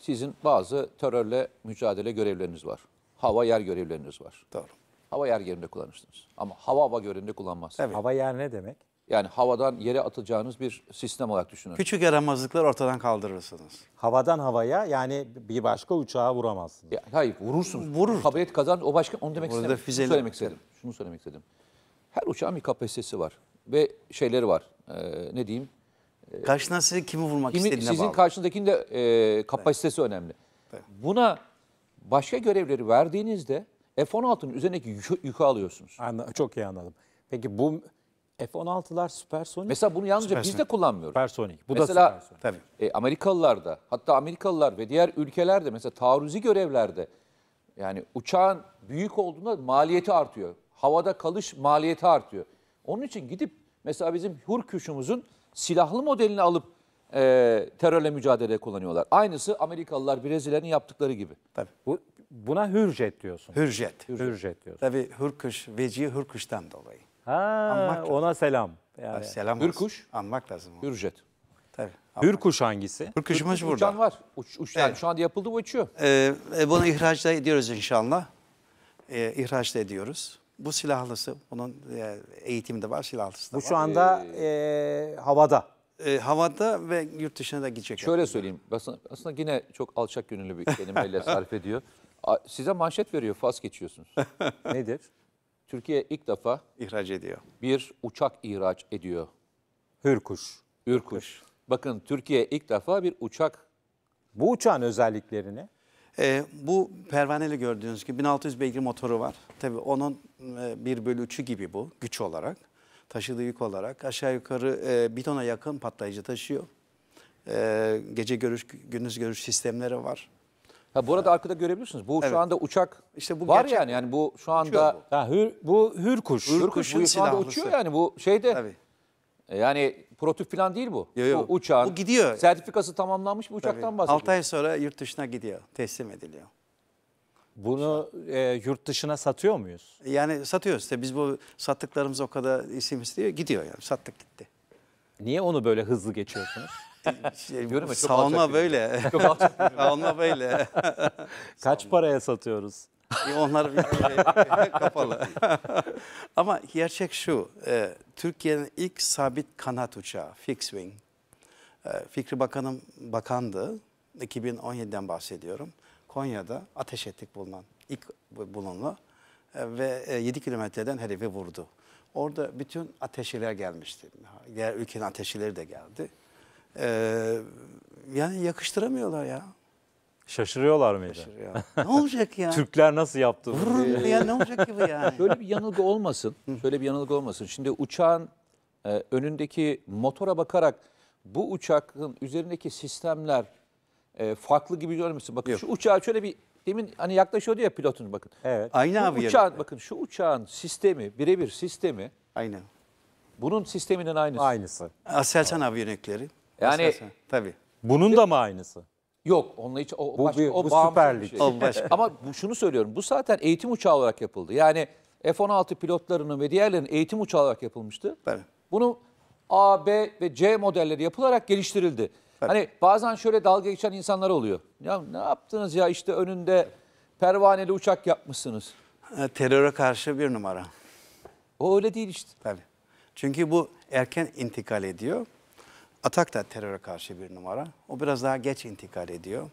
Speaker 3: Sizin bazı terörle mücadele görevleriniz var hava yer görevleriniz var. Doğru. Hava yer yerinde kullanırsınız. Ama hava hava görevinde kullanmazsınız. Evet.
Speaker 2: Hava yer ne demek?
Speaker 3: Yani havadan yere atacağınız bir sistem olarak düşünün. Küçük
Speaker 2: yaramazlıklar ortadan kaldırırsınız.
Speaker 3: Havadan havaya yani bir başka uçağa vuramazsınız. Ya, hayır vurursunuz. Vurur. Kabiliyet kazan o başka onu demek istedim. Füzeli... Şunu söylemek istedim. Şunu söylemek istedim. Her uçağın bir kapasitesi var ve şeyleri var. Ee, ne diyeyim? Ee, Karşına sizi kimi vurmak kimi, istediğine sizin bağlı. Sizin karşındakinin de e, kapasitesi evet. önemli. Evet. Buna başka görevleri verdiğinizde F-16'nın üzerindeki yükü, yükü alıyorsunuz. Anla, çok iyi anladım. Peki bu F-16'lar süpersonik. Mesela bunu yalnızca süpersonik. biz de kullanmıyoruz. Süpersonik. Bu mesela, da süpersonik. E, Tabii. E, Amerikalılar da hatta Amerikalılar ve diğer ülkeler de mesela taarruzi görevlerde yani uçağın büyük olduğunda maliyeti artıyor. Havada kalış maliyeti artıyor. Onun için gidip mesela bizim Hurkuş'umuzun silahlı modelini alıp e, terörle mücadele kullanıyorlar. Aynısı Amerikalılar Brezilyaların yaptıkları gibi. Tabii. Bu, buna hürjet diyorsun. Hürjet.
Speaker 1: Hürjet, hürjet diyorsun. Tabi. Hürkuş, veci hürkuştan dolayı.
Speaker 4: Ha, Anmak
Speaker 1: ona lazım. selam. Yani. Selam Hürkuş.
Speaker 3: Anmak lazım. Onu. Hürjet. Tabii.
Speaker 1: Hürkuş hangisi? Hürkuşumuz burada. Uçan
Speaker 3: var. Uç, uç, evet. yani şu anda yapıldı mı uçuyor.
Speaker 2: Ee, e, bunu ihraçta ediyoruz inşallah. Ee, ihraçta ediyoruz. Bu silahlısı. Bunun e, eğitimde var, silahlısı da Bu var. Bu şu anda
Speaker 3: ee, e, havada e, havada ve yurt dışına da gidecek. Şöyle söyleyeyim. Aslında, aslında yine çok alçak gönüllü bir kelimeyle sarf ediyor. size manşet veriyor, faz geçiyorsunuz. Nedir? Türkiye ilk defa ihraç ediyor. Bir uçak ihraç ediyor. Hürkuş. Hürkuş. Hürkuş. Bakın Türkiye ilk defa bir uçak.
Speaker 2: Bu uçağın özelliklerini? E, bu pervaneli gördüğünüz gibi 1600 beygir motoru var. Tabii onun e, 1 bölü 3'ü gibi bu güç olarak taşıdığı yük olarak aşağı yukarı e, bir tona yakın patlayıcı taşıyor. E, gece görüş, gündüz
Speaker 3: görüş sistemleri var. Ha, bu arada arkada görebilirsiniz. Bu evet. şu anda uçak İşte bu var gerçek, yani. Yani bu şu anda bu.
Speaker 1: Ha, hür, bu
Speaker 3: Hürkuş. Hürkuş bu şu anda uçuyor yani bu şeyde. Tabii. E, yani prototip falan değil bu. Yo, yo. Bu uçağın bu gidiyor. sertifikası tamamlanmış bir uçaktan Tabii. bahsediyoruz. 6 ay
Speaker 2: sonra yurt dışına gidiyor. Teslim ediliyor. Bunu e, yurt dışına satıyor muyuz? Yani satıyoruz işte biz bu sattıklarımız o kadar isim istiyor gidiyor yani sattık gitti. Niye onu böyle hızlı geçiyorsunuz?
Speaker 1: şey, Diyorum ya, savunma böyle. Çok böyle. Kaç paraya satıyoruz? Onlar kapalı.
Speaker 2: Ama gerçek şu, e, Türkiye'nin ilk sabit kanat uçağı, fixed wing. E, Fikri Bakanım bakandı, 2017'den bahsediyorum. Konya'da ateş ettik bulunan ilk bulunlu e, ve 7 e, kilometreden hedefi vurdu. Orada bütün ateşiler gelmişti. Diğer ülkenin ateşileri de geldi. E, yani yakıştıramıyorlar ya.
Speaker 3: Şaşırıyorlar mıydı? Şaşırıyor. ne
Speaker 2: olacak ya?
Speaker 3: Türkler nasıl yaptı bunu? Vurur ya ne olacak gibi yani. Böyle bir yanılgı olmasın. Böyle bir yanılgı olmasın. Şimdi uçağın e, önündeki motora bakarak bu uçakın üzerindeki sistemler e, farklı gibi görmesin. Bakın Yok. şu uçağı şöyle bir demin hani yaklaşıyordu ya pilotun bakın. Evet. Aynı bu abi uçağın, bakın şu uçağın sistemi birebir sistemi Aynı. bunun sisteminin aynısı. Aynısı. Aselsan abi yönekleri. Yani- Aselsan. Tabii. Bunun da mı aynısı? Yok onunla hiç o, Bu başka, bir- o bu bağımsız bir şey. O başka. Ama bu, şunu söylüyorum. Bu zaten eğitim uçağı olarak yapıldı. Yani F-16 pilotlarının ve diğerlerinin eğitim uçağı olarak yapılmıştı. Tabii. Bunu A, B ve C modelleri yapılarak geliştirildi. Evet. Hani bazen şöyle dalga geçen insanlar oluyor. Ya ne yaptınız ya işte önünde pervaneli uçak yapmışsınız. Teröre karşı bir numara. O öyle değil işte. Tabii. Çünkü bu
Speaker 2: erken intikal ediyor. Atak da teröre karşı bir numara. O biraz daha geç intikal ediyor.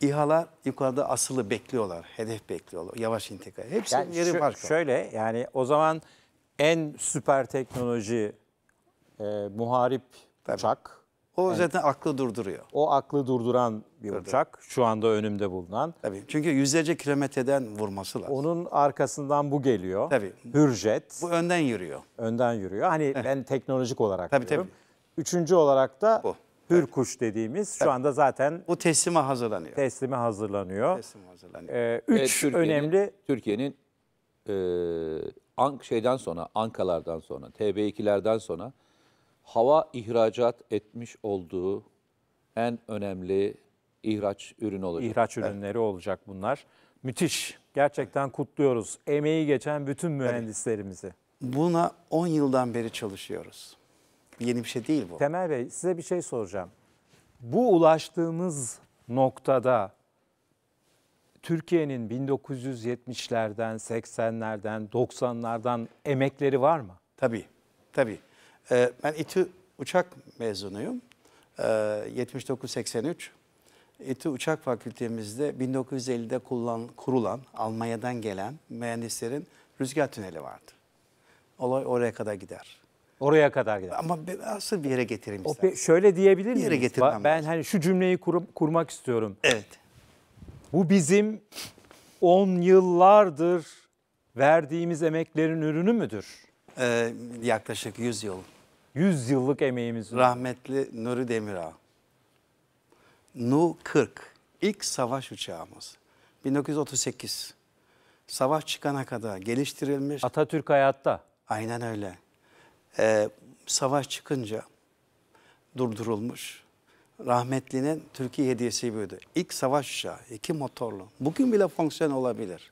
Speaker 2: İHA'lar yukarıda asılı bekliyorlar, hedef bekliyorlar. Yavaş intikal. Hepsi yani yeri şu, farklı.
Speaker 1: Şöyle yani o zaman en süper teknoloji e, muharip Tabii. uçak o evet. zaten aklı durduruyor. O aklı durduran bir Durdur. uçak. Şu anda önümde bulunan. Tabii. Çünkü yüzlerce kilometreden vurması lazım. Onun arkasından bu geliyor. Tabii. Hürjet. Bu önden yürüyor. Önden yürüyor. Hani ben teknolojik olarak tabii, diyorum. Tabii. Üçüncü olarak da bu. Hürkuş evet. dediğimiz şu tabii. anda zaten bu
Speaker 3: teslime hazırlanıyor. Teslime hazırlanıyor. Teslime hazırlanıyor. Ee, üç evet, önemli Türkiye'nin e, Ank şeyden sonra, Ankalardan sonra, TB2'lerden sonra hava ihracat etmiş olduğu en önemli ihraç ürünü olacak. İhraç ürünleri evet. olacak bunlar. Müthiş. Gerçekten kutluyoruz.
Speaker 1: Emeği geçen bütün mühendislerimizi. Buna 10 yıldan beri çalışıyoruz. Yeni bir şey değil bu. Temel Bey size bir şey soracağım. Bu ulaştığımız noktada Türkiye'nin 1970'lerden,
Speaker 2: 80'lerden, 90'lardan emekleri var mı? Tabii, tabii. E, ben İTÜ uçak mezunuyum. E, ee, 79-83. İTÜ Uçak Fakültemizde 1950'de kullan, kurulan, Almanya'dan gelen mühendislerin rüzgar tüneli vardı. Olay oraya kadar gider.
Speaker 1: Oraya kadar gider. Ama asıl bir yere getireyim o istersen. Şöyle diyebilir miyim? Bir yere getirmem Ben lazım. hani şu cümleyi kur, kurmak istiyorum. Evet. Bu bizim 10 yıllardır verdiğimiz emeklerin ürünü müdür? Ee, yaklaşık 100 yıl
Speaker 2: 100 yıllık emeğimiz. Rahmetli Nuri Demirağ. Nu-40 ilk savaş uçağımız 1938. Savaş çıkana kadar geliştirilmiş. Atatürk hayatta. Aynen öyle. Ee, savaş çıkınca durdurulmuş. Rahmetlinin Türkiye hediyesi buydu. İlk savaş uçağı, iki motorlu. Bugün bile fonksiyon olabilir.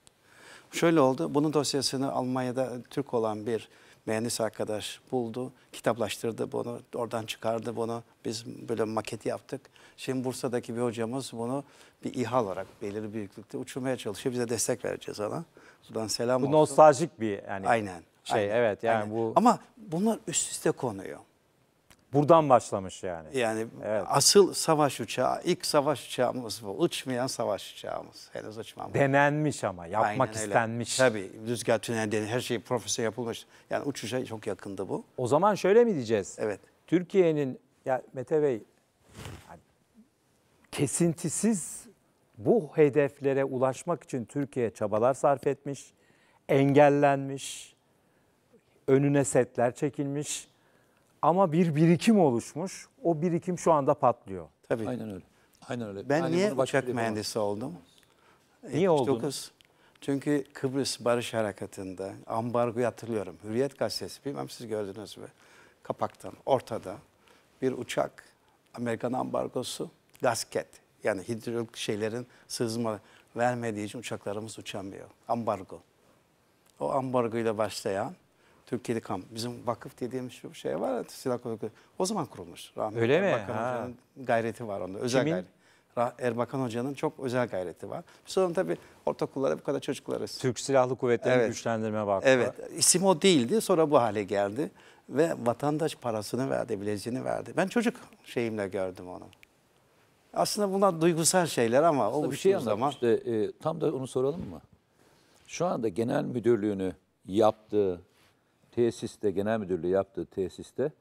Speaker 2: Şöyle oldu, bunun dosyasını Almanya'da Türk olan bir mühendis arkadaş buldu, kitaplaştırdı bunu, oradan çıkardı bunu. Biz böyle maket yaptık. Şimdi Bursa'daki bir hocamız bunu bir İHA olarak belirli büyüklükte uçurmaya çalışıyor. Bize destek vereceğiz ona. Buradan selam bu olsun. Bu nostaljik bir yani. Aynen. Şey aynen, evet
Speaker 1: yani aynen. bu. Ama
Speaker 2: bunlar üst üste konuyor. Buradan başlamış yani. Yani evet. asıl savaş uçağı, ilk savaş uçağımız bu. Uçmayan savaş uçağımız. Henüz uçmamış. Denenmiş ama, yapmak Aynen istenmiş. Öyle. Tabii, rüzgar tüneli, her şey profesyonel yapılmış. Yani uçuşa çok yakındı bu. O zaman şöyle mi diyeceğiz? Evet. Türkiye'nin, ya Mete Bey, yani
Speaker 1: kesintisiz bu hedeflere ulaşmak için Türkiye çabalar sarf etmiş, engellenmiş, önüne setler çekilmiş ama bir birikim oluşmuş. O birikim şu anda patlıyor. Tabii. Aynen öyle. Aynen öyle. Ben yani niye uçak mühendisi oldum? Niye oldun?
Speaker 2: Çünkü Kıbrıs Barış Harekatı'nda ambargoyu hatırlıyorum. Hürriyet Gazetesi bilmem siz gördünüz mü? Kapaktan ortada bir uçak Amerikan ambargosu gasket yani hidrolik şeylerin sızma vermediği için uçaklarımız uçamıyor. Ambargo. O ambargoyla başlayan Türkiye'li kamp. Bizim vakıf dediğimiz şu şey var. Silah Kuvvetleri. O zaman kurulmuş. Rahmetli Öyle mi? Erbakan Hoca'nın gayreti var onda. Özel Kimin? gayreti. Erbakan Hoca'nın çok özel gayreti var. Sonra tabii ortaokullara bu kadar çocuklarız. Türk Silahlı Kuvvetleri'ni evet. güçlendirme vakfı. Evet. İsim o değildi. Sonra bu hale geldi. Ve vatandaş parasını verdi, bileziğini verdi. Ben çocuk şeyimle gördüm onu. Aslında bunlar
Speaker 3: duygusal şeyler ama Aslında o bir şey zaman. Işte, e, tam da onu soralım mı? Şu anda genel müdürlüğünü yaptığı tesiste, genel müdürlüğü yaptığı tesiste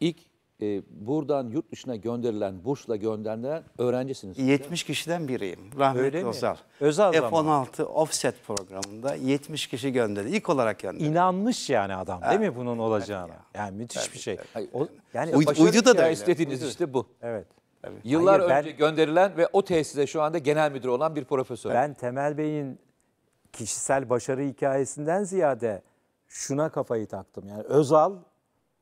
Speaker 3: ilk e, buradan yurt dışına gönderilen, bursla gönderilen öğrencisiniz. 70 kişiden biriyim. Rahmetli Özal. Özal F-16 offset programında
Speaker 2: 70 kişi gönderdi. İlk olarak gönderdi. İnanmış yani adam ha. değil mi bunun olacağına? Yani müthiş
Speaker 1: bir
Speaker 3: şey. O, yani Uy, uydu da da istediğiniz işte bu. Evet.
Speaker 4: Tabii.
Speaker 1: Yıllar Hayır, önce ben,
Speaker 3: gönderilen ve o tesise şu anda genel müdür olan bir profesör. Ben Temel Bey'in kişisel
Speaker 1: başarı hikayesinden ziyade şuna kafayı taktım. Yani Özal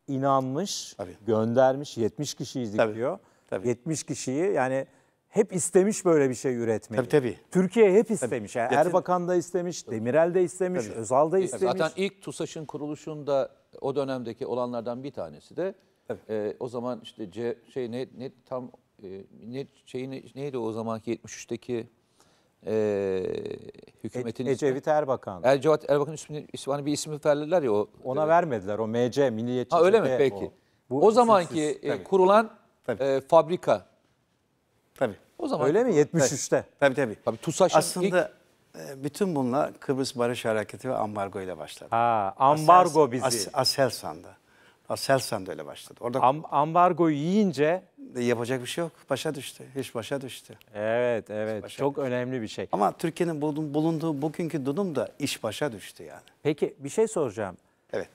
Speaker 1: inanmış, Tabii. göndermiş 70 kişiyiz Tabii. diyor. Tabii. 70 kişiyi yani hep istemiş böyle bir şey üretmeyi. Tabii tabii. Türkiye hep istemiş. Yani Zaten- Erbakan da istemiş, Demirel de istemiş, Tabii. Özal da istemiş. Zaten
Speaker 3: ilk TUSAŞ'ın kuruluşunda o dönemdeki olanlardan bir tanesi de e, o zaman işte C, şey ne ne tam e, ne şeyi ne- neydi o zamanki 73'teki e, hükümetin... E, Ecevit Erbakan. Ecevit Erbakan ismini, ismini, hani bir ismi verdiler ya o. Ona e, vermediler o MC Milliyetçi. Ha öyle mi peki. O, Bu o zamanki e, kurulan tabii. E, fabrika. Tabii. O zaman öyle mi 73'te? Tabii tabii. Tabii TUSAŞ'ın Aslında ilk...
Speaker 2: E, bütün bunlar Kıbrıs Barış Hareketi ve ambargo ile başladı. Ha, ambargo Asel, bizi. As, Aselsan'da. Aselsan da öyle başladı. Orada Am ambargoyu yiyince e, yapacak bir şey yok. Başa düştü. Hiç başa düştü.
Speaker 1: Evet, evet. Başa Çok düştü. önemli bir şey. Ama Türkiye'nin bulunduğu bugünkü durum da iş başa düştü yani. Peki bir şey soracağım. Evet.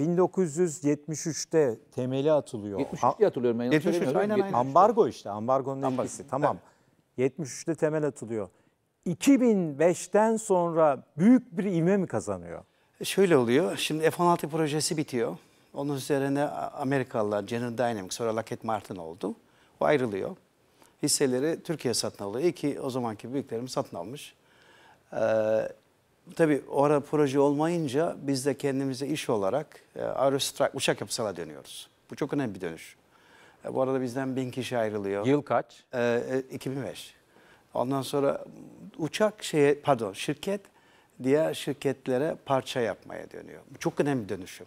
Speaker 1: 1973'te temeli atılıyor. 73'te diye hatırlıyorum. Ben 73, aynen, aynen. Ambargo işte. Ambargonun Ambargo. etkisi. Tamam. Evet. 73'te temel atılıyor. 2005'ten sonra büyük
Speaker 2: bir ivme mi kazanıyor? E, şöyle oluyor. Şimdi F-16 projesi bitiyor. Onun üzerine Amerikalılar, General Dynamics, sonra Lockheed Martin oldu. O ayrılıyor. Hisseleri Türkiye satın alıyor. İyi ki o zamanki büyüklerimiz satın almış. Ee, tabii orada proje olmayınca biz de kendimize iş olarak e, aerostrike, uçak yapısına dönüyoruz. Bu çok önemli bir dönüş. E, bu arada bizden bin kişi ayrılıyor. Yıl kaç? E, 2005. E, Ondan sonra uçak şeye, pardon şirket diğer şirketlere parça yapmaya dönüyor. Bu çok önemli bir dönüşüm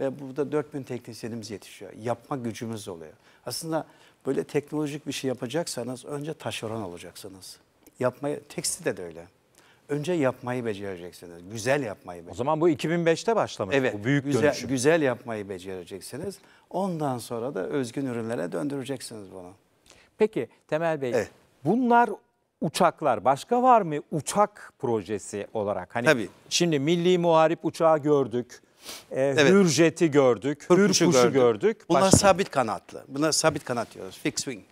Speaker 2: ve burada 4000 teknisyenimiz yetişiyor. Yapma gücümüz oluyor. Aslında böyle teknolojik bir şey yapacaksanız önce taşeron olacaksınız. Yapmayı, tekstil de öyle. Önce yapmayı becereceksiniz. Güzel yapmayı O zaman bu 2005'te başlamış Evet, bu büyük güzel, dönüşüm. güzel yapmayı becereceksiniz. Ondan sonra da özgün ürünlere döndüreceksiniz bunu. Peki Temel Bey
Speaker 1: Evet. bunlar uçaklar başka var mı uçak projesi olarak? Hani Tabii.
Speaker 2: Şimdi milli muharip uçağı gördük e, evet. hürjeti
Speaker 1: gördük, hürkuşu gördük. gördük. Bunlar Başka... sabit
Speaker 2: kanatlı. Buna sabit kanat diyoruz. Fixed wing.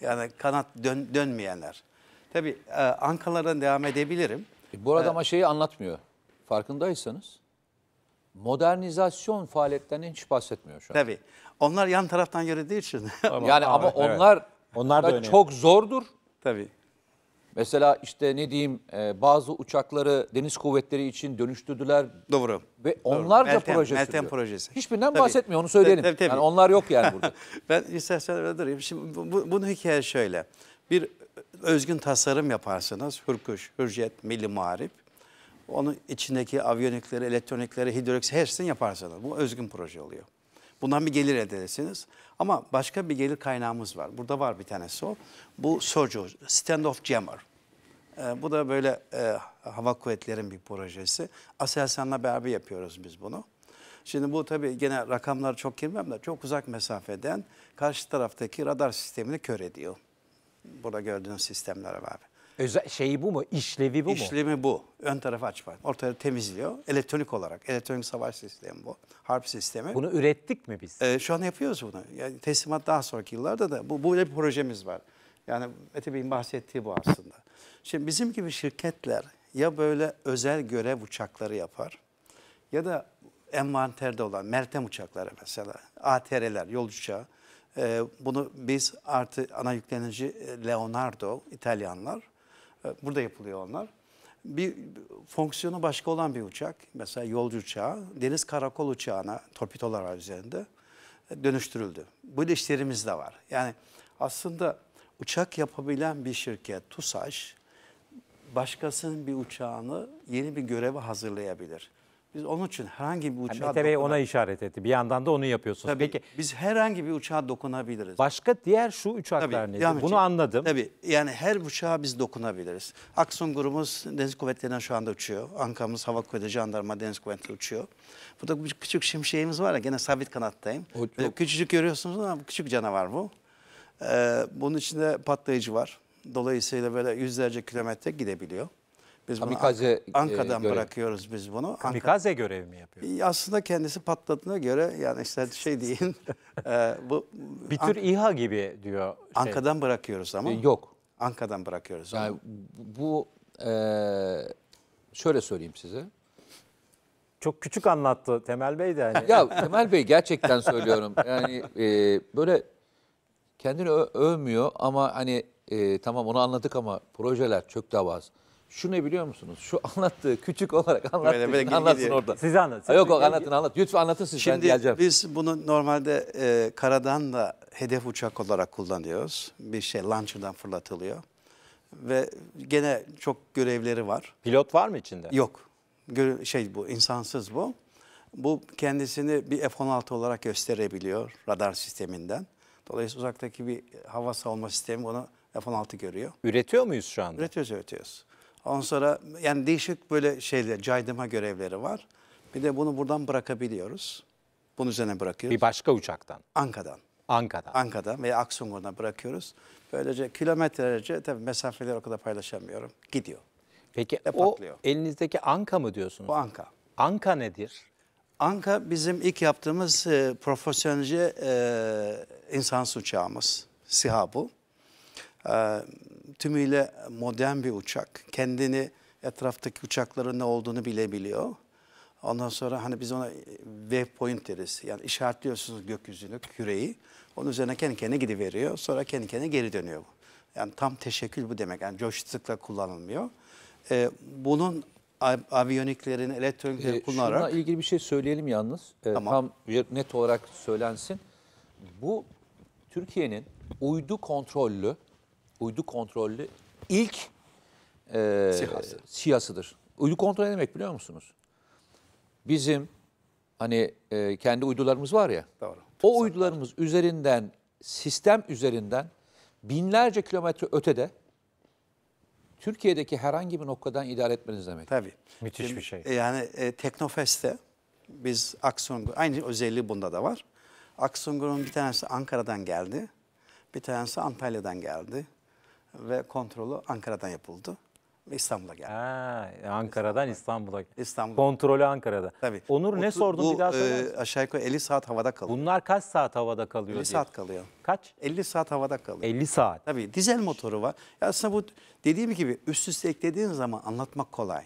Speaker 2: Yani kanat dön,
Speaker 3: dönmeyenler. Tabii e, ankalardan devam edebilirim. E, bu arada ee, ama şeyi anlatmıyor. Farkındaysanız modernizasyon faaliyetlerinden hiç bahsetmiyor şu an. Tabii. Onlar yan taraftan yürüdüğü için. Tamam, yani ama evet. onlar onlar da, da çok zordur. Tabii. Mesela işte ne diyeyim e, bazı uçakları deniz kuvvetleri için dönüştürdüler. Doğru. Ve onlarca Meltem, proje Meltem projesi. Hiçbirinden tabii. bahsetmiyor onu söyleyelim. Tabii, tabii. Yani onlar
Speaker 2: yok yani burada. ben istersen durayım. Şimdi bu, bu, bunun hikayesi şöyle. Bir özgün tasarım yaparsınız. Hürkuş, Hürjet, Milli Marip. Onun içindeki aviyonikleri, elektronikleri, hidrolik hepsini yaparsınız. Bu özgün proje oluyor. Bundan bir gelir elde edersiniz. Ama başka bir gelir kaynağımız var. Burada var bir tanesi o. Bu Sojo, Stand of Jammer. Ee, bu da böyle e, hava kuvvetlerin bir projesi. Aselsan'la beraber yapıyoruz biz bunu. Şimdi bu tabii gene rakamları çok girmem de çok uzak mesafeden karşı taraftaki radar sistemini kör ediyor. Burada gördüğünüz sistemlere var. Özel şeyi bu mu? İşlevi bu İşlemi mu? İşlemi bu. Ön tarafı aç var. Ortaya temizliyor. Elektronik olarak. Elektronik savaş sistemi bu. Harp sistemi. Bunu ürettik mi biz? Ee, şu an yapıyoruz bunu. Yani teslimat daha sonraki yıllarda da bu böyle bir projemiz var. Yani Mete Bey'in bahsettiği bu aslında. Şimdi bizim gibi şirketler ya böyle özel görev uçakları yapar ya da envanterde olan Meltem uçakları mesela, ATR'ler, yolcu uçağı. Ee, bunu biz artı ana yüklenici Leonardo, İtalyanlar e, burada yapılıyor onlar. Bir fonksiyonu başka olan bir uçak, mesela yolcu uçağı, deniz karakol uçağına torpidolar üzerinde e, dönüştürüldü. bu işlerimiz de var. Yani aslında uçak yapabilen bir şirket TUSAŞ başkasının bir uçağını yeni bir göreve hazırlayabilir. Biz onun için herhangi bir uçağa... Yani Mete Bey ona
Speaker 1: işaret etti. Bir yandan da onu yapıyorsunuz. Tabii, Peki biz herhangi bir uçağa dokunabiliriz. Başka diğer şu
Speaker 2: uçaklar Tabii, nedir? Bunu için. anladım. Tabii yani her uçağa biz dokunabiliriz. Aksun grubumuz Deniz Kuvvetleri'nden şu anda uçuyor. Ankara'mız Hava Kuvvetleri, Jandarma Deniz Kuvvetleri uçuyor. Bu da küçük şimşeğimiz var ya gene sabit kanattayım. O, küçücük görüyorsunuz ama küçük canavar bu. Ee, bunun içinde patlayıcı var. Dolayısıyla böyle yüzlerce kilometre gidebiliyor. Biz kamikaze bunu e, Ankara'dan görev. bırakıyoruz biz bunu. Kamikaze Ankara... görev mi yapıyor? E, aslında kendisi patladığına göre yani işte şey deyin. e, bu bir tür Ank İHA gibi diyor. Şey. Ankara'dan bırakıyoruz ama. E, yok. Ankara'dan bırakıyoruz. Yani ama. bu e, şöyle söyleyeyim size.
Speaker 1: Çok küçük anlattı Temel Bey de. Hani. ya Temel
Speaker 3: Bey gerçekten söylüyorum. Yani e, böyle kendini övmüyor ama hani e, tamam onu anladık ama projeler çok çök davası. Şu ne biliyor musunuz? Şu anlattığı küçük olarak anlattığı böyle, böyle anlatsın gidiyor. orada. Siz anlatın. yok yok anlatın anlat. Lütfen anlatın siz Şimdi ben geleceğim. biz bunu
Speaker 2: normalde e, karadan da hedef uçak olarak kullanıyoruz. Bir şey launcher'dan fırlatılıyor. Ve gene çok görevleri var. Pilot var mı içinde? Yok. Gö şey bu insansız bu. Bu kendisini bir F-16 olarak gösterebiliyor radar sisteminden. Dolayısıyla uzaktaki bir hava savunma sistemi bunu F-16 görüyor. Üretiyor muyuz şu anda? Üretiyoruz, üretiyoruz. Ondan sonra yani değişik böyle şeyler, caydırma görevleri var. Bir de bunu buradan bırakabiliyoruz. Bunun üzerine bırakıyoruz. Bir başka uçaktan. Ankara'dan. Ankara'dan. Ankara'dan veya Aksungur'dan bırakıyoruz. Böylece kilometrelerce tabii mesafeleri o kadar paylaşamıyorum. Gidiyor. Peki Ve o patlıyor. elinizdeki anka mı diyorsunuz? Bu anka. Anka nedir? Anka bizim ilk yaptığımız e, profesyonelce e, insan uçağımız. SİHA bu. Ee, tümüyle modern bir uçak. Kendini etraftaki uçakların ne olduğunu bilebiliyor. Ondan sonra hani biz ona waypoint deriz. Yani işaretliyorsunuz gökyüzünü, küreyi. Onun üzerine kendi kendine gidiveriyor. Sonra kendi kendine geri dönüyor bu. Yani tam teşekkül bu demek. Yani coştukla kullanılmıyor. Ee, bunun aviyoniklerini, elektronikleri
Speaker 3: ee, kullanarak... Şununla ilgili bir şey söyleyelim yalnız. Ee, tamam. Tam net olarak söylensin. Bu Türkiye'nin uydu kontrollü uydu kontrollü ilk e, sihası. sihasıdır. Uydu kontrolü ne demek biliyor musunuz? Bizim hani e, kendi uydularımız var ya. Doğru. O uydularımız üzerinden, sistem üzerinden binlerce kilometre ötede Türkiye'deki herhangi bir noktadan idare etmeniz demek. Tabii. Müthiş Şimdi, bir şey. E,
Speaker 2: yani e, Teknofest'te biz Aksungur, aynı özelliği bunda da var. Aksungur'un bir tanesi Ankara'dan geldi, bir tanesi Antalya'dan geldi ve kontrolü Ankara'dan yapıldı İstanbul'a geldi.
Speaker 1: Ha, Ankara'dan İstanbul'a. İstanbul. Kontrolü Ankara'da. Tabii. Onur bu, ne sordun bu, bir daha e, söyler misin? E, aşağı yukarı 50 saat havada kalıyor. Bunlar kaç
Speaker 2: saat havada kalıyor? 50 diye. saat kalıyor. Kaç? 50 saat havada kalıyor. 50 saat. Tabii dizel motoru var. Ya aslında bu dediğim gibi üst üste eklediğin zaman anlatmak kolay.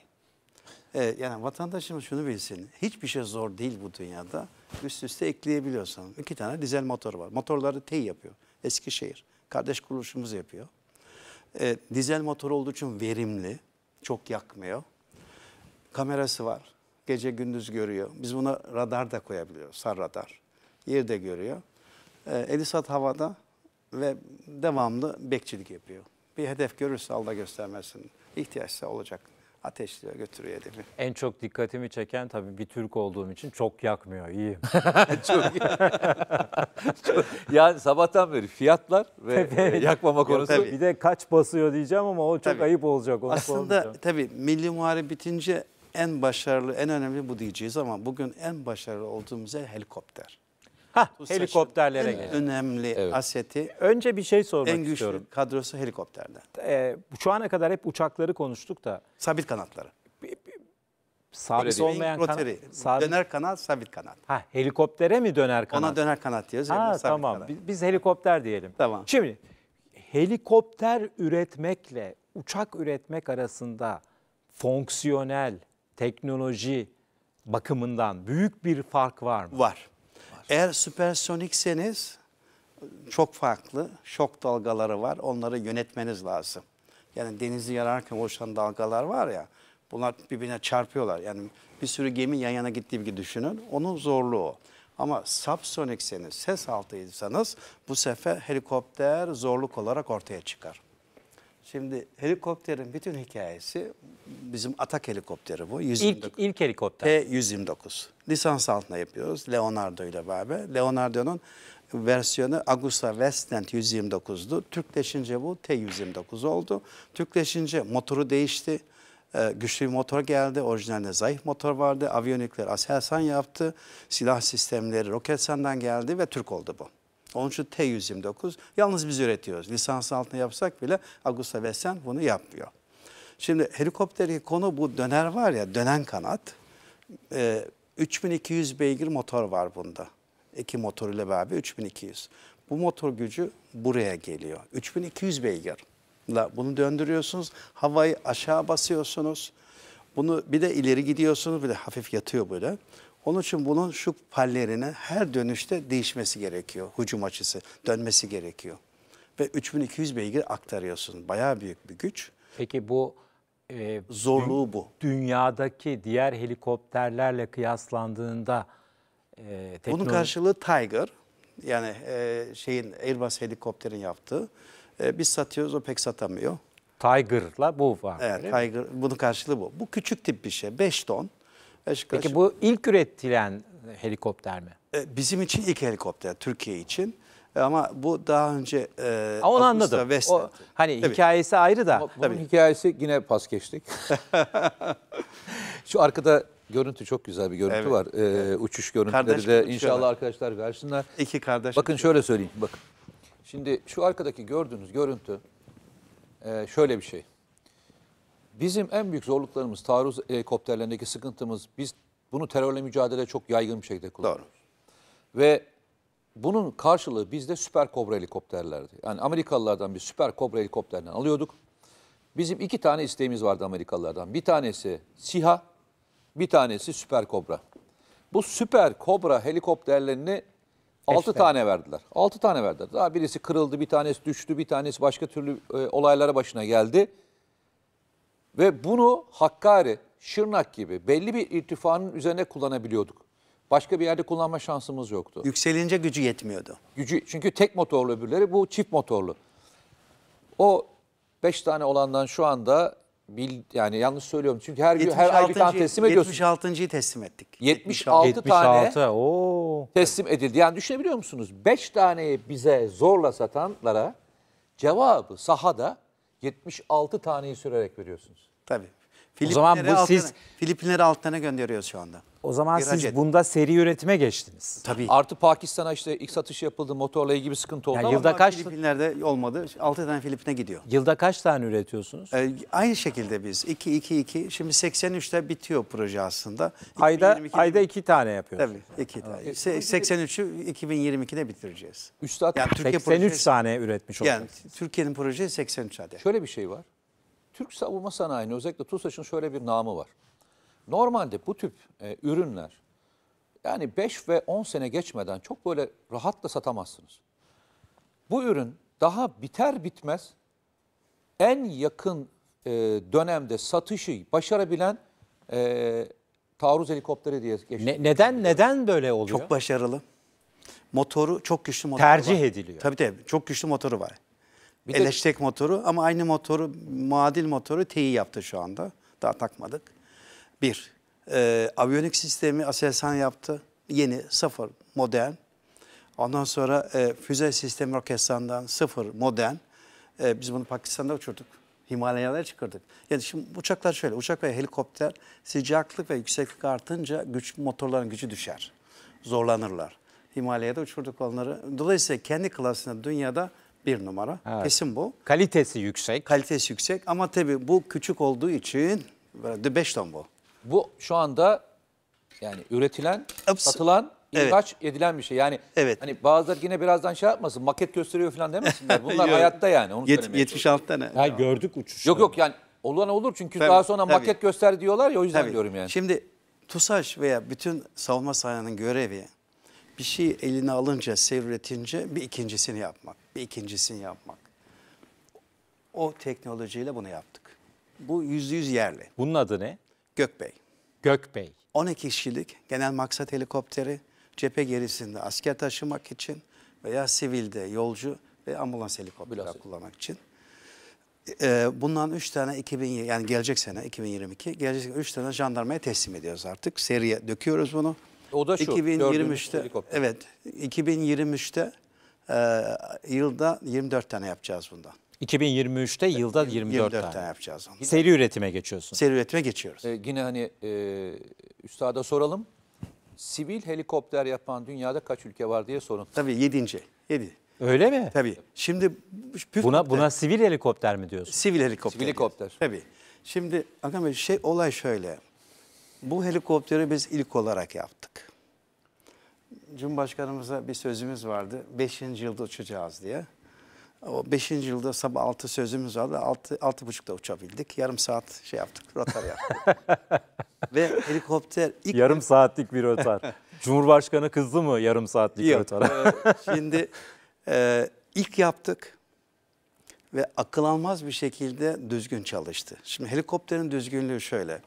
Speaker 2: Ee, yani vatandaşımız şunu bilsin. Hiçbir şey zor değil bu dünyada. Üst üste ekleyebiliyorsan. İki tane dizel motor var. Motorları T yapıyor. Eskişehir. Kardeş kuruluşumuz yapıyor. E, dizel motor olduğu için verimli, çok yakmıyor. Kamerası var, gece gündüz görüyor. Biz buna radar da koyabiliyoruz, sar radar. Yer de görüyor. E, Elisat havada ve devamlı bekçilik yapıyor. Bir hedef görürse alda göstermesin. İhtiyaçsa olacak ateşliyor götürüyor hedefi. En çok
Speaker 1: dikkatimi çeken tabii bir Türk olduğum için çok yakmıyor iyiyim. çok,
Speaker 2: çok Yani sabahtan beri fiyatlar ve tabii. E, yakmama konusu. Tabii.
Speaker 1: Bir de kaç basıyor diyeceğim ama o çok tabii. ayıp olacak. Onu Aslında
Speaker 2: tabii milli muharebe bitince en başarılı, en önemli bu diyeceğiz ama bugün en başarılı olduğumuz helikopter. Hah, helikopterlere en gelelim. önemli evet. aseti. Önce bir şey sormak en güçlü istiyorum. kadrosu helikopterden.
Speaker 1: Ee, şu ana kadar hep uçakları konuştuk da. Sabit kanatları.
Speaker 2: Sabit Öyle olmayan kanat. Sabit. Döner kanat, sabit kanat.
Speaker 1: Ha, helikoptere mi döner kanat? Ona döner kanat diyoruz. Ha, tamam. Kanat. Biz, biz helikopter diyelim. Tamam. Şimdi helikopter üretmekle uçak üretmek arasında fonksiyonel,
Speaker 2: teknoloji bakımından büyük bir fark var mı? Var. Eğer süpersonikseniz çok farklı şok dalgaları var. Onları yönetmeniz lazım. Yani denizi yararken oluşan dalgalar var ya bunlar birbirine çarpıyorlar. Yani bir sürü gemi yan yana gittiği gibi düşünün. Onun zorluğu Ama subsonikseniz, ses altıysanız bu sefer helikopter zorluk olarak ortaya çıkar. Şimdi helikopterin bütün hikayesi bizim atak helikopteri bu. 129. İlk, ilk helikopter. T-129. Lisans altına yapıyoruz Leonardo ile beraber. Leonardo'nun versiyonu Augusta Westland 129'du. Türkleşince bu T-129 oldu. Türkleşince motoru değişti. Ee, güçlü bir motor geldi. Orijinalde zayıf motor vardı. Aviyonikleri Aselsan yaptı. Silah sistemleri Roketsan'dan geldi ve Türk oldu bu. Onun için T129 yalnız biz üretiyoruz. Lisans altında yapsak bile Augusta Western bunu yapmıyor. Şimdi helikopterdeki konu bu döner var ya dönen kanat. E, ee, 3200 beygir motor var bunda. İki motor ile beraber 3200. Bu motor gücü buraya geliyor. 3200 beygir. Bunu döndürüyorsunuz. Havayı aşağı basıyorsunuz. Bunu bir de ileri gidiyorsunuz. Bir de hafif yatıyor böyle. Onun için bunun şu pallerine her dönüşte değişmesi gerekiyor. Hücum açısı dönmesi gerekiyor. Ve 3200 beygir aktarıyorsun. Bayağı büyük bir güç. Peki bu e, zorluğu dü bu. Dünyadaki diğer
Speaker 1: helikopterlerle kıyaslandığında
Speaker 2: e, teknoloji... Bunun karşılığı Tiger. Yani e, şeyin Airbus helikopterin yaptığı. E, biz satıyoruz o pek satamıyor. Tiger'la bu var. Evet Tiger bunun karşılığı bu. Bu küçük tip bir şey. 5 ton. Beşiktaş. Peki bu ilk üretilen helikopter mi? E, bizim için ilk helikopter, Türkiye için. E, ama bu daha önce e, Onu anladım. O, hani Tabii. hikayesi
Speaker 3: ayrı da. Ama bunun Tabii. hikayesi yine pas geçtik. Şu arkada görüntü çok güzel bir görüntü evet. var. Ee, evet. Uçuş görüntüleri kardeş de inşallah arkadaşlar versinler. İki kardeş. Bakın şöyle söyleyeyim. Bakın. Şimdi şu arkadaki gördüğünüz görüntü e, şöyle bir şey. Bizim en büyük zorluklarımız, taarruz helikopterlerindeki sıkıntımız, biz bunu terörle mücadele çok yaygın bir şekilde kullanıyoruz. Doğru. Ve bunun karşılığı bizde süper kobra helikopterlerdi. Yani Amerikalılardan bir süper kobra helikopterden alıyorduk. Bizim iki tane isteğimiz vardı Amerikalılardan. Bir tanesi SİHA, bir tanesi süper kobra. Bu süper kobra helikopterlerini altı tane verdiler. Altı tane verdiler. Daha birisi kırıldı, bir tanesi düştü, bir tanesi başka türlü e, olaylara başına geldi. Ve bunu Hakkari, Şırnak gibi belli bir irtifanın üzerine kullanabiliyorduk. Başka bir yerde kullanma şansımız yoktu. Yükselince gücü yetmiyordu. Gücü çünkü tek motorlu öbürleri bu çift motorlu. O beş tane olandan şu anda bil, yani yanlış söylüyorum çünkü her gün her ay bir tane teslim ediyorsun. 76.yı teslim ettik. 76, 76 tane oo. teslim edildi. Yani düşünebiliyor musunuz? Beş taneyi bize zorla satanlara cevabı sahada 76 taneyi sürerek veriyorsunuz. Tabii o zaman bu altına, siz Filipinleri altına gönderiyoruz şu anda.
Speaker 1: O zaman İhraç siz edin. bunda seri üretime geçtiniz.
Speaker 3: Tabii. Artı Pakistan'a işte ilk satış yapıldı motorla ilgili bir sıkıntı oldu yani ama yılda ama kaç Filipinler'de olmadı. 6 tane Filipin'e gidiyor.
Speaker 2: Yılda kaç tane üretiyorsunuz? Ee, aynı şekilde biz 2 2 2 şimdi 83'te bitiyor proje aslında. Ayda ayda 2 tane yapıyoruz. Tabii 2 tane. Evet. 83'ü 2022'de
Speaker 3: bitireceğiz. Üstad yani Türkiye 83 projesi, tane üretmiş olacağız. Yani Türkiye'nin projesi 83 adet. Şöyle bir şey var. Türk savunma sanayi, özellikle TUSAŞ'ın şöyle bir namı var. Normalde bu tip e, ürünler yani 5 ve 10 sene geçmeden çok böyle rahatla satamazsınız. Bu ürün daha biter bitmez en yakın e, dönemde satışı başarabilen e, taarruz helikopteri diye geçiyor. Ne, neden neden böyle oluyor? Çok başarılı. Motoru
Speaker 2: çok güçlü motoru Tercih var. ediliyor. Tabii tabii çok güçlü motoru var. Bir Eleştek de... motoru ama aynı motoru, muadil motoru TEİ yaptı şu anda. Daha takmadık. Bir, e, aviyonik sistemi Aselsan yaptı. Yeni, sıfır, modern. Ondan sonra e, füze sistemi Roketsan'dan sıfır, modern. E, biz bunu Pakistan'da uçurduk. Himalayalara çıkardık. Yani şimdi uçaklar şöyle, uçak ve helikopter sıcaklık ve yükseklik artınca güç motorların gücü düşer. Zorlanırlar. Himalaya'da uçurduk onları. Dolayısıyla kendi klasında dünyada bir numara. Evet. Kesin bu. Kalitesi yüksek. Kalitesi yüksek ama tabii bu küçük olduğu için böyle 5 ton bu. Bu şu
Speaker 3: anda yani üretilen, Hepsi. satılan, evet. ihraç edilen bir şey. Yani evet. hani bazıları yine birazdan şey yapmasın, maket gösteriyor falan demesinler. Bunlar hayatta yani. Onu Yet, 76 tane. Ha, gördük uçuşları. Yok yok yani olan olur çünkü tabii, daha sonra tabii. maket göster diyorlar ya o yüzden tabii. diyorum yani. Şimdi
Speaker 2: TUSAŞ veya bütün savunma sahanın görevi bir şey eline alınca, sevretince bir ikincisini yapmak bir ikincisini yapmak. O teknolojiyle bunu yaptık. Bu yüzde yüz yerli. Bunun adı ne? Gökbey. Gökbey. 12 kişilik genel maksat helikopteri cephe gerisinde asker taşımak için veya sivilde yolcu ve ambulans helikopteri Bilhassa. kullanmak için. Ee, bundan 3 tane 2000 yani gelecek sene 2022 gelecek 3 tane jandarmaya teslim ediyoruz artık. Seriye döküyoruz bunu. O da şu. 2023'te evet 2023'te e, yılda 24 tane yapacağız bundan. 2023'te yılda
Speaker 1: 24, 24 tane. tane yapacağız. Onu. Seri üretime geçiyorsun. Seri üretime geçiyoruz.
Speaker 3: Ee, yine hani e, üstada soralım. Sivil helikopter yapan dünyada kaç ülke var diye sorun. Tabii 7. 7.
Speaker 1: Öyle mi? Tabii. Şimdi püf buna buna sivil helikopter mi diyorsun?
Speaker 2: Sivil helikopter. Sivil helikopter. Tabii. Şimdi Hakan Bey şey olay şöyle. Bu helikopteri biz ilk olarak yaptık. Cumhurbaşkanımıza bir sözümüz vardı. Beşinci yılda uçacağız diye. O beşinci yılda sabah altı sözümüz vardı. Altı, altı buçukta uçabildik. Yarım saat şey yaptık, rotar yaptık. Ve
Speaker 1: helikopter... Ilk yarım bir... saatlik bir rotar. Cumhurbaşkanı kızdı mı yarım saatlik Yok, rotara? Ee, şimdi
Speaker 2: e, ilk yaptık ve akıl almaz bir şekilde düzgün çalıştı. Şimdi helikopterin düzgünlüğü şöyle.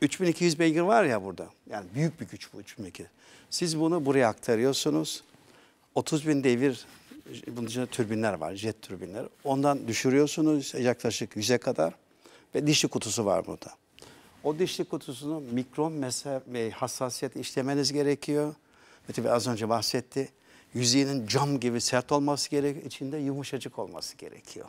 Speaker 2: 3200 beygir var ya burada. Yani büyük bir güç bu 3200. Siz bunu buraya aktarıyorsunuz. 30 bin devir, bunun içinde türbinler var, jet türbinler. Ondan düşürüyorsunuz yaklaşık 100'e kadar ve dişli kutusu var burada. O dişli kutusunu mikron ve e, hassasiyet işlemeniz gerekiyor. Ve tabii az önce bahsetti. Yüzeyinin cam gibi sert olması gerek, içinde yumuşacık olması gerekiyor.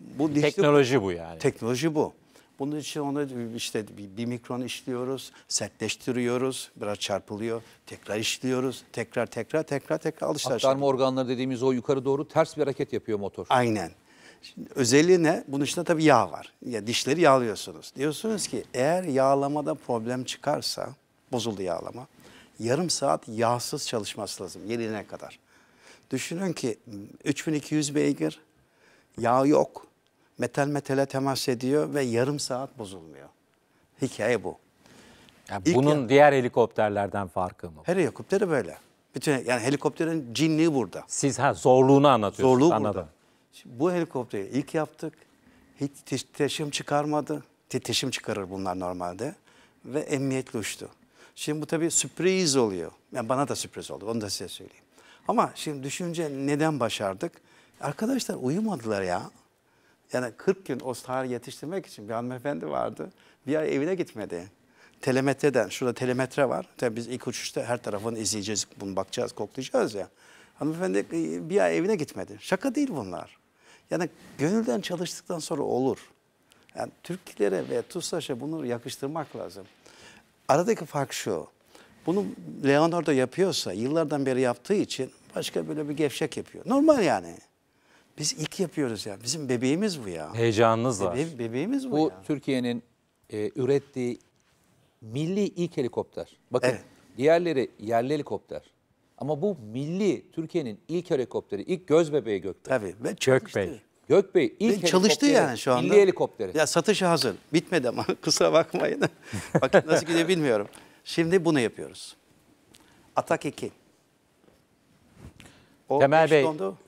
Speaker 2: Bu dişli, teknoloji bu yani. Teknoloji bu. Bunun için onu işte bir, bir mikron işliyoruz,
Speaker 3: sertleştiriyoruz, biraz çarpılıyor, tekrar işliyoruz, tekrar tekrar tekrar tekrar alışlar. Aktarma organları dediğimiz o yukarı doğru ters bir hareket yapıyor motor. Aynen.
Speaker 2: Şimdi özelliği ne? Bunun içinde tabii yağ var. Ya dişleri yağlıyorsunuz. Diyorsunuz ki eğer yağlamada problem çıkarsa, bozuldu yağlama, yarım saat yağsız çalışması lazım yenilene kadar. Düşünün ki 3200 beygir, yağ yok, metal metale temas ediyor ve yarım saat bozulmuyor. Hikaye bu. Yani bunun ya, diğer helikopterlerden farkı mı? Her helikopteri böyle. Bütün yani helikopterin
Speaker 1: cinliği burada. Siz ha zorluğunu anlatıyorsunuz. Zorluğu anladım. burada.
Speaker 2: Şimdi bu helikopteri ilk yaptık. Hiç titreşim çıkarmadı. Titreşim çıkarır bunlar normalde. Ve emniyetli uçtu. Şimdi bu tabii sürpriz oluyor. Yani bana da sürpriz oldu. Onu da size söyleyeyim. Ama şimdi düşünce neden başardık? Arkadaşlar uyumadılar ya. Yani 40 gün o sahayı yetiştirmek için bir hanımefendi vardı. Bir ay evine gitmedi. Telemetreden, şurada telemetre var. Tabii biz ilk uçuşta her tarafını izleyeceğiz, bunu bakacağız, koklayacağız ya. Hanımefendi e, bir ay evine gitmedi. Şaka değil bunlar. Yani gönülden çalıştıktan sonra olur. Yani Türklere ve TUSAŞ'a bunu yakıştırmak lazım. Aradaki fark şu. Bunu Leonardo yapıyorsa, yıllardan beri yaptığı için başka böyle bir gevşek yapıyor. Normal yani. Biz ilk yapıyoruz ya. Bizim bebeğimiz bu ya.
Speaker 1: Heyecanınız var.
Speaker 3: bebeğimiz bu, bu ya. Türkiye'nin e, ürettiği milli ilk helikopter. Bakın evet. diğerleri yerli helikopter. Ama bu milli Türkiye'nin ilk helikopteri, ilk göz bebeği Gökbey. Tabii. Ve Gökbey. Gökbey ilk Ve çalıştı yani şu anda. Milli helikopteri. Ya satışı hazır. Bitmedi ama kusura bakmayın. Bak nasıl gidiyor
Speaker 2: bilmiyorum. Şimdi bunu yapıyoruz. Atak 2.
Speaker 1: O Temel Bey,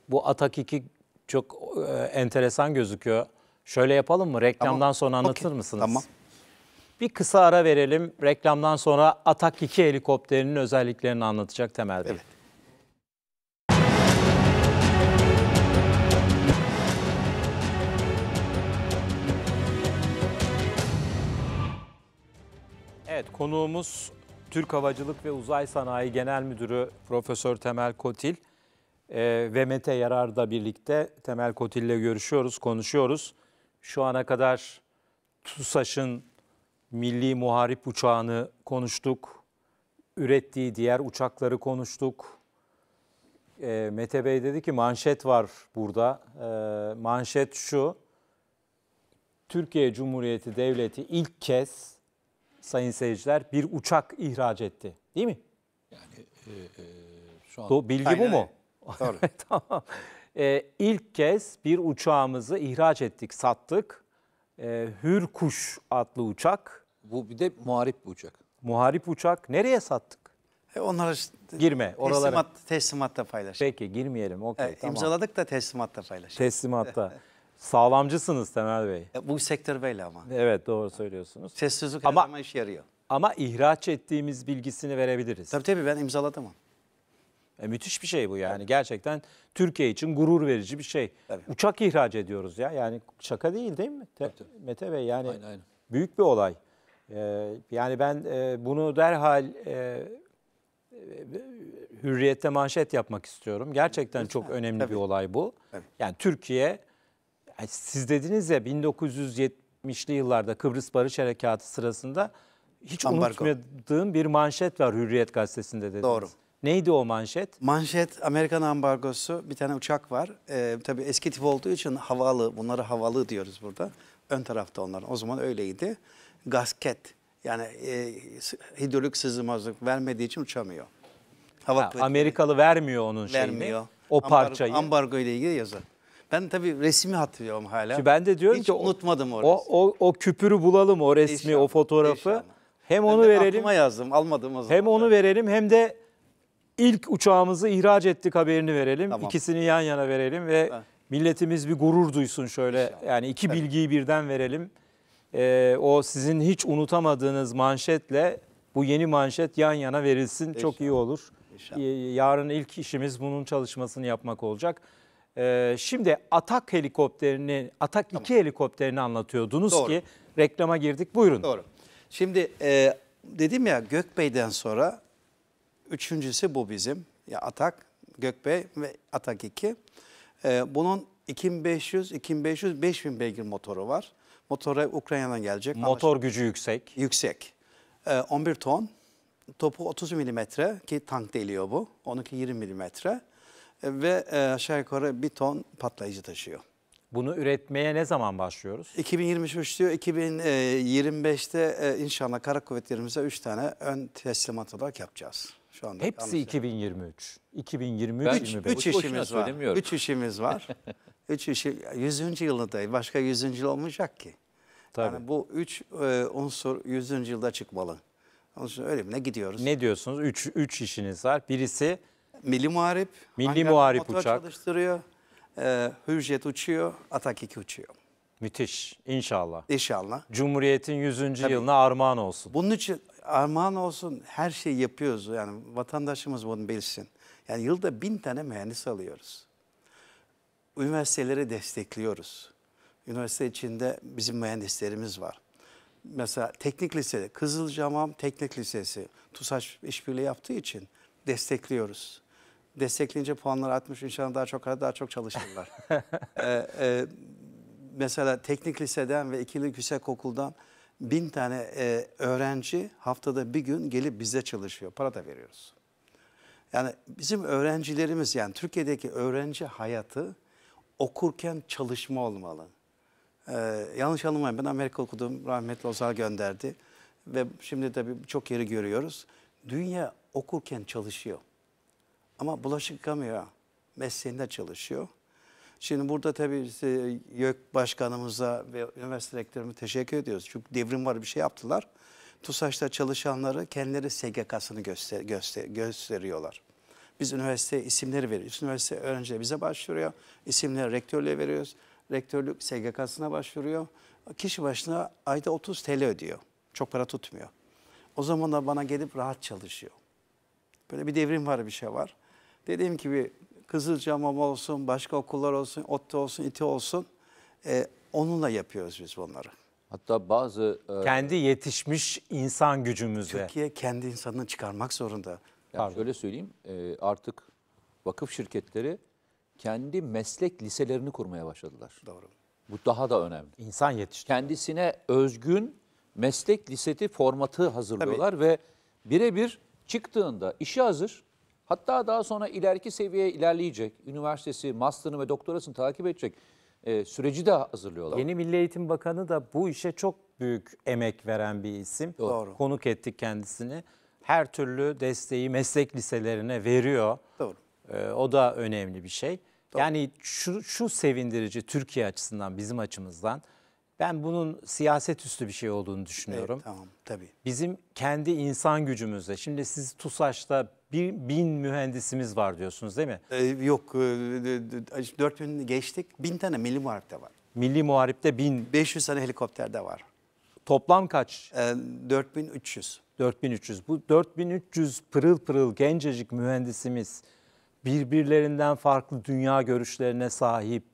Speaker 1: bu Atak 2 çok e, enteresan gözüküyor. Şöyle yapalım mı? Reklamdan tamam. sonra anlatır okay. mısınız? Tamam. Bir kısa ara verelim. Reklamdan sonra Atak 2 helikopterinin özelliklerini anlatacak Temel Bey. Evet. Evet, konuğumuz Türk Havacılık ve Uzay Sanayi Genel Müdürü Profesör Temel Kotil e, ve Mete Yarar'da birlikte Temel Kotil'le görüşüyoruz, konuşuyoruz. Şu ana kadar TUSAŞ'ın milli muharip uçağını konuştuk. Ürettiği diğer uçakları konuştuk. E, Mete Bey dedi ki manşet var burada. E, manşet şu. Türkiye Cumhuriyeti Devleti ilk kez sayın seyirciler bir uçak ihraç etti. Değil mi?
Speaker 4: Yani e, e, şu an... Do, bilgi Aynen. bu mu? Tabii.
Speaker 1: tamam. Ee, ilk kez bir uçağımızı ihraç ettik, sattık. Ee, Hürkuş adlı uçak. Bu bir de muharip bir uçak. Muharip uçak. Nereye sattık? E onlara işte Girme oralara. teslimat, teslimatta paylaş. Peki girmeyelim. Okey Evet, tamam. İmzaladık
Speaker 2: da teslimatta paylaş. Teslimatta.
Speaker 1: Sağlamcısınız Temel Bey. E, bu sektör böyle ama. Evet doğru söylüyorsunuz. Sessizlik her Ama- zaman işe yarıyor. Ama ihraç ettiğimiz bilgisini verebiliriz. Tabii tabii ben imzaladım onu. E, müthiş bir şey bu yani. Evet. Gerçekten Türkiye için gurur verici bir şey. Tabii. Uçak ihraç ediyoruz ya. Yani şaka değil değil mi? Te- tabii. Mete Bey yani aynen, aynen. büyük bir olay. Ee, yani ben e, bunu derhal e, e hürriyette manşet yapmak istiyorum. Gerçekten çok önemli tabii. bir olay bu. Evet. Yani Türkiye, yani siz dediniz ya 1970'li yıllarda Kıbrıs Barış Harekatı sırasında hiç Ambargo.
Speaker 2: unutmadığım bir manşet var
Speaker 1: Hürriyet Gazetesi'nde dediniz. Doğru. Neydi o manşet?
Speaker 2: Manşet Amerikan ambargosu bir tane uçak var. Ee, tabii eski tip olduğu için havalı bunları havalı diyoruz burada. Ön tarafta onlar. o zaman öyleydi. Gasket yani e, hidrolik sızmazlık vermediği için uçamıyor.
Speaker 1: Hava ha, Amerikalı vermiyor onun vermiyor. şeyini. Vermiyor. O parçayı. Ambargo,
Speaker 2: ile ilgili yazı. Ben tabii resmi hatırlıyorum hala. Ki ben de diyorum Hiç ki unutmadım o, o, o,
Speaker 1: o küpürü bulalım o resmi, inşallah, o fotoğrafı.
Speaker 2: İnşallah. Hem onu ben verelim.
Speaker 1: Aklıma yazdım, almadım o zaman. Hem onu verelim hem de ilk uçağımızı ihraç ettik haberini verelim. Tamam. İkisini yan yana verelim ve evet. milletimiz bir gurur duysun şöyle. İnşallah. Yani iki evet. bilgiyi birden verelim. Ee, o sizin hiç unutamadığınız manşetle bu yeni manşet yan yana verilsin. İnşallah. Çok iyi olur. İnşallah. Yarın ilk işimiz bunun çalışmasını yapmak olacak. Ee, şimdi Atak helikopterini, Atak tamam.
Speaker 2: helikopterini anlatıyordunuz Doğru. ki reklama girdik. Buyurun. Doğru. Şimdi e, dedim ya Gökbey'den sonra Üçüncüsü bu bizim. Ya Atak, Gökbey ve Atak 2. Ee, bunun 2500, 2500, 5000 beygir motoru var. Motora Ukrayna'dan gelecek. Motor Anlaşıldı. gücü yüksek. Yüksek. Ee, 11 ton. Topu 30 milimetre ki tank deliyor bu. Onunki 20 milimetre. Ee, ve e, aşağı yukarı bir ton patlayıcı taşıyor. Bunu üretmeye ne zaman başlıyoruz? 2023 diyor. 2025'te e, e, inşallah kara kuvvetlerimize 3 tane ön teslimat olarak yapacağız. Şu anda Hepsi 2023. 2023 ben 25. 3 işimiz var. Söylemiyorum. 3 işimiz var. 3 işi 100. yılında başka 100. yıl olmayacak ki. Tabii. Yani bu 3 e, unsur 100. yılda çıkmalı. Onun için Ne gidiyoruz. Ne diyorsunuz? 3 3 işiniz var. Birisi Milli Muharip. Milli Muharip uçak. çalıştırıyor. E, Hürjet uçuyor. Atak 2 uçuyor. Müthiş. İnşallah. İnşallah. Cumhuriyet'in 100. Tabii. yılına armağan olsun. Bunun için armağan olsun her şeyi yapıyoruz. Yani vatandaşımız bunu bilsin. Yani yılda bin tane mühendis alıyoruz. Üniversiteleri destekliyoruz. Üniversite içinde bizim mühendislerimiz var. Mesela teknik lisede, Kızılcamam Teknik Lisesi, TUSAŞ işbirliği yaptığı için destekliyoruz. Destekleyince puanlar artmış, inşallah daha çok daha çok çalışırlar. ee, e, mesela teknik liseden ve ikili yüksek okuldan bin tane e, öğrenci haftada bir gün gelip bize çalışıyor. Para da veriyoruz. Yani bizim öğrencilerimiz yani Türkiye'deki öğrenci hayatı okurken çalışma olmalı. Ee, yanlış anlamayın ben Amerika okudum rahmetli Ozal gönderdi. Ve şimdi de çok yeri görüyoruz. Dünya okurken çalışıyor. Ama bulaşık yıkamıyor. Mesleğinde çalışıyor. Şimdi burada tabii e, YÖK Başkanımıza ve üniversite rektörüme teşekkür ediyoruz. Çünkü devrim var bir şey yaptılar. TUSAŞ'ta çalışanları kendileri SGK'sını göster göster gösteriyorlar. Biz üniversite isimleri veriyoruz. Üniversite öğrencileri bize başvuruyor. İsimleri rektörlüğe veriyoruz. Rektörlük SGK'sına başvuruyor. Kişi başına ayda 30 TL ödüyor. Çok para tutmuyor. O zaman da bana gelip rahat çalışıyor. Böyle bir devrim var bir şey var. Dediğim gibi Kızılcamam olsun, başka okullar olsun, ODTÜ olsun, iti olsun. E, onunla
Speaker 3: yapıyoruz biz bunları. Hatta bazı... E, kendi
Speaker 1: yetişmiş insan gücümüzle.
Speaker 3: Türkiye kendi insanını çıkarmak zorunda. Yani şöyle söyleyeyim, e, artık vakıf şirketleri kendi meslek liselerini kurmaya başladılar. Doğru. Bu daha da önemli. İnsan yetiştiriyor. Kendisine özgün meslek lisesi formatı hazırlıyorlar Tabii. ve birebir çıktığında işi hazır. Hatta daha sonra ileriki seviyeye ilerleyecek. Üniversitesi, master'ını ve doktorasını takip edecek e, süreci de hazırlıyorlar. Yeni Milli Eğitim Bakanı da bu işe çok büyük emek veren bir isim. Doğru. Konuk ettik
Speaker 1: kendisini. Her türlü desteği meslek liselerine veriyor. Doğru. E, o da önemli bir şey. Doğru. Yani şu, şu sevindirici Türkiye açısından, bizim açımızdan. Ben bunun siyaset üstü bir şey olduğunu düşünüyorum. Evet,
Speaker 2: tamam, tabii.
Speaker 1: Bizim kendi insan gücümüzle. Şimdi siz TUSAŞ'ta bir bin mühendisimiz var diyorsunuz değil mi? Ee,
Speaker 2: yok, e, bin geçtik. Bin tane milli muharipte var. Milli muharipte bin. 500 tane helikopterde var. Toplam kaç? Ee, 4300.
Speaker 1: 4300. Bu 4300 pırıl pırıl gencecik mühendisimiz birbirlerinden farklı dünya görüşlerine sahip,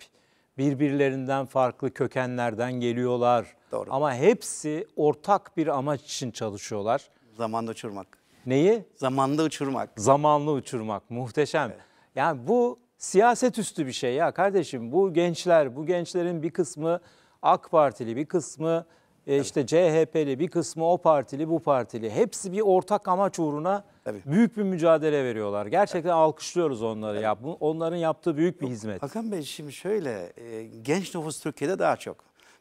Speaker 1: birbirlerinden farklı kökenlerden geliyorlar. Doğru. Ama hepsi ortak bir amaç için çalışıyorlar. Zamanda uçurmak. Neyi? Zamanlı uçurmak. Zamanlı uçurmak muhteşem. Evet. Yani bu siyaset üstü bir şey ya kardeşim. Bu gençler, bu gençlerin bir kısmı AK Partili, bir kısmı evet. işte CHP'li, bir kısmı o partili, bu partili. Hepsi bir ortak amaç uğruna Tabii. büyük bir mücadele veriyorlar. Gerçekten evet. alkışlıyoruz onları. Evet. Ya.
Speaker 2: Onların yaptığı büyük bir hizmet. Hakan Bey şimdi şöyle, e, genç nüfus Türkiye'de daha çok.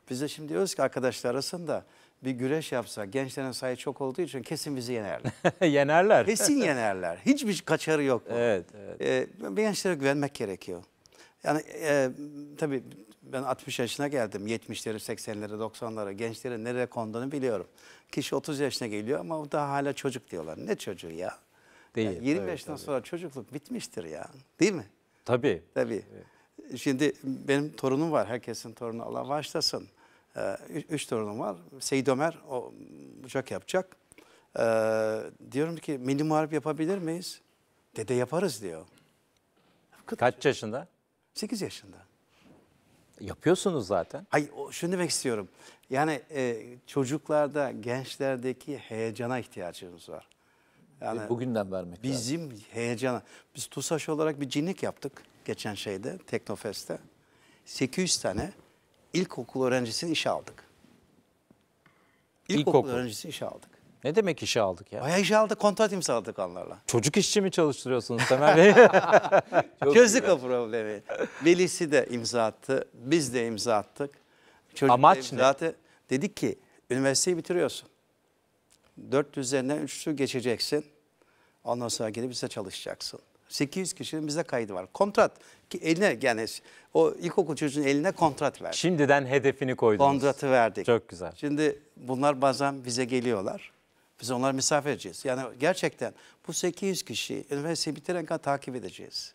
Speaker 2: Biz de şimdi diyoruz ki arkadaşlar arasında bir güreş yapsak gençlerin sayı çok olduğu için kesin bizi yenerler. yenerler. Kesin yenerler. Hiçbir kaçarı yok. Bu. Evet. evet. Ee, gençlere güvenmek gerekiyor. Yani e, tabii ben 60 yaşına geldim. 70'leri, 80'leri, 90'ları gençlerin nereye konduğunu biliyorum. Kişi 30 yaşına geliyor ama o daha hala çocuk diyorlar. Ne çocuğu ya? Değil. Yani 20 evet, tabii. sonra çocukluk bitmiştir ya. Değil mi? Tabii. Tabii. Evet. Şimdi benim torunum var. Herkesin torunu Allah bağışlasın. Ee, üç, üç torunum var. Seyit Ömer o, uçak yapacak. Ee, diyorum ki milli muharip yapabilir miyiz? Dede yaparız diyor. Kıt, Kaç yaşında? Sekiz yaşında. Yapıyorsunuz zaten. Ay şunu demek istiyorum. Yani e, çocuklarda, gençlerdeki heyecana ihtiyacımız var. Yani e, bugünden vermek Bizim lazım. heyecana. Biz TUSAŞ olarak bir cinlik yaptık geçen şeyde, Teknofest'te. 800 tane ilkokul öğrencisini işe aldık. İlkokul, İlkokul. öğrencisini işe aldık. Ne demek işe aldık ya? Bayağı işe aldık, kontrat imzaladık onlarla.
Speaker 1: Çocuk işçi mi çalıştırıyorsunuz Temel Bey?
Speaker 2: Çözdük o problemi. Velisi de imza attı, biz de imza attık. Çocuk Amaç da imza ne? Dedik ki, üniversiteyi bitiriyorsun. Dört üzerinden üçlü geçeceksin. Ondan sonra gidip bize çalışacaksın. 800 kişinin bize kaydı var. Kontrat ki eline yani o ilkokul çocuğunun eline kontrat verdik.
Speaker 1: Şimdiden hedefini koydunuz.
Speaker 2: Kontratı verdik. Çok güzel. Şimdi bunlar bazen bize geliyorlar. Biz onları misafir edeceğiz. Yani gerçekten bu 800 kişi üniversiteyi bitiren kadar takip edeceğiz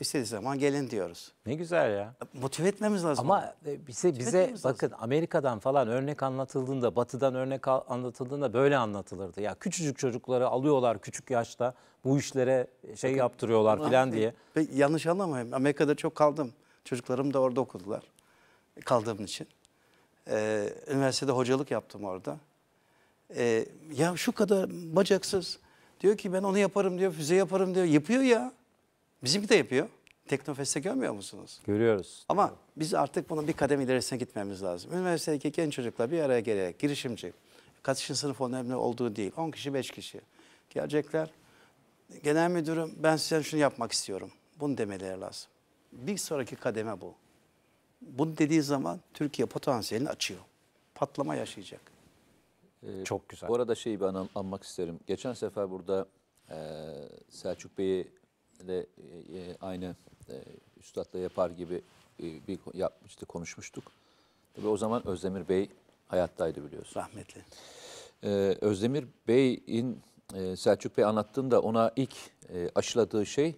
Speaker 2: istediği zaman gelin diyoruz. Ne güzel ya. Motive etmemiz lazım. Ama e, bize bize bakın
Speaker 1: lazım. Amerika'dan falan örnek anlatıldığında, Batı'dan örnek anlatıldığında böyle anlatılırdı. Ya küçücük
Speaker 2: çocukları alıyorlar küçük yaşta bu işlere şey bakın, yaptırıyorlar falan e, diye. Be, yanlış anlamayın. Amerika'da çok kaldım. Çocuklarım da orada okudular. E, kaldığım için. Ee, üniversitede hocalık yaptım orada. Ee, ya şu kadar bacaksız. Diyor ki ben onu yaparım diyor, füze yaparım diyor. Yapıyor ya. Bizimki de yapıyor. Teknofest'te görmüyor musunuz? Görüyoruz. Ama biz artık bunun bir kadem ilerisine gitmemiz lazım. Üniversitedeki genç çocuklar bir araya gelerek girişimci, Katışın sınıf önemli olduğu değil. 10 kişi, 5 kişi gelecekler. Genel müdürüm ben size şunu yapmak istiyorum. Bunu demeleri lazım. Bir sonraki kademe bu. Bunu dediği zaman Türkiye potansiyelini açıyor. Patlama yaşayacak.
Speaker 3: Ee, Çok güzel. Bu arada şeyi ben an anmak isterim. Geçen sefer burada e, Selçuk Bey'i de e, e, aynı e, üstadla yapar gibi e, bir yapmıştı, konuşmuştuk. Tabii o zaman Özdemir Bey hayattaydı biliyorsun. Rahmetli. Ee, Özdemir Bey'in e, Selçuk Bey anlattığında ona ilk e, aşıladığı şey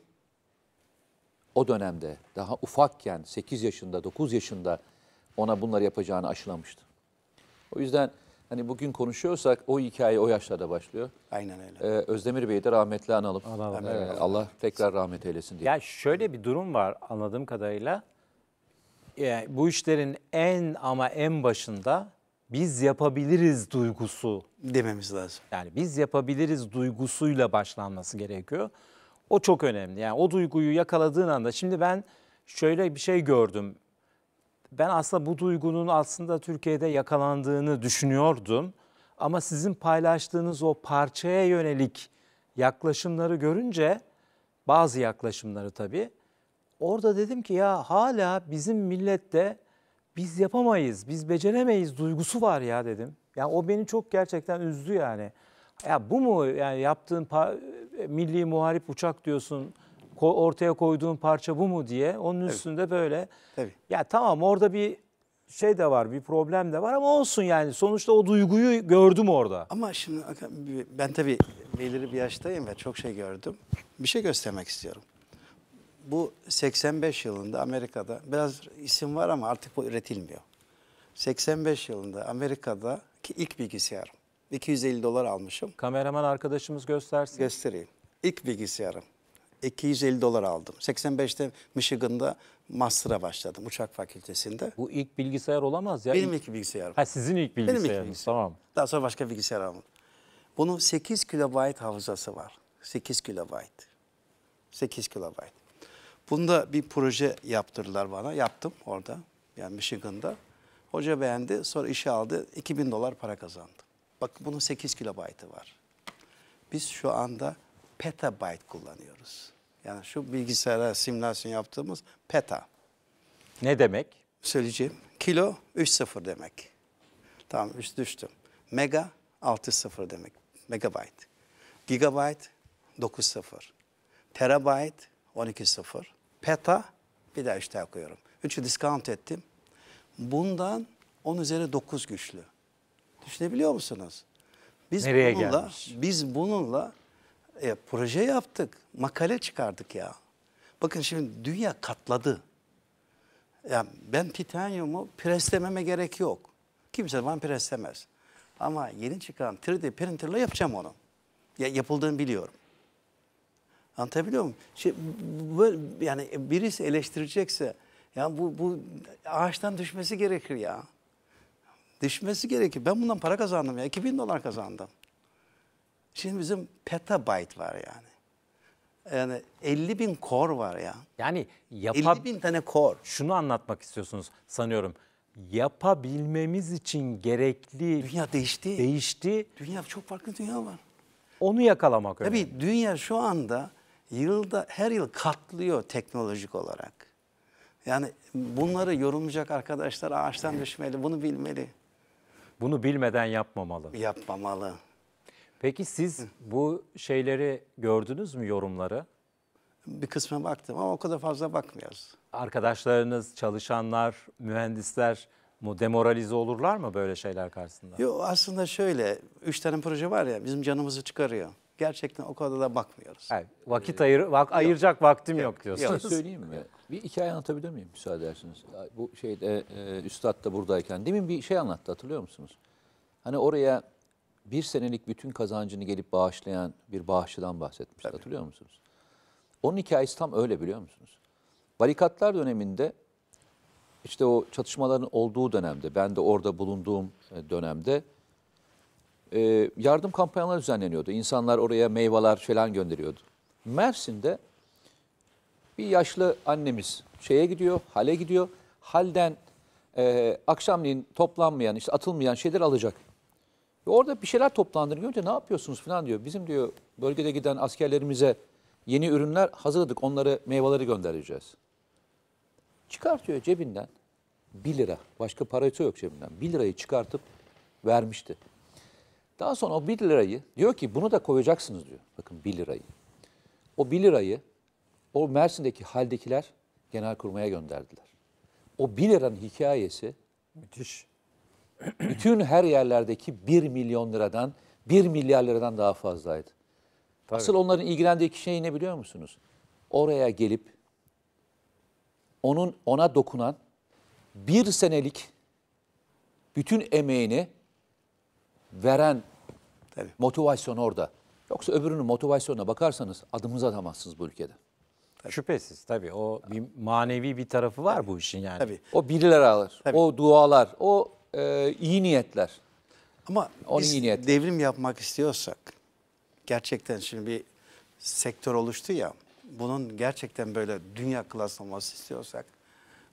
Speaker 3: o dönemde daha ufakken 8 yaşında 9 yaşında ona bunları yapacağını aşılamıştı. O yüzden Hani bugün konuşuyorsak o hikaye o yaşlarda başlıyor. Aynen öyle. Ee, Özdemir Bey'i de rahmetli analım. Allah, Allah. Ee, Allah tekrar rahmet eylesin diye. Ya şöyle bir durum var anladığım kadarıyla.
Speaker 1: Yani bu işlerin en ama en başında biz yapabiliriz duygusu dememiz lazım. Yani biz yapabiliriz duygusuyla başlanması gerekiyor. O çok önemli. Yani o duyguyu yakaladığın anda şimdi ben şöyle bir şey gördüm ben aslında bu duygunun aslında Türkiye'de yakalandığını düşünüyordum. Ama sizin paylaştığınız o parçaya yönelik yaklaşımları görünce, bazı yaklaşımları tabii, orada dedim ki ya hala bizim millette biz yapamayız, biz beceremeyiz duygusu var ya dedim. Yani o beni çok gerçekten üzdü yani. Ya bu mu yani yaptığın milli muharip uçak diyorsun, ortaya koyduğun parça bu mu diye onun üstünde böyle. Tabii. Ya tamam orada bir şey de var, bir
Speaker 2: problem de var ama olsun yani. Sonuçta o duyguyu gördüm orada. Ama şimdi ben tabii belirli bir yaştayım ve çok şey gördüm. Bir şey göstermek istiyorum. Bu 85 yılında Amerika'da biraz isim var ama artık bu üretilmiyor. 85 yılında Amerika'da ki ilk bilgisayarım. 250 dolar almışım. Kameraman arkadaşımız göstersin. Göstereyim. İlk bilgisayarım. 250 dolar aldım. 85'te Michigan'da master'a başladım uçak fakültesinde. Bu ilk bilgisayar olamaz ya. Benim ilk bilgisayarım. Ha sizin ilk bilgisayarınız Benim ilk bilgisayarım. tamam. Daha sonra başka bilgisayar aldım. Bunun 8 kilobayt hafızası var. 8 kilobayt. 8 kilobayt. Bunda bir proje yaptırdılar bana. Yaptım orada. Yani Michigan'da. Hoca beğendi. Sonra işe aldı. 2000 dolar para kazandı. Bak bunun 8 kilobaytı var. Biz şu anda petabyte kullanıyoruz. Yani şu bilgisayara simülasyon yaptığımız peta. Ne demek? Söyleyeceğim. Kilo 3-0 demek. Tamam üst düştüm. Mega 6-0 demek. Megabyte. Gigabyte 9-0. Terabyte 12-0. Peta bir daha işte koyuyorum. 3'ü diskant ettim. Bundan 10 üzeri 9 güçlü. Düşünebiliyor musunuz? Biz Nereye bununla, gelmiş? Biz bununla e, proje yaptık, makale çıkardık ya. Bakın şimdi dünya katladı. Yani ben titanyumu preslememe gerek yok. Kimse bana preslemez. Ama yeni çıkan 3D printerla yapacağım onu. Ya, yapıldığını biliyorum. Anlatabiliyor muyum? Şey, yani birisi eleştirecekse ya bu, bu ağaçtan düşmesi gerekir ya. Düşmesi gerekir. Ben bundan para kazandım ya. 2000 dolar kazandım. Şimdi bizim petabyte var yani. Yani 50 bin core var ya. Yani
Speaker 1: yapa... 50 bin tane core. Şunu anlatmak istiyorsunuz sanıyorum. Yapabilmemiz için gerekli... Dünya değişti. Değişti. Dünya çok farklı dünya var.
Speaker 2: Onu yakalamak Tabii önemli. Tabii dünya şu anda yılda her yıl katlıyor teknolojik olarak. Yani bunları yorumlayacak arkadaşlar ağaçtan düşmeli, bunu bilmeli. Bunu bilmeden yapmamalı. Yapmamalı. Peki siz
Speaker 1: bu şeyleri gördünüz mü yorumları? Bir kısmına baktım ama o kadar fazla bakmıyoruz. Arkadaşlarınız, çalışanlar, mühendisler mu demoralize
Speaker 2: olurlar mı böyle şeyler karşısında? Yok aslında şöyle, üç tane proje var ya bizim canımızı çıkarıyor. Gerçekten o kadar da bakmıyoruz. Evet,
Speaker 3: vakit ayır, ee, vak, ayıracak vaktim yok, yok diyorsunuz. Yok. Şey söyleyeyim mi? Bir hikaye anlatabilir miyim müsaade edersiniz? Bu şeyde e, Üstad da buradayken demin bir şey anlattı hatırlıyor musunuz? Hani oraya bir senelik bütün kazancını gelip bağışlayan bir bağışçıdan bahsetmişti hatırlıyor musunuz? Onun hikayesi tam öyle biliyor musunuz? Barikatlar döneminde işte o çatışmaların olduğu dönemde, ben de orada bulunduğum e, dönemde e, yardım kampanyaları düzenleniyordu. İnsanlar oraya meyveler falan gönderiyordu. Mersin'de bir yaşlı annemiz şeye gidiyor, hale gidiyor. Halden e, akşamleyin toplanmayan, işte atılmayan şeyler alacak. E orada bir şeyler toplandığını görünce ne yapıyorsunuz falan diyor. Bizim diyor bölgede giden askerlerimize yeni ürünler hazırladık. Onları meyveleri göndereceğiz. Çıkartıyor cebinden 1 lira. Başka parası yok cebinden. 1 lirayı çıkartıp vermişti. Daha sonra o 1 lirayı diyor ki bunu da koyacaksınız diyor. Bakın 1 lirayı. O 1 lirayı o Mersin'deki haldekiler genel kurmaya gönderdiler. O 1 liranın hikayesi müthiş bütün her yerlerdeki 1 milyon liradan 1 milyar liradan daha fazlaydı. Tabii. Asıl onların ilgilendiği şey ne biliyor musunuz? Oraya gelip onun ona dokunan bir senelik bütün emeğini veren Tabii. motivasyon orada. Yoksa öbürünün motivasyonuna bakarsanız adımınızı atamazsınız bu ülkede. Tabii. Şüphesiz tabii o bir manevi bir tarafı var tabii. bu işin yani. Tabii. O birileri alır, tabii. o dualar, o
Speaker 2: e, iyi niyetler. Ama Onun biz iyi niyetler. devrim yapmak istiyorsak gerçekten şimdi bir sektör oluştu ya bunun gerçekten böyle dünya klas olması istiyorsak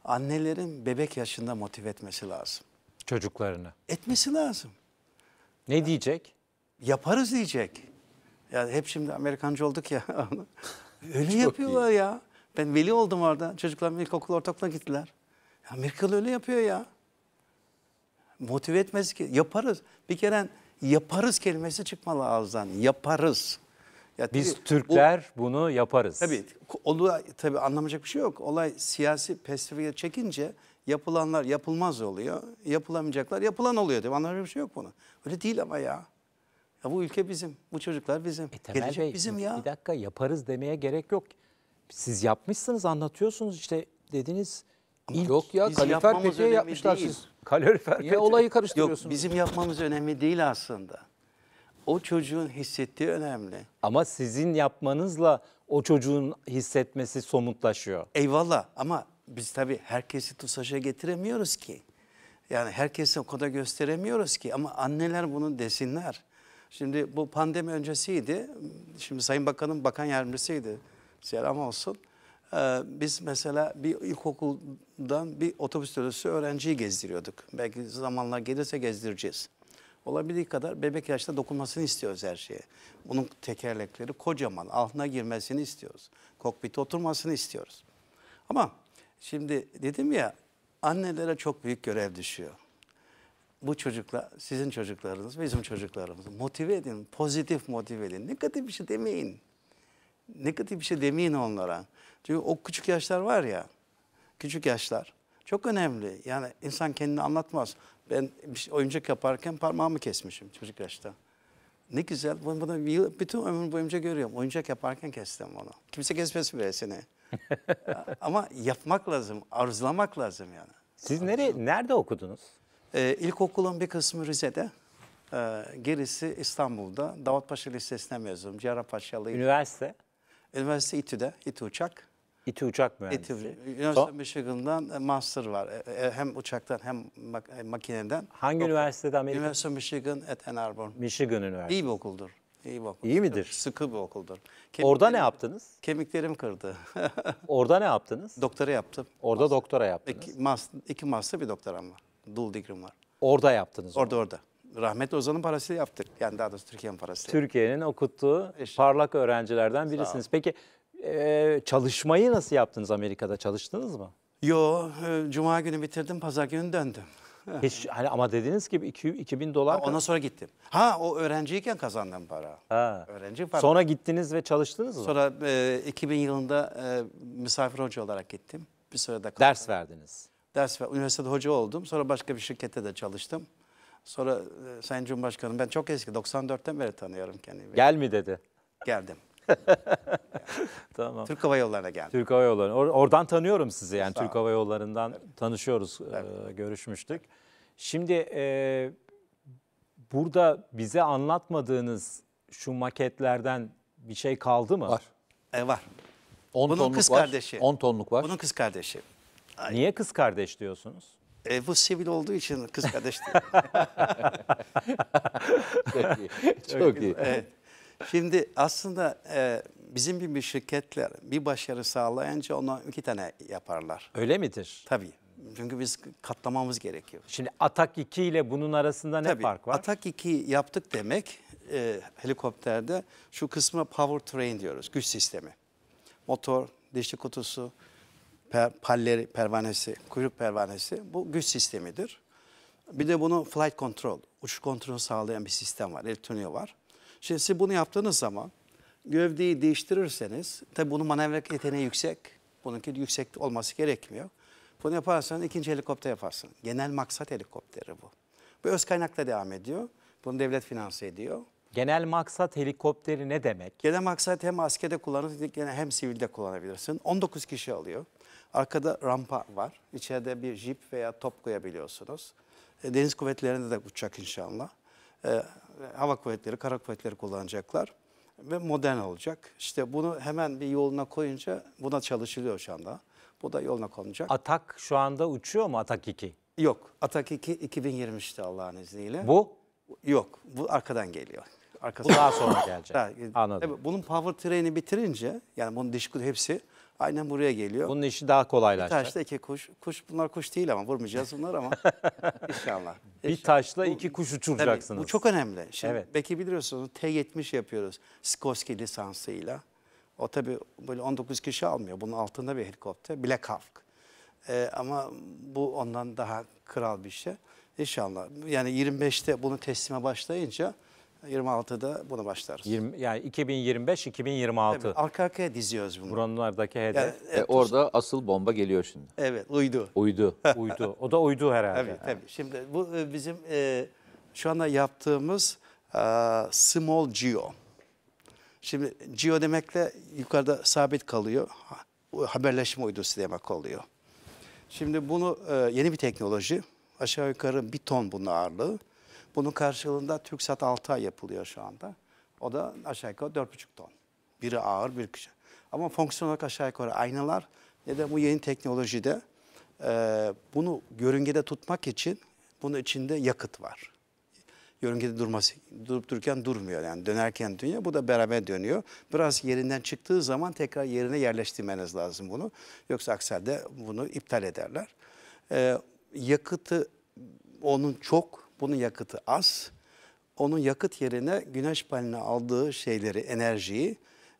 Speaker 2: annelerin bebek yaşında motive etmesi lazım. Çocuklarını. Etmesi lazım. Ne yani, diyecek? Yaparız diyecek. Ya hep şimdi Amerikancı olduk ya. öyle yapıyorlar iyi. ya. Ben veli oldum orada. Çocuklar ilkokul ortaokula gittiler. Amerikalı öyle yapıyor ya. Motive etmez ki yaparız. Bir kere yaparız kelimesi çıkmalı ağızdan. Yaparız. Ya Biz tabii, Türkler bu, bunu yaparız. Tabii, olay, tabii anlamayacak bir şey yok. Olay siyasi pestifeye çekince yapılanlar yapılmaz oluyor. Yapılamayacaklar yapılan oluyor. diye. anlamayacak bir şey yok bunu. Öyle değil ama ya. Ya bu ülke bizim, bu çocuklar
Speaker 1: bizim. E, Gelecek Bey, bizim ya. Bir dakika yaparız demeye gerek yok. Siz yapmışsınız, anlatıyorsunuz
Speaker 2: işte dediniz İlk Yok ya biz yapmamız peteği önemli yapmışlar değil. siz. Kalorifer Niye peteği. olayı Yok bizim yapmamız önemli değil aslında. O çocuğun hissettiği
Speaker 1: önemli. Ama sizin yapmanızla o çocuğun hissetmesi somutlaşıyor.
Speaker 2: Eyvallah ama biz tabii herkesi TUSAŞ'a getiremiyoruz ki. Yani herkese o kadar gösteremiyoruz ki ama anneler bunu desinler. Şimdi bu pandemi öncesiydi. Şimdi Sayın bakanım bakan yardımcısıydı. Selam olsun. Ee, biz mesela bir ilkokuldan bir otobüs dolusu öğrenciyi gezdiriyorduk. Belki zamanlar gelirse gezdireceğiz. Olabildiği kadar bebek yaşta dokunmasını istiyoruz her şeye. Bunun tekerlekleri kocaman, altına girmesini istiyoruz. Kokpite oturmasını istiyoruz. Ama şimdi dedim ya annelere çok büyük görev düşüyor. Bu çocuklar, sizin çocuklarınız, bizim çocuklarımız motive edin, pozitif motive edin. Negatif bir şey demeyin. Negatif bir şey demeyin onlara. Çünkü o küçük yaşlar var ya, küçük yaşlar çok önemli. Yani insan kendini anlatmaz. Ben şey, oyuncak yaparken parmağımı kesmişim çocuk yaşta. Ne güzel. Bunu, bunu bütün ömrüm boyunca görüyorum. Oyuncak yaparken kestim onu. Kimse kesmesin be seni. Ama yapmak lazım, arzulamak lazım yani. Siz nereye, nerede okudunuz? Ee, ilkokulun bir kısmı Rize'de. Ee, gerisi İstanbul'da. Davutpaşa Lisesi'ne mezunum. Cerrahpaşalıyım. Üniversite? Üniversite İTÜ'de, İTÜ Uçak. İTÜ Uçak Mühendisi. İTÜ Üniversite so Michigan'dan e, master var. E, e, hem uçaktan hem mak makineden. Hangi Yok. üniversitede Amerika? Üniversite Michigan at Ann Arbor.
Speaker 1: Michigan Üniversitesi. İyi bir
Speaker 2: okuldur. İyi bir okuldur. İyi midir? Sıkı bir okuldur. Kemiklerim, Orada ne yaptınız? Kemiklerim kırdı. Orada ne yaptınız? Doktora yaptım. Orada master. doktora yaptınız. İki, master, iki master bir doktoram var. Dual degree'm var. Orada yaptınız. Orada onu. orada rahmetli Ozan'ın parası yaptık. Yani daha doğrusu Türkiye'nin parası.
Speaker 1: Türkiye'nin okuttuğu işte. parlak öğrencilerden birisiniz. Peki ee, çalışmayı nasıl yaptınız Amerika'da? Çalıştınız mı?
Speaker 2: Yo, e, cuma günü bitirdim, pazar günü döndüm. Hiç, hani ama dediniz ki 2000 dolar. Ondan sonra gittim. Ha o öğrenciyken kazandım para.
Speaker 1: Ha. Öğrenci para. Sonra gittiniz ve çalıştınız mı?
Speaker 2: Sonra e, 2000 yılında e, misafir hoca olarak gittim. Bir sırada kaldım. Ders verdiniz. Ders ver, üniversitede hoca oldum. Sonra başka bir şirkette de çalıştım. Sonra e, Sayın Cumhurbaşkanım ben çok eski 94'ten beri tanıyorum kendimi.
Speaker 1: Gel mi dedi?
Speaker 2: Geldim. tamam. Türk Hava Yolları'na
Speaker 1: geldim. Türk Hava Yolları. Or- oradan tanıyorum sizi yani Türk Hava Yolları'ndan evet. tanışıyoruz, e, evet. E, görüşmüştük. Şimdi e, burada bize anlatmadığınız şu maketlerden bir şey kaldı mı? Var. E, var. 10 Bunun tonluk kız var. kardeşi. 10 tonluk var.
Speaker 2: Bunun kız kardeşi. Ay. Niye kız kardeş diyorsunuz? E, bu sivil olduğu için kız kardeş çok iyi. Çok, çok iyi. Evet. Şimdi aslında e, bizim gibi şirketler bir başarı sağlayınca ona iki tane yaparlar. Öyle midir? Tabii. Çünkü biz katlamamız gerekiyor. Şimdi Atak 2 ile bunun arasında ne Tabii, fark var? Atak 2 yaptık demek e, helikopterde şu kısmı power train diyoruz. Güç sistemi. Motor, dişli kutusu, per, palleri, pervanesi, kuyruk pervanesi bu güç sistemidir. Bir de bunu flight control, uçuş kontrolü sağlayan bir sistem var, elektroniği var. Şimdi siz bunu yaptığınız zaman gövdeyi değiştirirseniz, tabi bunun manevra yeteneği yüksek, bununki yüksek olması gerekmiyor. Bunu yaparsanız ikinci helikopter yaparsın. Genel maksat helikopteri bu. Bu öz kaynakla devam ediyor. Bunu devlet finanse ediyor. Genel maksat helikopteri ne demek? Genel maksat hem askerde kullanırsın hem sivilde kullanabilirsin. 19 kişi alıyor. Arkada rampa var. İçeride bir jip veya top koyabiliyorsunuz. E, deniz kuvvetlerinde de uçacak inşallah. E, hava kuvvetleri, kara kuvvetleri kullanacaklar ve modern olacak. İşte bunu hemen bir yoluna koyunca buna çalışılıyor şu anda. Bu da yoluna konacak. Atak şu anda uçuyor mu Atak 2? Yok. Atak 2 2023'te Allah'ın izniyle. Bu? Yok. Bu arkadan geliyor. Arkasından. Bu daha sonra gelecek. E, Anladım. bunun power train'i bitirince yani bunun dişkut hepsi Aynen buraya geliyor. Bunun işi daha kolaylaşacak. Bir taşla iki kuş. Kuş bunlar kuş değil ama vurmayacağız bunlar ama inşallah. Bir taşla iki kuş uçuracaksınız. Tabii, bu çok önemli. Şimdi evet. Belki biliyorsunuz T70 yapıyoruz Skoski lisansıyla. O tabii böyle 19 kişi almıyor. Bunun altında bir helikopter. Black Hawk. Ee, ama bu ondan daha kral bir şey. İnşallah. Yani 25'te bunu teslime başlayınca 26'da bunu başlarız. 20, yani
Speaker 1: 2025-2026. Evet, arka arkaya diziyoruz bunu. Buranlardaki hedef. Yani, e,
Speaker 3: evet, orada asıl bomba geliyor şimdi. Evet, uydu. Uydu. uydu.
Speaker 2: O da uydu herhalde. Evet, tabii. Evet. Şimdi bu e, bizim e, şu anda yaptığımız e, small geo. Şimdi geo demekle yukarıda sabit kalıyor. Haberleşme uydusu demek oluyor. Şimdi bunu e, yeni bir teknoloji. Aşağı yukarı bir ton bunun ağırlığı. Bunun karşılığında TürkSat 6 ay yapılıyor şu anda. O da aşağı yukarı 4,5 ton. Biri ağır, bir kişi. Ama fonksiyon olarak aşağı yukarı aynalar ya da bu yeni teknolojide e, bunu yörüngede tutmak için bunun içinde yakıt var. Yörüngede durması, durup dururken durmuyor yani dönerken dünya bu da beraber dönüyor. Biraz yerinden çıktığı zaman tekrar yerine yerleştirmeniz lazım bunu. Yoksa aksi bunu iptal ederler. Ee, yakıtı onun çok bunun yakıtı az. Onun yakıt yerine güneş paneline aldığı şeyleri, enerjiyi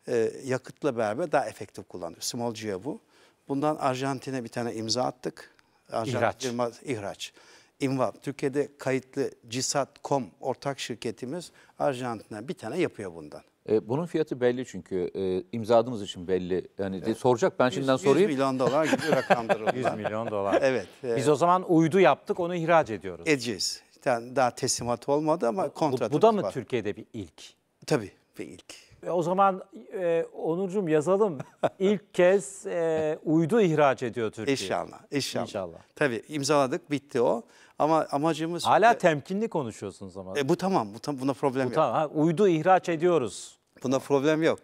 Speaker 2: e, yakıtla beraber daha efektif kullanıyor. Smolcia bu. Bundan Arjantin'e bir tane imza attık. Arjantin, ihraç. ihraç. İmvap. Türkiye'de kayıtlı Cisat.com ortak şirketimiz Arjantin'den bir tane yapıyor bundan.
Speaker 3: E, bunun fiyatı belli çünkü e, imzadığımız için belli. Yani evet. soracak ben 100, şimdiden 100 sorayım. 100 milyon dolar
Speaker 1: gibi
Speaker 2: rakamdır 100 milyon dolar. evet. E, Biz
Speaker 3: o zaman uydu yaptık onu ihraç ediyoruz. Edeceğiz.
Speaker 2: Yani daha teslimat olmadı ama kontrat. Bu, da mı var. Türkiye'de bir ilk? Tabii bir ilk.
Speaker 1: E, o zaman e, Onurcuğum yazalım. İlk kez e, uydu ihraç
Speaker 2: ediyor Türkiye. İnşallah, inşallah. İnşallah. Tabii imzaladık, bitti o. Ama amacımız... Hala e, temkinli konuşuyorsunuz ama. E, bu tamam, bu, tam, buna problem bu yok. Tamam, ha, uydu ihraç ediyoruz. Buna problem yok.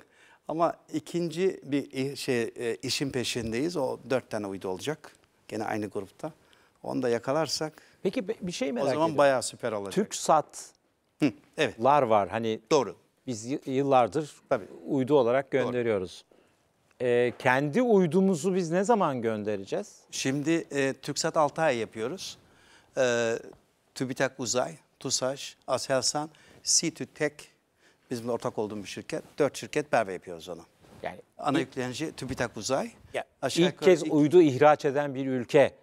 Speaker 2: Ama ikinci bir e, şey e, işin peşindeyiz. O dört tane uydu olacak. Gene aynı grupta. Onu da yakalarsak Peki bir şey merak ediyorum. O zaman ediyorum. bayağı süper olacak. Türk sat evet. lar var. Hani Doğru. Biz yıllardır
Speaker 1: Tabii. uydu olarak gönderiyoruz. Doğru. Ee, kendi uydumuzu biz ne zaman
Speaker 2: göndereceğiz? Şimdi e, TürkSat 6 ay yapıyoruz. E, TÜBİTAK Uzay, TUSAŞ, ASELSAN, c bizim ortak olduğumuz şirket. Dört şirket berbe yapıyoruz onu. Yani Ana ilk, yüklenici TÜBİTAK Uzay. Ya, ilk kez ilk,
Speaker 1: uydu ihraç eden bir ülke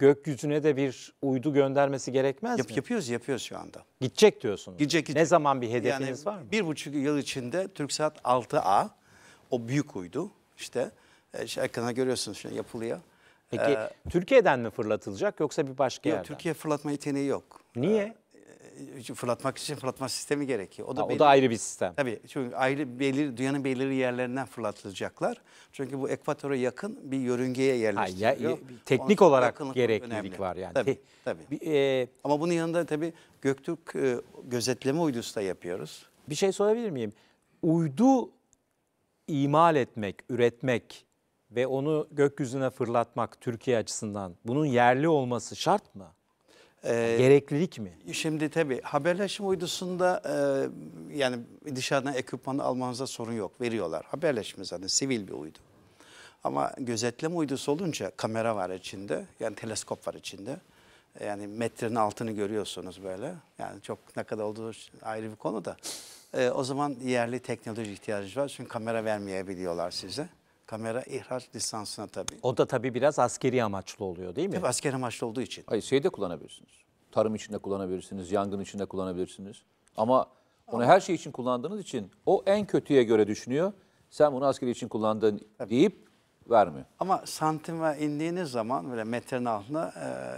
Speaker 1: gökyüzüne de bir uydu göndermesi gerekmez Yap, mi? Yapıyoruz, yapıyoruz şu anda. Gidecek diyorsunuz. Gidecek, gidecek. Ne zaman bir hedefiniz yani,
Speaker 2: var mı? Bir buçuk yıl içinde TürkSat 6A, o büyük uydu işte, işte ekrana görüyorsunuz şimdi yapılıyor. Peki ee, Türkiye'den mi fırlatılacak yoksa bir başka yok, yerden? Türkiye fırlatma yeteneği yok. Niye? E, e, fırlatmak için fırlatma sistemi gerekiyor. O da, ha, belli, o da ayrı bir sistem. Tabii çünkü ayrı belirli, dünyanın belirli yerlerinden fırlatılacaklar. Çünkü bu ekvatora yakın bir yörüngeye yerleştiriliyor. Ha, ya, teknik Onun olarak gereklilik var yani. Tabii, tabii. Bir, e, Ama bunun yanında tabii Göktürk e, gözetleme uydusu da yapıyoruz. Bir şey sorabilir miyim?
Speaker 1: Uydu imal etmek, üretmek ve onu gökyüzüne fırlatmak Türkiye açısından bunun yerli olması şart mı? E, Gereklilik mi?
Speaker 2: Şimdi tabii haberleşme uydusunda e, yani dışarıdan ekipman almanıza sorun yok. Veriyorlar. Haberleşme zaten sivil bir uydu. Ama gözetleme uydusu olunca kamera var içinde. Yani teleskop var içinde. Yani metrenin altını görüyorsunuz böyle. Yani çok ne kadar olduğu ayrı bir konu da. E, o zaman yerli teknoloji ihtiyacı var. Çünkü kamera vermeyebiliyorlar size. Kamera ihraç lisansına tabii. O da tabii
Speaker 3: biraz askeri amaçlı oluyor değil mi? Tabii askeri amaçlı olduğu için. Hayır şeyde kullanabilirsiniz. Tarım içinde kullanabilirsiniz, yangın içinde kullanabilirsiniz. Ama onu her şey için kullandığınız için o en kötüye göre düşünüyor. Sen bunu askeri için kullandın Tabii. vermiyor. Ama santime
Speaker 2: indiğiniz zaman böyle metrenin altına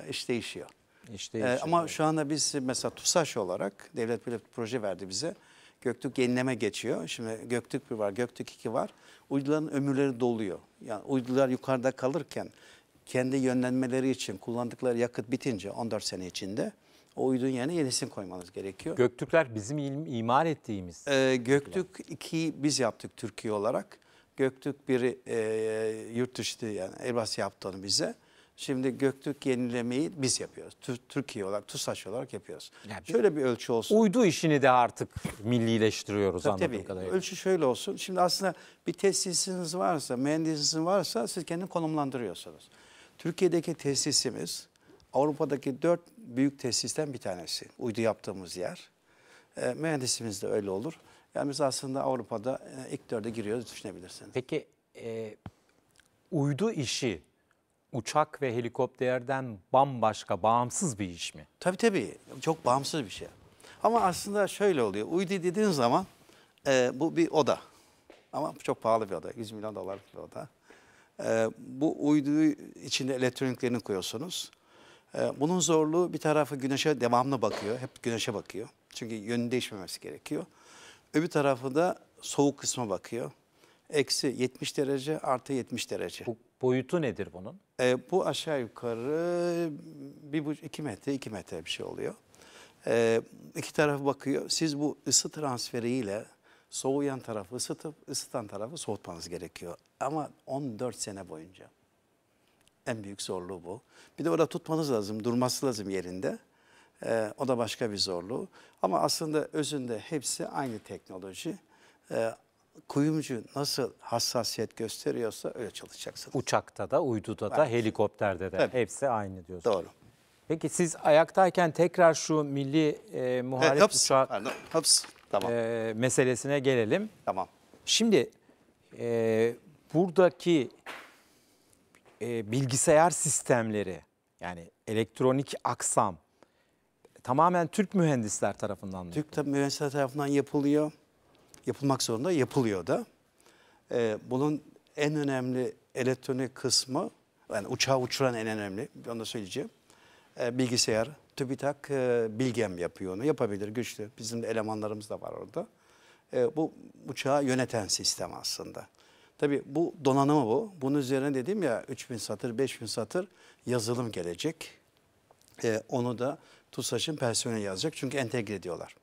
Speaker 2: e, iş değişiyor. İş e, değişiyor. E, ama şu anda biz mesela TUSAŞ olarak devlet bir proje verdi bize. Göktürk yenileme geçiyor. Şimdi Göktürk 1 var, Göktürk 2 var uyduların ömürleri doluyor. Yani uydular yukarıda kalırken kendi yönlenmeleri için kullandıkları yakıt bitince 14 sene içinde o uydunun yerine yenisini koymanız gerekiyor. Göktürkler bizim im imal ettiğimiz. Ee, Göktürk 2'yi biz yaptık Türkiye olarak. Göktürk biri e, yurt dışı yani Airbus yaptı onu bize. Şimdi Göktürk yenilemeyi biz yapıyoruz. Türkiye olarak, TUSAŞ olarak yapıyoruz. Yani şöyle bir ölçü olsun. Uydu işini de artık millileştiriyoruz tabii, anladığım tabii. kadarıyla. Ölçü şöyle olsun. Şimdi aslında bir tesisiniz varsa, mühendisiniz varsa siz kendini konumlandırıyorsunuz. Türkiye'deki tesisimiz Avrupa'daki dört büyük tesisten bir tanesi. Uydu yaptığımız yer. E, mühendisimiz de öyle olur. Yani biz aslında Avrupa'da e, ilk dörde giriyoruz düşünebilirsiniz. Peki e, uydu işi
Speaker 1: uçak ve helikopterden bambaşka, bağımsız bir iş mi? Tabii tabii. Çok
Speaker 2: bağımsız bir şey. Ama aslında şöyle oluyor. Uydu dediğin zaman e, bu bir oda. Ama çok pahalı bir oda. 100 milyon dolarlık bir oda. E, bu uyduyu içinde elektroniklerini koyuyorsunuz. E, bunun zorluğu bir tarafı güneşe devamlı bakıyor. Hep güneşe bakıyor. Çünkü yönü değişmemesi gerekiyor. Öbür tarafı da soğuk kısma bakıyor. Eksi 70 derece artı 70 derece. Bu Boyutu nedir bunun? E, bu aşağı yukarı bir buçuk, iki metre, iki metre bir şey oluyor. E, iki taraf bakıyor. Siz bu ısı transferiyle soğuyan tarafı ısıtıp ısıtan tarafı soğutmanız gerekiyor. Ama 14 sene boyunca. En büyük zorluğu bu. Bir de orada tutmanız lazım, durması lazım yerinde. Ee, o da başka bir zorluğu. Ama aslında özünde hepsi aynı teknoloji. Ee, kuyumcu nasıl hassasiyet gösteriyorsa öyle çalışacaksınız. Uçakta da, uyduda da, evet.
Speaker 1: helikopterde de Tabii. hepsi aynı diyorsunuz. Doğru.
Speaker 2: Peki siz ayaktayken tekrar şu
Speaker 1: milli e, muharip evet, hops. Tamam. E, meselesine gelelim. Tamam. Şimdi e, buradaki e, bilgisayar sistemleri yani elektronik aksam tamamen
Speaker 2: Türk mühendisler tarafından mı? Türk mühendisler tarafından yapılıyor yapılmak zorunda yapılıyor da. E, bunun en önemli elektronik kısmı, yani uçağı uçuran en önemli, onu da söyleyeceğim. E, bilgisayar, TÜBİTAK e, bilgem yapıyor onu, yapabilir güçlü. Bizim elemanlarımız da var orada. E, bu uçağı yöneten sistem aslında. Tabii bu donanımı bu. Bunun üzerine dedim ya 3000 satır, 5000 satır yazılım gelecek. E, onu da TUSAŞ'ın personeli yazacak çünkü entegre ediyorlar.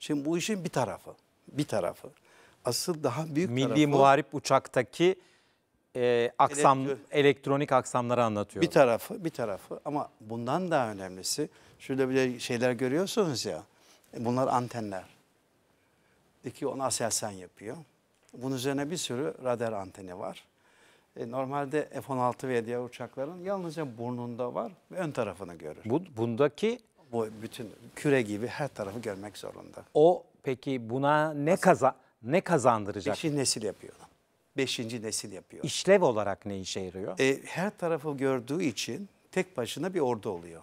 Speaker 2: Şimdi bu işin bir tarafı bir tarafı. Asıl daha büyük Milli tarafı... Milli Muharip
Speaker 1: Uçak'taki e, aksam, elektro, elektronik aksamları anlatıyor. Bir
Speaker 2: tarafı, bir tarafı ama bundan daha önemlisi şurada bir şeyler görüyorsunuz ya. E, bunlar antenler. İki onu Aselsan yapıyor. Bunun üzerine bir sürü radar anteni var. E, normalde F-16 ve diğer uçakların yalnızca burnunda var ve ön tarafını görür. Bu, bundaki? Bu bütün küre gibi her tarafı görmek zorunda. O
Speaker 1: Peki buna ne kaza ne kazandıracak? Beşinci
Speaker 2: nesil yapıyor. Beşinci nesil yapıyor.
Speaker 1: İşlev olarak ne işe yarıyor? E,
Speaker 2: her tarafı gördüğü için tek başına bir ordu oluyor.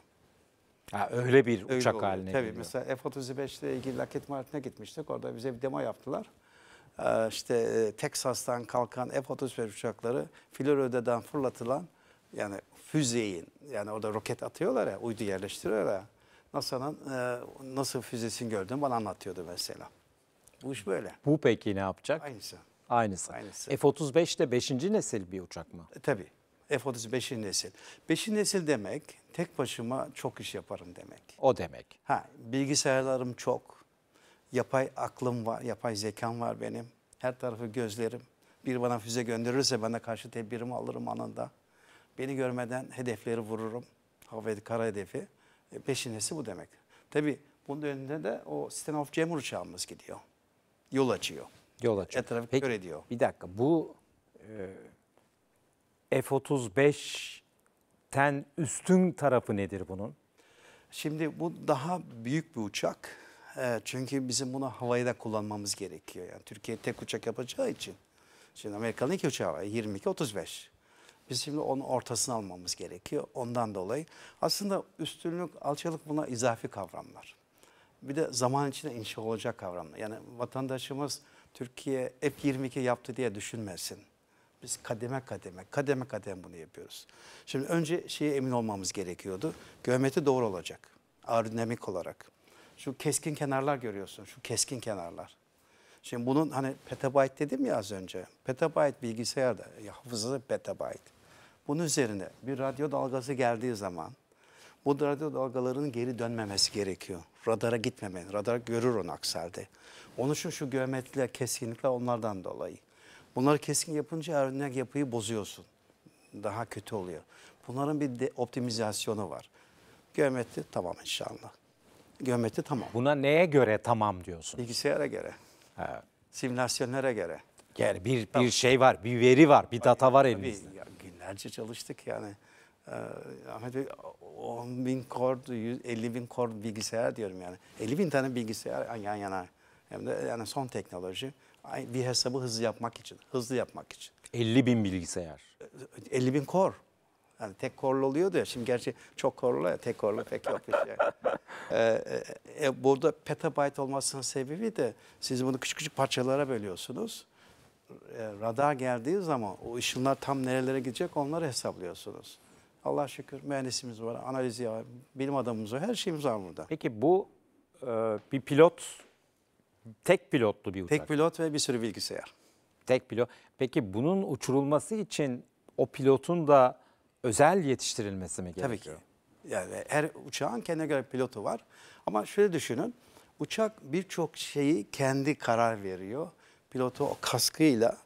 Speaker 2: Ha, öyle bir öyle uçak oluyor. haline Tabii geliyor. mesela F-35 ile ilgili Lockheed Martin'e gitmiştik. Orada bize bir demo yaptılar. Ee, işte e, Teksas'tan kalkan F-35 uçakları Florida'dan fırlatılan yani füzeyin yani orada roket atıyorlar ya uydu yerleştiriyorlar ya NASA'nın e, nasıl füzesini gördüğünü bana anlatıyordu mesela. Bu iş böyle. Bu peki ne yapacak? Aynısı. Aynısı. Aynısı. F-35 de 5. nesil bir uçak mı? E, tabii. F-35 nesil. 5. nesil demek tek başıma çok iş yaparım demek. O demek. Ha, bilgisayarlarım çok. Yapay aklım var, yapay zekam var benim. Her tarafı gözlerim. Bir bana füze gönderirse bana karşı tedbirimi alırım anında. Beni görmeden hedefleri vururum. Hava ve kara hedefi. E, peşinesi bu demek. Tabi bunun önünde de o Sten of Cemur uçağımız gidiyor. Yol açıyor. Yol açıyor. Etrafı Peki, kör ediyor. Bir dakika bu e, F-35'ten üstün tarafı nedir bunun? Şimdi bu daha büyük bir uçak. E, çünkü bizim bunu havayı da kullanmamız gerekiyor. Yani Türkiye tek uçak yapacağı için. Şimdi Amerika'nın iki uçağı var. 22-35. E, biz onun ortasını almamız gerekiyor. Ondan dolayı aslında üstünlük, alçalık buna izafi kavramlar. Bir de zaman içinde inşa olacak kavramlar. Yani vatandaşımız Türkiye F-22 yaptı diye düşünmesin. Biz kademe kademe, kademe kademe bunu yapıyoruz. Şimdi önce şeye emin olmamız gerekiyordu. Geometri doğru olacak. Aerodinamik olarak. Şu keskin kenarlar görüyorsun. Şu keskin kenarlar. Şimdi bunun hani petabyte dedim ya az önce. Petabyte bilgisayarda. Ya, hafızası petabyte. Bunun üzerine bir radyo dalgası geldiği zaman bu radyo dalgalarının geri dönmemesi gerekiyor. Radara gitmemen, radar görür onu aksi halde. Onun için şu geometriler kesinlikle onlardan dolayı. Bunları kesin yapınca örnek yapıyı bozuyorsun. Daha kötü oluyor. Bunların bir de optimizasyonu var. Geometri tamam inşallah. Geometri tamam. Buna neye göre tamam diyorsun? Bilgisayara göre. Evet. Simülasyonlara göre.
Speaker 1: Yani bir, bir tamam. şey var, bir veri var, bir
Speaker 2: data var elimizde. Tabii, saatlerce çalıştık yani. Ee, Ahmet Bey 10 bin kord, 50 bin kord bilgisayar diyorum yani. 50 bin tane bilgisayar yan yana. Hem de yani son teknoloji. Bir hesabı hızlı yapmak için, hızlı yapmak için.
Speaker 1: 50 bin bilgisayar.
Speaker 2: 50 ee, bin kor. Yani tek korlu oluyordu ya. Şimdi gerçi çok korlu ya. Tek korlu pek yok bir şey. ee, e, e, burada petabyte olmasının sebebi de siz bunu küçük küçük parçalara bölüyorsunuz. E, radar geldiği zaman o ışınlar tam nerelere gidecek onları hesaplıyorsunuz. Allah şükür mühendisimiz var, analizi var, bilim adamımız var, her şeyimiz var burada. Peki bu e,
Speaker 1: bir pilot, tek pilotlu bir uçak. Tek
Speaker 2: pilot ve bir sürü bilgisayar.
Speaker 1: Tek pilot. Peki bunun uçurulması için o pilotun da özel
Speaker 2: yetiştirilmesi mi gerekiyor? Tabii ki. Yani her uçağın kendine göre pilotu var. Ama şöyle düşünün, uçak birçok şeyi kendi karar veriyor pilotu o kaskıyla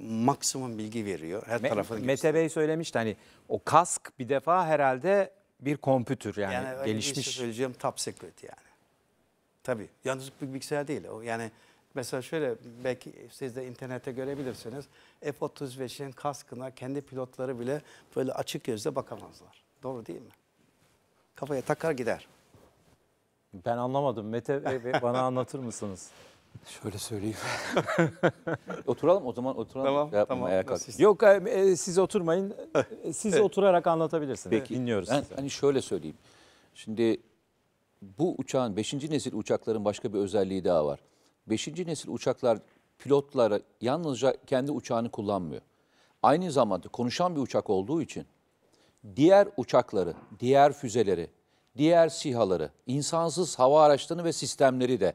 Speaker 2: maksimum bilgi veriyor. Her Me tarafını Mete Bey söylemişti hani o kask bir defa herhalde
Speaker 1: bir kompütür yani, yani şey gelişmiş. Yani
Speaker 2: söyleyeceğim top secret yani. Tabii yalnız bir bilgisayar değil o yani mesela şöyle belki siz de internette görebilirsiniz. F-35'in kaskına kendi pilotları bile böyle açık gözle bakamazlar. Doğru değil mi? Kafaya takar gider.
Speaker 1: Ben anlamadım. Mete Bey bana anlatır mısınız? Şöyle söyleyeyim.
Speaker 3: oturalım o zaman
Speaker 1: oturalım. Tamam şey Yapma, tamam. Ayağa
Speaker 3: Yok e, e, siz oturmayın. siz evet.
Speaker 1: oturarak anlatabilirsiniz. Peki. Dinliyoruz ben, Hani
Speaker 3: şöyle söyleyeyim. Şimdi bu uçağın 5. nesil uçakların başka bir özelliği daha var. 5. nesil uçaklar pilotlara yalnızca kendi uçağını kullanmıyor. Aynı zamanda konuşan bir uçak olduğu için diğer uçakları, diğer füzeleri, diğer sihaları, insansız hava araçlarını ve sistemleri de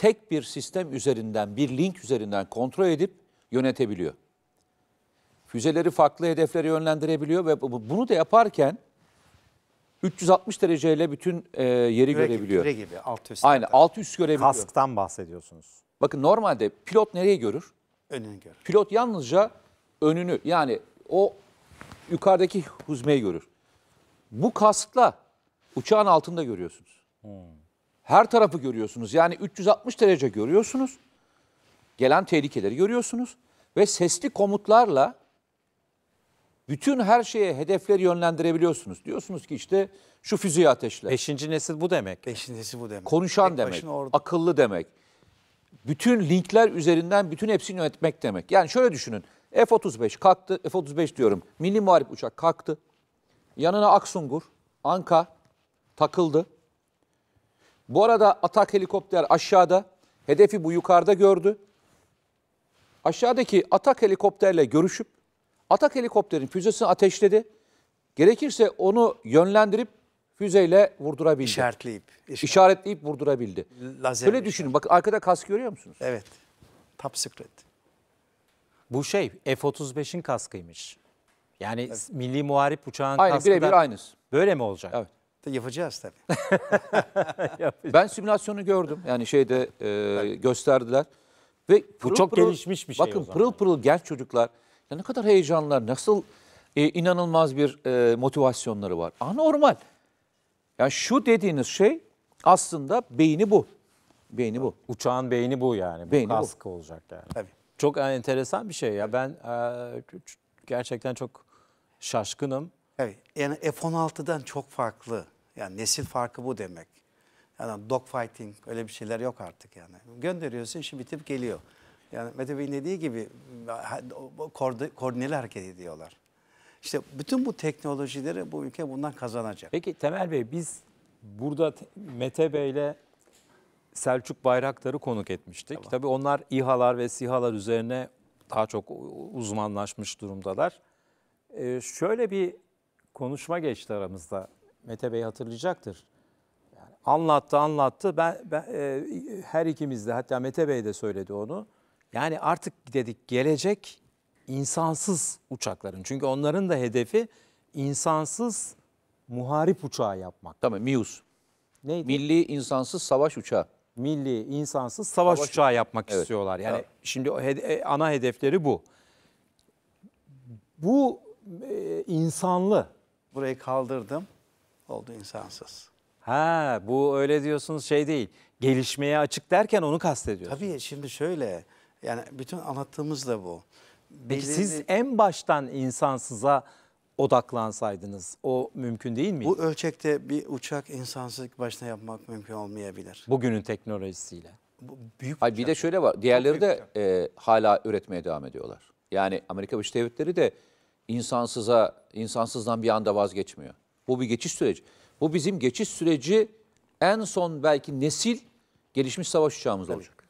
Speaker 3: tek bir sistem üzerinden, bir link üzerinden kontrol edip yönetebiliyor. Füzeleri farklı hedeflere yönlendirebiliyor ve bunu da yaparken 360 dereceyle bütün e, yeri küre görebiliyor. Küre gibi alt üst. Aynen alt üst görebiliyor. Kasktan bahsediyorsunuz. Bakın normalde pilot nereye görür? Önünü görür. Pilot yalnızca önünü yani o yukarıdaki huzmeyi görür. Bu kaskla uçağın altında görüyorsunuz. Hmm. Her tarafı görüyorsunuz. Yani 360 derece görüyorsunuz. Gelen tehlikeleri görüyorsunuz. Ve sesli komutlarla bütün her şeye hedefleri yönlendirebiliyorsunuz. Diyorsunuz ki işte şu füzeyi ateşle. Beşinci nesil bu demek. Beşinci nesil bu demek. Konuşan Tek demek, orada. akıllı demek. Bütün linkler üzerinden bütün hepsini yönetmek demek. Yani şöyle düşünün. F-35 kalktı, F-35 diyorum. Milli Muharip uçak kalktı. Yanına Aksungur, Anka takıldı. Bu arada atak helikopter aşağıda. Hedefi bu yukarıda gördü. Aşağıdaki atak helikopterle görüşüp atak helikopterin füzesini ateşledi. Gerekirse onu yönlendirip füzeyle vurdurabildi. İşaretleyip. Işaret. İşaretleyip vurdurabildi. Lazer Böyle düşünün. Bakın arkada kask görüyor musunuz? Evet. Top secret.
Speaker 1: Bu şey F-35'in kaskıymış. Yani evet. milli muharip
Speaker 2: uçağın Aynı, kaskı birebir aynısı.
Speaker 3: Böyle mi olacak? Evet.
Speaker 2: Yapacağız tabii.
Speaker 3: ben simülasyonu gördüm. Yani şeyde e, gösterdiler. Ve pırıl Bu çok pırıl, gelişmiş bir şey Bakın pırıl pırıl genç çocuklar ya ne kadar heyecanlar, nasıl e, inanılmaz bir e, motivasyonları var. Anormal. Yani şu dediğiniz şey aslında beyni bu. Beyni bu. Uçağın beyni bu yani. Bu Beyni bu.
Speaker 1: olacak yani. Tabii. Çok enteresan bir şey ya. Ben e, gerçekten çok şaşkınım
Speaker 2: yani F-16'dan çok farklı. Yani nesil farkı bu demek. Yani dogfighting öyle bir şeyler yok artık yani. Gönderiyorsun şimdi bitip geliyor. Yani Mete Bey'in dediği gibi koordineli hareket ediyorlar. İşte bütün bu teknolojileri bu ülke bundan kazanacak. Peki Temel Bey biz burada Mete
Speaker 1: Bey'le Selçuk Bayraktar'ı konuk etmiştik. Tamam. Tabii onlar İHA'lar ve SİHA'lar üzerine daha çok uzmanlaşmış durumdalar. Ee, şöyle bir konuşma geçti aramızda. Mete Bey hatırlayacaktır. Yani anlattı anlattı. Ben, ben e, her ikimiz de hatta Mete Bey de söyledi onu. Yani artık dedik gelecek insansız uçakların. Çünkü onların da hedefi insansız muharip uçağı yapmak. Tamam MIUS. Neydi? Milli insansız savaş uçağı. Milli insansız savaş, savaş uçağı yapmak evet. istiyorlar. Yani evet. şimdi e, ana hedefleri bu. Bu e, insanlı
Speaker 2: Burayı kaldırdım. Oldu insansız.
Speaker 1: Ha bu öyle diyorsunuz şey değil. Gelişmeye açık derken onu kastediyorsunuz. Tabii şimdi şöyle yani bütün anlattığımız da bu. Peki siz en baştan insansıza odaklansaydınız o mümkün değil mi? Bu
Speaker 2: ölçekte bir uçak insansızlık başına yapmak mümkün
Speaker 3: olmayabilir. Bugünün teknolojisiyle.
Speaker 2: Bu
Speaker 1: büyük
Speaker 3: Hayır, bir de şöyle var. Diğerleri de e, hala üretmeye devam ediyorlar. Yani Amerika Birleşik Devletleri de insansıza, insansızdan bir anda vazgeçmiyor. Bu bir geçiş süreci. Bu bizim geçiş süreci en son belki nesil gelişmiş savaş uçağımız Tabii. olacak.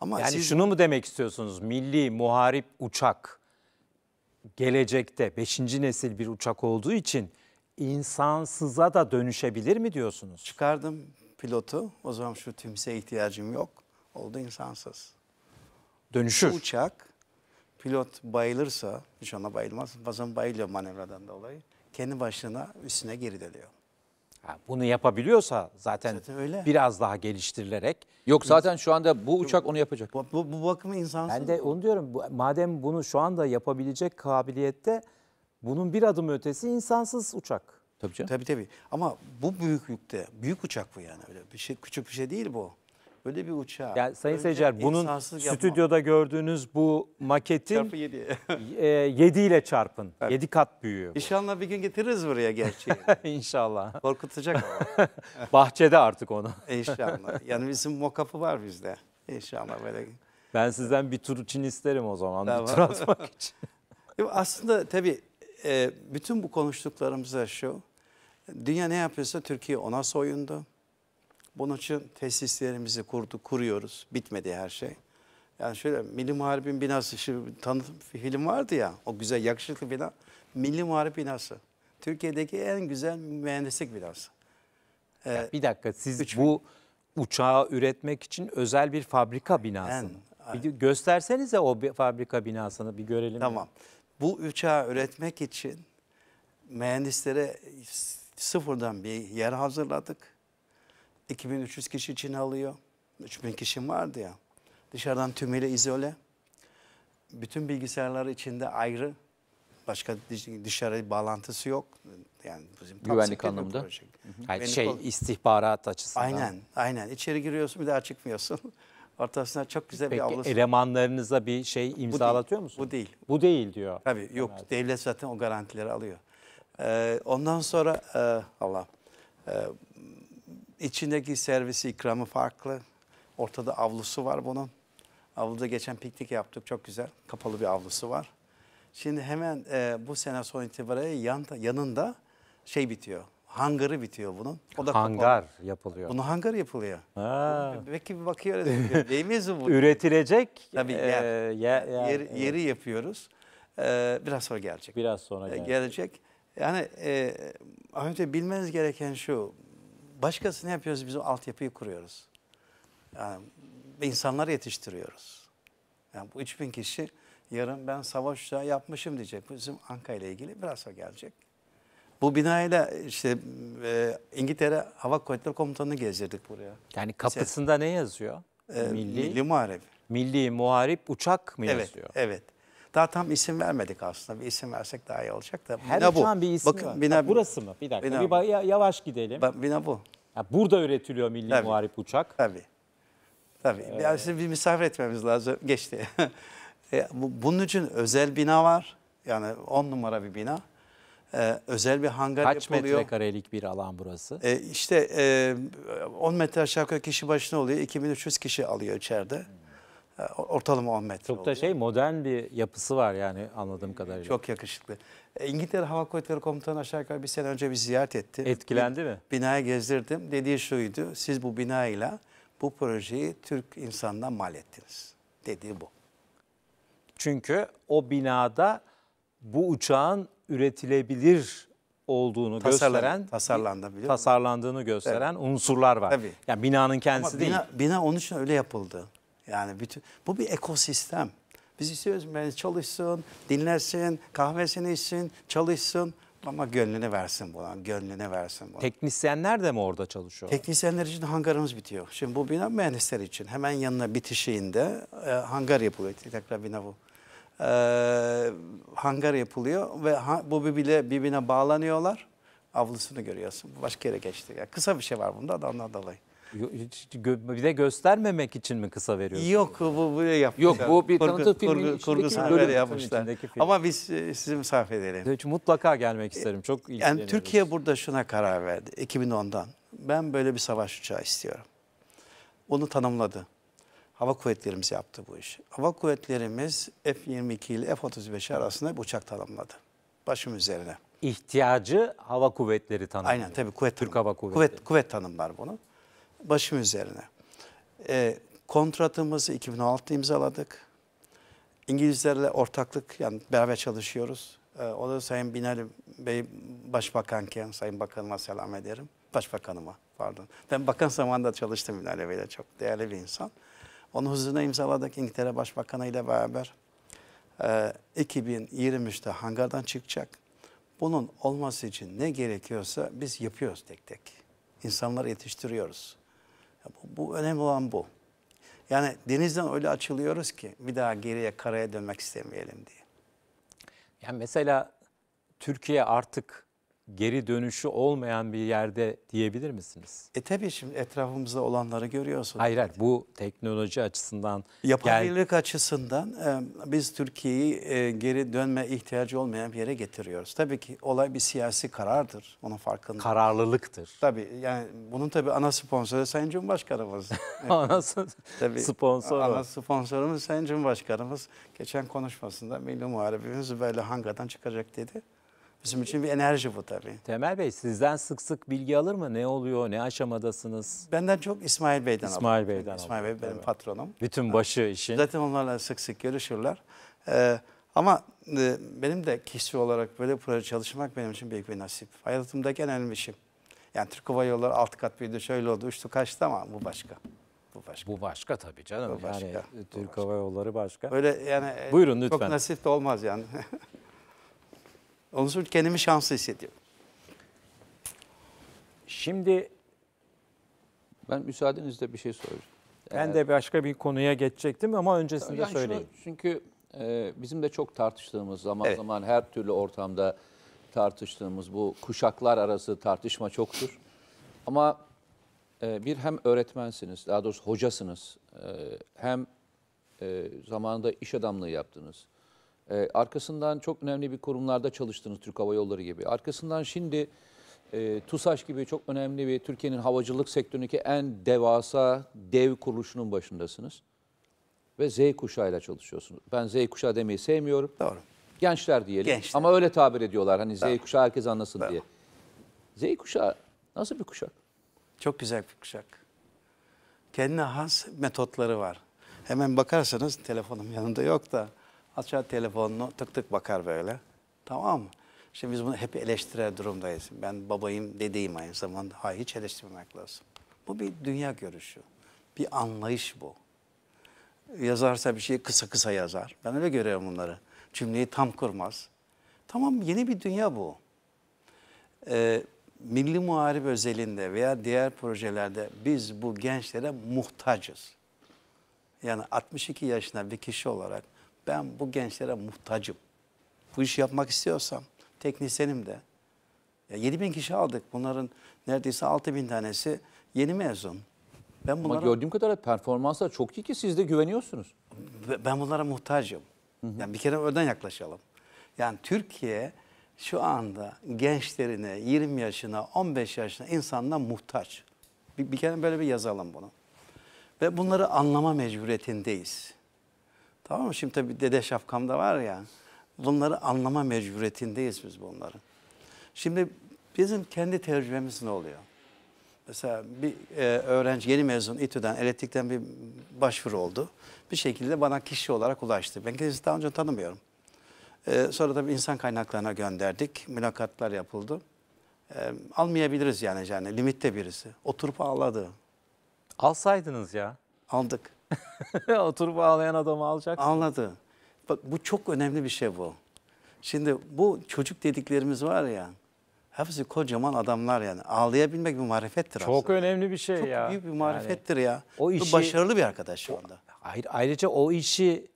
Speaker 3: Ama yani siz... şunu mu demek istiyorsunuz?
Speaker 1: Milli muharip uçak gelecekte 5. nesil bir uçak olduğu
Speaker 2: için insansıza da dönüşebilir mi diyorsunuz? Çıkardım pilotu. O zaman şu tümse ihtiyacım yok. Oldu insansız. Dönüşür. Bu uçak pilot bayılırsa, inşallah bayılmaz, bazen bayılıyor manevradan dolayı. Kendi başına üstüne geri dönüyor. Ha, bunu
Speaker 1: yapabiliyorsa zaten, zaten öyle.
Speaker 2: biraz
Speaker 3: daha geliştirilerek. Yok zaten şu anda bu uçak onu
Speaker 1: yapacak. Bu, bu, bu bakımı insansız. Ben de onu diyorum. Madem bunu şu anda yapabilecek kabiliyette bunun bir adım ötesi
Speaker 2: insansız uçak. Tabii canım. Tabii tabii. Ama bu büyüklükte, büyük uçak bu yani. Öyle bir şey, küçük bir şey değil bu. Böyle bir uçağı. Yani Sayın Seyirciler bunun stüdyoda gördüğünüz
Speaker 1: bu maketin Çarpı 7. E, ile çarpın. Evet. kat büyüyor. Bu. İnşallah bir gün getiririz buraya gerçeği. İnşallah. Korkutacak ama. Bahçede artık onu.
Speaker 4: İnşallah.
Speaker 2: Yani bizim mokapı var bizde. İnşallah böyle. Ben sizden bir tur için isterim o zaman. Tamam. Bir tur atmak için. Aslında tabii e, bütün bu konuştuklarımıza şu. Dünya ne yapıyorsa Türkiye ona soyundu. Bunun için tesislerimizi kurduk, kuruyoruz. Bitmedi her şey. Yani şöyle Milli Muharip'in binası, şu tanıtım film vardı ya, o güzel yakışıklı bina. Milli Muharip binası. Türkiye'deki en güzel mühendislik binası. Ee, bir dakika, siz 3000... bu
Speaker 1: uçağı üretmek için özel bir fabrika binasını. En, bir göstersenize o
Speaker 2: fabrika binasını bir görelim. Tamam. Bu uçağı üretmek için mühendislere sıfırdan bir yer hazırladık 2300 kişi için alıyor. 3000 kişim vardı ya. Dışarıdan tümüyle izole. Bütün bilgisayarlar içinde ayrı. Başka dışarı bağlantısı yok. Yani bizim güvenlik anlamında. Hı hı. Yani güvenlik şey ol...
Speaker 1: istihbarat açısından. Aynen,
Speaker 2: aynen. İçeri giriyorsun bir daha çıkmıyorsun. Ortasına çok güzel Peki, bir ablası. Peki
Speaker 1: elemanlarınıza bir şey
Speaker 2: imzalatıyor bu musun? Bu değil. Bu değil diyor. Tabii yok. Herhalde. Devlet zaten o garantileri alıyor. Ee, ondan sonra e, Allah e, içindeki servisi ikramı farklı. Ortada avlusu var bunun. Avluda geçen piknik yaptık çok güzel. Kapalı bir avlusu var. Şimdi hemen e, bu sene son itibariyle yan, yanında şey bitiyor. Hangarı bitiyor bunun. O da hangar kapalı. yapılıyor. Bunun hangar yapılıyor. Ha. Belki bir bakıyor. Değil miyiz bu? Üretilecek Tabii yer, e, yer, yer, yer, yeri yapıyoruz. Ee, biraz sonra gelecek. Biraz sonra e, gelecek. gelecek. Yani e, bilmeniz gereken şu. Başkası ne yapıyoruz biz o altyapıyı kuruyoruz. Yani insanları yetiştiriyoruz. Yani bu 3000 kişi yarın ben savaş uçağı yapmışım diyecek. Bizim Anka ile ilgili biraz o gelecek. Bu binayla işte e, İngiltere Hava Kuvvetleri Komutanı'nı gezdirdik buraya. Yani kapısında Ses. ne yazıyor? E, milli, milli Muharip. Milli Muharip Uçak mı evet, yazıyor? Evet. Daha tam isim vermedik aslında. Bir isim versek daha iyi olacak da. Her bina bu. bir isim Bakın, var. Bina, ha, burası mı? Bir dakika. Bina, bir
Speaker 1: ba- yavaş gidelim. Ba- bina bu. Ya burada üretiliyor milli Tabii. muharip
Speaker 2: uçak. Tabii. Tabii. Ee... Yani bir misafir etmemiz lazım. Geçti. bunun için özel bina var. Yani on numara bir bina. Ee, özel bir hangar Kaç yapılıyor. Kaç metrekarelik bir alan burası? Ee, işte e, 10 metre aşağı yukarı kişi başına oluyor. 2300 kişi alıyor içeride. Hmm. Ee, ortalama 10 metre Çok da oluyor. şey modern bir yapısı var yani anladığım kadarıyla. Çok yakışıklı. E, İngiltere Hava Kuvvetleri Komutanı aşağı yukarı bir sene önce bir ziyaret etti. Etkilendi bir, mi? Bina'yı gezdirdim. Dediği şuydu. Siz bu binayla bu projeyi Türk insanına mal ettiniz. Dediği bu.
Speaker 1: Çünkü o binada bu uçağın üretilebilir olduğunu Tasarlan, gösteren
Speaker 2: tasarlandı,
Speaker 1: tasarlandığını gösteren evet. unsurlar var. Tabii. Yani binanın
Speaker 2: kendisi Ama bina, değil. Bina onun için öyle yapıldı. Yani bütün bu bir ekosistem. Biz istiyoruz beni çalışsın, dinlersin, kahvesini içsin, çalışsın ama gönlünü versin buna, gönlünü versin buna. Teknisyenler de mi orada çalışıyor? Teknisyenler için hangarımız bitiyor. Şimdi bu bina mühendisler için. Hemen yanına bitişiğinde e, hangar yapılıyor. Tekrar bina bu. E, hangar yapılıyor ve ha, bu birbirine, birbirine bağlanıyorlar. Avlusunu görüyorsun. Başka yere geçti. Yani kısa bir şey var bunda da ondan dolayı
Speaker 1: bir de göstermemek için mi kısa veriyorsunuz? Yok bu böyle yapmışlar. Yok bu bir kurgu, tanıtım filmin kurgu, içindeki kurgusunu bölüm, böyle yapmışlar. Film.
Speaker 2: Ama biz e, sizi misafir edelim. Hiç mutlaka gelmek isterim. Çok e, Yani Türkiye burada şuna karar verdi 2010'dan. Ben böyle bir savaş uçağı istiyorum. Onu tanımladı. Hava kuvvetlerimiz yaptı bu işi. Hava kuvvetlerimiz F-22 ile F-35 arasında bir uçak tanımladı. Başım üzerine. İhtiyacı
Speaker 1: hava kuvvetleri tanımlıyor. Aynen tabii
Speaker 2: kuvvet Türk hava kuvvetleri. Kuvvet, kuvvet tanımlar bunu başım üzerine. E, kontratımızı 2006'da imzaladık. İngilizlerle ortaklık yani beraber çalışıyoruz. E, o da Sayın Binali Bey Başbakanken Sayın Bakanıma selam ederim. Başbakanıma pardon. Ben bakan zamanında çalıştım Binali Bey'le çok değerli bir insan. Onun huzuruna imzaladık İngiltere Başbakanı ile beraber. E, 2023'te hangardan çıkacak. Bunun olması için ne gerekiyorsa biz yapıyoruz tek tek. İnsanları yetiştiriyoruz. Bu, bu önemli olan bu. Yani denizden öyle açılıyoruz ki bir daha geriye karaya dönmek istemeyelim diye. Yani mesela Türkiye artık
Speaker 1: geri dönüşü olmayan bir yerde diyebilir misiniz? E tabii şimdi etrafımızda olanları
Speaker 2: görüyorsunuz. Hayır hayır
Speaker 1: bu teknoloji açısından. Yapabilirlik
Speaker 2: gel... açısından e, biz Türkiye'yi e, geri dönme ihtiyacı olmayan bir yere getiriyoruz. Tabii ki olay bir siyasi karardır. Onun farkında. Kararlılıktır. Tabii yani bunun tabii ana sponsoru Sayın Cumhurbaşkanımız. ana tabii, sponsor. Ana sponsorumuz Sayın Cumhurbaşkanımız geçen konuşmasında Milli Muharebimiz böyle hangadan çıkacak dedi bizim için bir enerji bu
Speaker 1: tabii. Temel Bey sizden sık sık bilgi alır mı? Ne oluyor? Ne aşamadasınız? Benden çok İsmail
Speaker 2: Bey'den İsmail aldım. Bey'den İsmail aldım. Bey benim evet. patronum. Bütün başı işin. Zaten onlarla sık sık görüşürler. Ee, ama e, benim de kişi olarak böyle proje çalışmak benim için büyük bir nasip. Hayatımda en işim. Yani Türk Hava Yolları alt kat büyüdü, şöyle oldu, uçtu kaçtı ama bu başka. Bu başka. Bu başka tabii canım. Bu başka. Yani, bu Türk başka. Hava Yolları başka. Böyle yani e, Buyurun, lütfen. çok nasip de olmaz yani. Onun için kendimi şanslı hissediyorum. Şimdi ben müsaadenizle
Speaker 3: bir şey soracağım. Ben de
Speaker 1: başka bir konuya geçecektim ama öncesinde yani söyleyeyim.
Speaker 3: Şunu, çünkü e, bizim de çok tartıştığımız zaman evet. zaman her türlü ortamda tartıştığımız bu kuşaklar arası tartışma çoktur. Ama e, bir hem öğretmensiniz, daha doğrusu hocasınız, e, hem e, zamanında iş adamlığı yaptınız. E, arkasından çok önemli bir kurumlarda çalıştınız Türk Hava Yolları gibi. Arkasından şimdi e, TUSAŞ gibi çok önemli bir Türkiye'nin havacılık sektöründeki en devasa dev kuruluşunun başındasınız. Ve Z kuşağıyla çalışıyorsunuz. Ben Z kuşağı demeyi sevmiyorum. Doğru. Gençler diyelim. Gençler. Ama öyle tabir ediyorlar hani Doğru. Z kuşağı herkes anlasın Doğru. diye. Z kuşağı nasıl bir kuşak? Çok güzel bir kuşak.
Speaker 2: Kendine has metotları var. Hemen bakarsanız telefonum yanında yok da Açar telefonunu tık tık bakar böyle. Tamam mı? Şimdi biz bunu hep eleştirer durumdayız. Ben babayım, dedeyim aynı zamanda. Hayır hiç eleştirmemek lazım. Bu bir dünya görüşü. Bir anlayış bu. Yazarsa bir şeyi kısa kısa yazar. Ben öyle görüyorum bunları. Cümleyi tam kurmaz. Tamam yeni bir dünya bu. Ee, Milli Muharip özelinde veya diğer projelerde biz bu gençlere muhtacız. Yani 62 yaşında bir kişi olarak ben bu gençlere muhtacım. Bu işi yapmak istiyorsam teknisyenim de. Ya 7 bin kişi aldık. Bunların neredeyse 6 bin tanesi yeni mezun. Ben bunlara, Ama gördüğüm kadarıyla performanslar çok iyi ki siz de güveniyorsunuz. Ben bunlara muhtacım. Hı hı. Yani bir kere oradan yaklaşalım. Yani Türkiye şu anda gençlerine, 20 yaşına, 15 yaşına insanla muhtaç. Bir, bir kere böyle bir yazalım bunu. Ve bunları anlama mecburiyetindeyiz. Tamam mı? Şimdi tabii dede şapkamda var ya. Bunları anlama mecburiyetindeyiz biz bunların. Şimdi bizim kendi tecrübemiz ne oluyor? Mesela bir e, öğrenci yeni mezun İTÜ'den, elektrikten bir başvuru oldu. Bir şekilde bana kişi olarak ulaştı. Ben kendisi daha önce tanımıyorum. E, sonra tabii insan kaynaklarına gönderdik. Mülakatlar yapıldı. E, almayabiliriz yani, yani limitte birisi. Oturup ağladı. Alsaydınız ya. Aldık. Oturup ağlayan adamı alacaksın. Anladı. Bak bu çok önemli bir şey bu. Şimdi bu çocuk dediklerimiz var ya. Hepsi kocaman adamlar yani. Ağlayabilmek bir marifettir Çok aslında. önemli bir şey Çok ya. Çok büyük bir marifettir yani, ya. O işi, bu başarılı bir arkadaş şu anda. Hayır, ayrıca o işi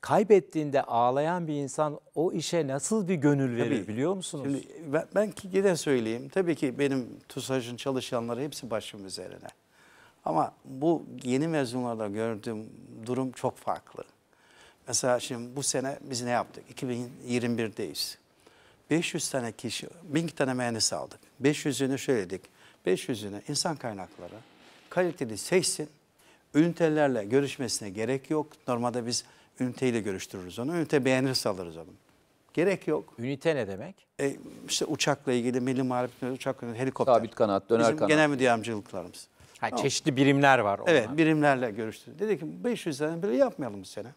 Speaker 2: kaybettiğinde
Speaker 1: ağlayan bir insan o işe nasıl bir gönül verir tabii, biliyor musunuz? Şimdi
Speaker 2: ben, ben ki söyleyeyim. Tabii ki benim TUSAŞ'ın çalışanları hepsi başım üzerine. Ama bu yeni mezunlarda gördüğüm durum çok farklı. Mesela şimdi bu sene biz ne yaptık? 2021'deyiz. 500 tane kişi, 1000 tane mühendis aldık. 500'ünü şöyle dedik. 500'ünü insan kaynakları kaliteli seçsin. Ünitelerle görüşmesine gerek yok. Normalde biz üniteyle görüştürürüz onu. Ünite beğenirse alırız onu. Gerek yok. Ünite ne demek? E, işte uçakla ilgili, milli marifetli uçak, helikopter. Sabit kanat, döner Bizim kanat. genel müdür yardımcılıklarımız. Ha, tamam. Çeşitli birimler var. Onlar. Evet birimlerle görüştü. Dedi ki 500 tane bile yapmayalım bu sene.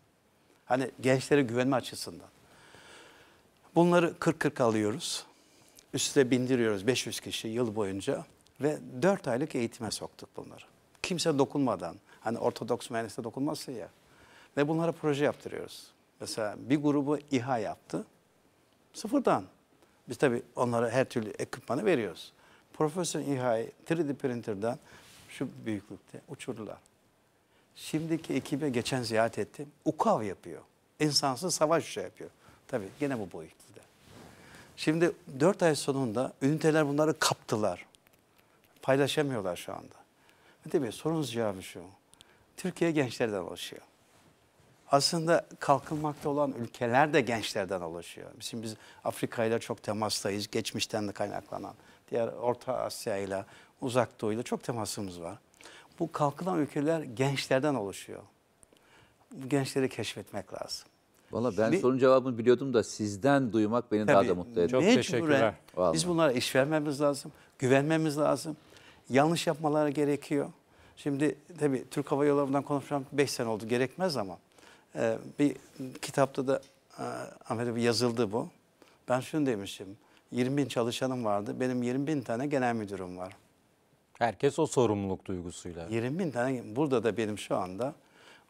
Speaker 2: Hani gençlere güvenme açısından. Bunları 40-40 alıyoruz. Üste bindiriyoruz 500 kişi yıl boyunca. Ve 4 aylık eğitime soktuk bunları. Kimse dokunmadan. Hani Ortodoks mühendisle dokunmazsa ya. Ve bunlara proje yaptırıyoruz. Mesela bir grubu İHA yaptı. Sıfırdan. Biz tabii onlara her türlü ekipmanı veriyoruz. Profesyonel İHA'yı 3D printer'dan şu büyüklükte uçurdular. Şimdiki ekibe geçen ziyaret ettim. Ukav yapıyor. İnsansız savaş uçağı şey yapıyor. Tabii gene bu boyutluda. Şimdi dört ay sonunda üniteler bunları kaptılar. Paylaşamıyorlar şu anda. Değil mi? Sorunuz cevabı şu. Türkiye gençlerden oluşuyor. Aslında kalkınmakta olan ülkeler de gençlerden oluşuyor. Şimdi biz Afrika ile çok temastayız. Geçmişten de kaynaklanan. Diğer Orta Asya ile uzak doğuyla çok temasımız var. Bu kalkılan ülkeler gençlerden oluşuyor. Bu gençleri keşfetmek lazım. Valla ben Şimdi,
Speaker 3: sorunun cevabını biliyordum da sizden duymak beni tabii, daha da mutlu etti. Çok teşekkürler. Vallahi. Biz
Speaker 2: bunlara iş vermemiz lazım, güvenmemiz lazım. Yanlış yapmaları gerekiyor. Şimdi tabii Türk Hava Yolları'ndan konuşmam 5 sene oldu gerekmez ama e, bir kitapta da e, yazıldı bu. Ben şunu demişim, 20 bin çalışanım vardı, benim 20 bin tane genel müdürüm var. Herkes o sorumluluk duygusuyla. 20 bin tane, burada da benim şu anda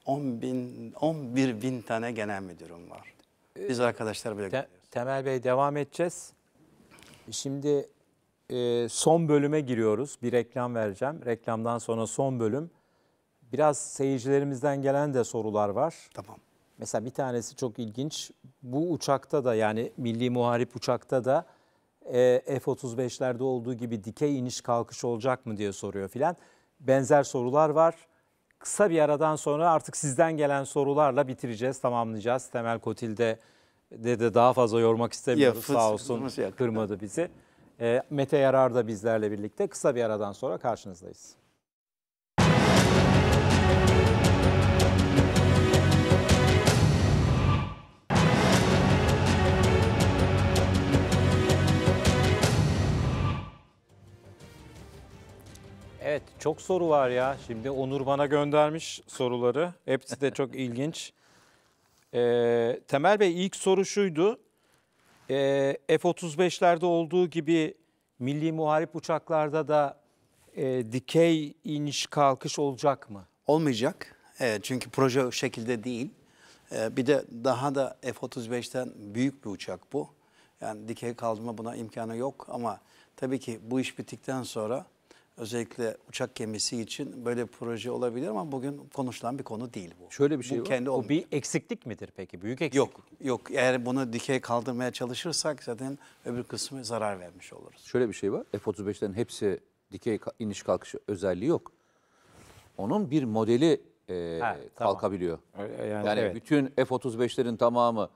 Speaker 2: 10 bin, 11 bin tane genel müdürüm var. Ee, Biz arkadaşlar bile Te Temel Bey
Speaker 1: devam edeceğiz. Şimdi e, son bölüme giriyoruz. Bir reklam vereceğim. Reklamdan sonra son bölüm. Biraz seyircilerimizden gelen de sorular var. Tamam. Mesela bir tanesi çok ilginç. Bu uçakta da yani milli muharip uçakta da e, F-35'lerde olduğu gibi dikey iniş kalkış olacak mı diye soruyor filan. Benzer sorular var. Kısa bir aradan sonra artık sizden gelen sorularla bitireceğiz, tamamlayacağız. Temel Kotil'de de, de daha fazla yormak istemiyoruz ya, sağ olsun kırmadı bizi. E, Mete Yarar da bizlerle birlikte kısa bir aradan sonra karşınızdayız. Evet çok soru var ya. Şimdi Onur bana göndermiş soruları. Hepsi de çok ilginç. Ee, Temel Bey ilk soru şuydu. Ee, F-35'lerde olduğu gibi milli muharip uçaklarda da e, dikey iniş kalkış olacak
Speaker 2: mı? Olmayacak. Evet, çünkü proje o şekilde değil. Ee, bir de daha da F-35'ten büyük bir uçak bu. Yani dikey kaldırma buna imkanı yok ama tabii ki bu iş bittikten sonra özellikle uçak gemisi için böyle proje olabilir ama bugün konuşulan bir konu değil bu. Şöyle bir şey bu, var. Kendi bu bir eksiklik midir peki? Büyük eksiklik. Yok. Yok. Eğer bunu dikey kaldırmaya çalışırsak zaten öbür kısmı zarar vermiş oluruz.
Speaker 3: Şöyle bir şey var. F-35'lerin hepsi dikey iniş kalkış özelliği yok. Onun bir modeli e, ha, kalkabiliyor. Tamam. E, e, yani, yani evet. bütün F-35'lerin tamamı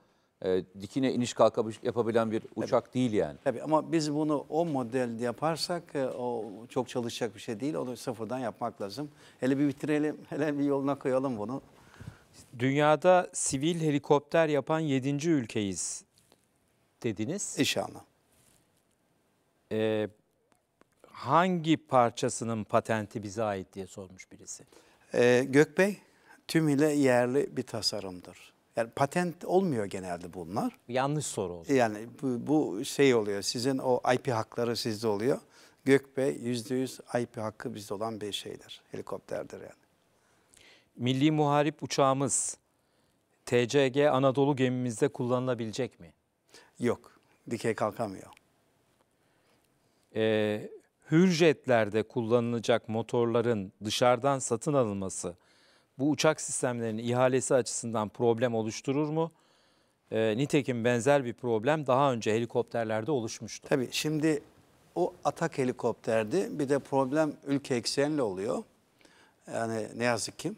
Speaker 3: e, dikine iniş kalkış yapabilen bir uçak Tabii. değil yani.
Speaker 2: Tabii ama biz bunu o modelde yaparsak e, o çok çalışacak bir şey değil. Onu sıfırdan yapmak lazım. Hele bir bitirelim, hele bir yoluna koyalım bunu.
Speaker 1: Dünyada sivil helikopter yapan yedinci ülkeyiz dediniz. İnşallah. Ee, hangi parçasının patenti bize ait diye sormuş birisi.
Speaker 2: Ee, Gökbey tümüyle yerli bir tasarımdır. Yani patent olmuyor genelde bunlar. Yanlış soru oldu. Yani bu, bu şey oluyor. Sizin o IP hakları sizde oluyor. Gökbe yüz IP hakkı bizde olan bir şeydir. Helikopterdir yani.
Speaker 1: Milli muharip uçağımız TCG Anadolu gemimizde kullanılabilecek mi? Yok. Dikey kalkamıyor. Ee, hürjetlerde kullanılacak motorların dışarıdan satın alınması bu uçak sistemlerinin ihalesi açısından problem oluşturur mu?
Speaker 2: E, nitekim benzer bir problem daha önce helikopterlerde oluşmuştu. Tabii şimdi o atak helikopterdi. Bir de problem ülke eksenli oluyor. Yani ne yazık ki.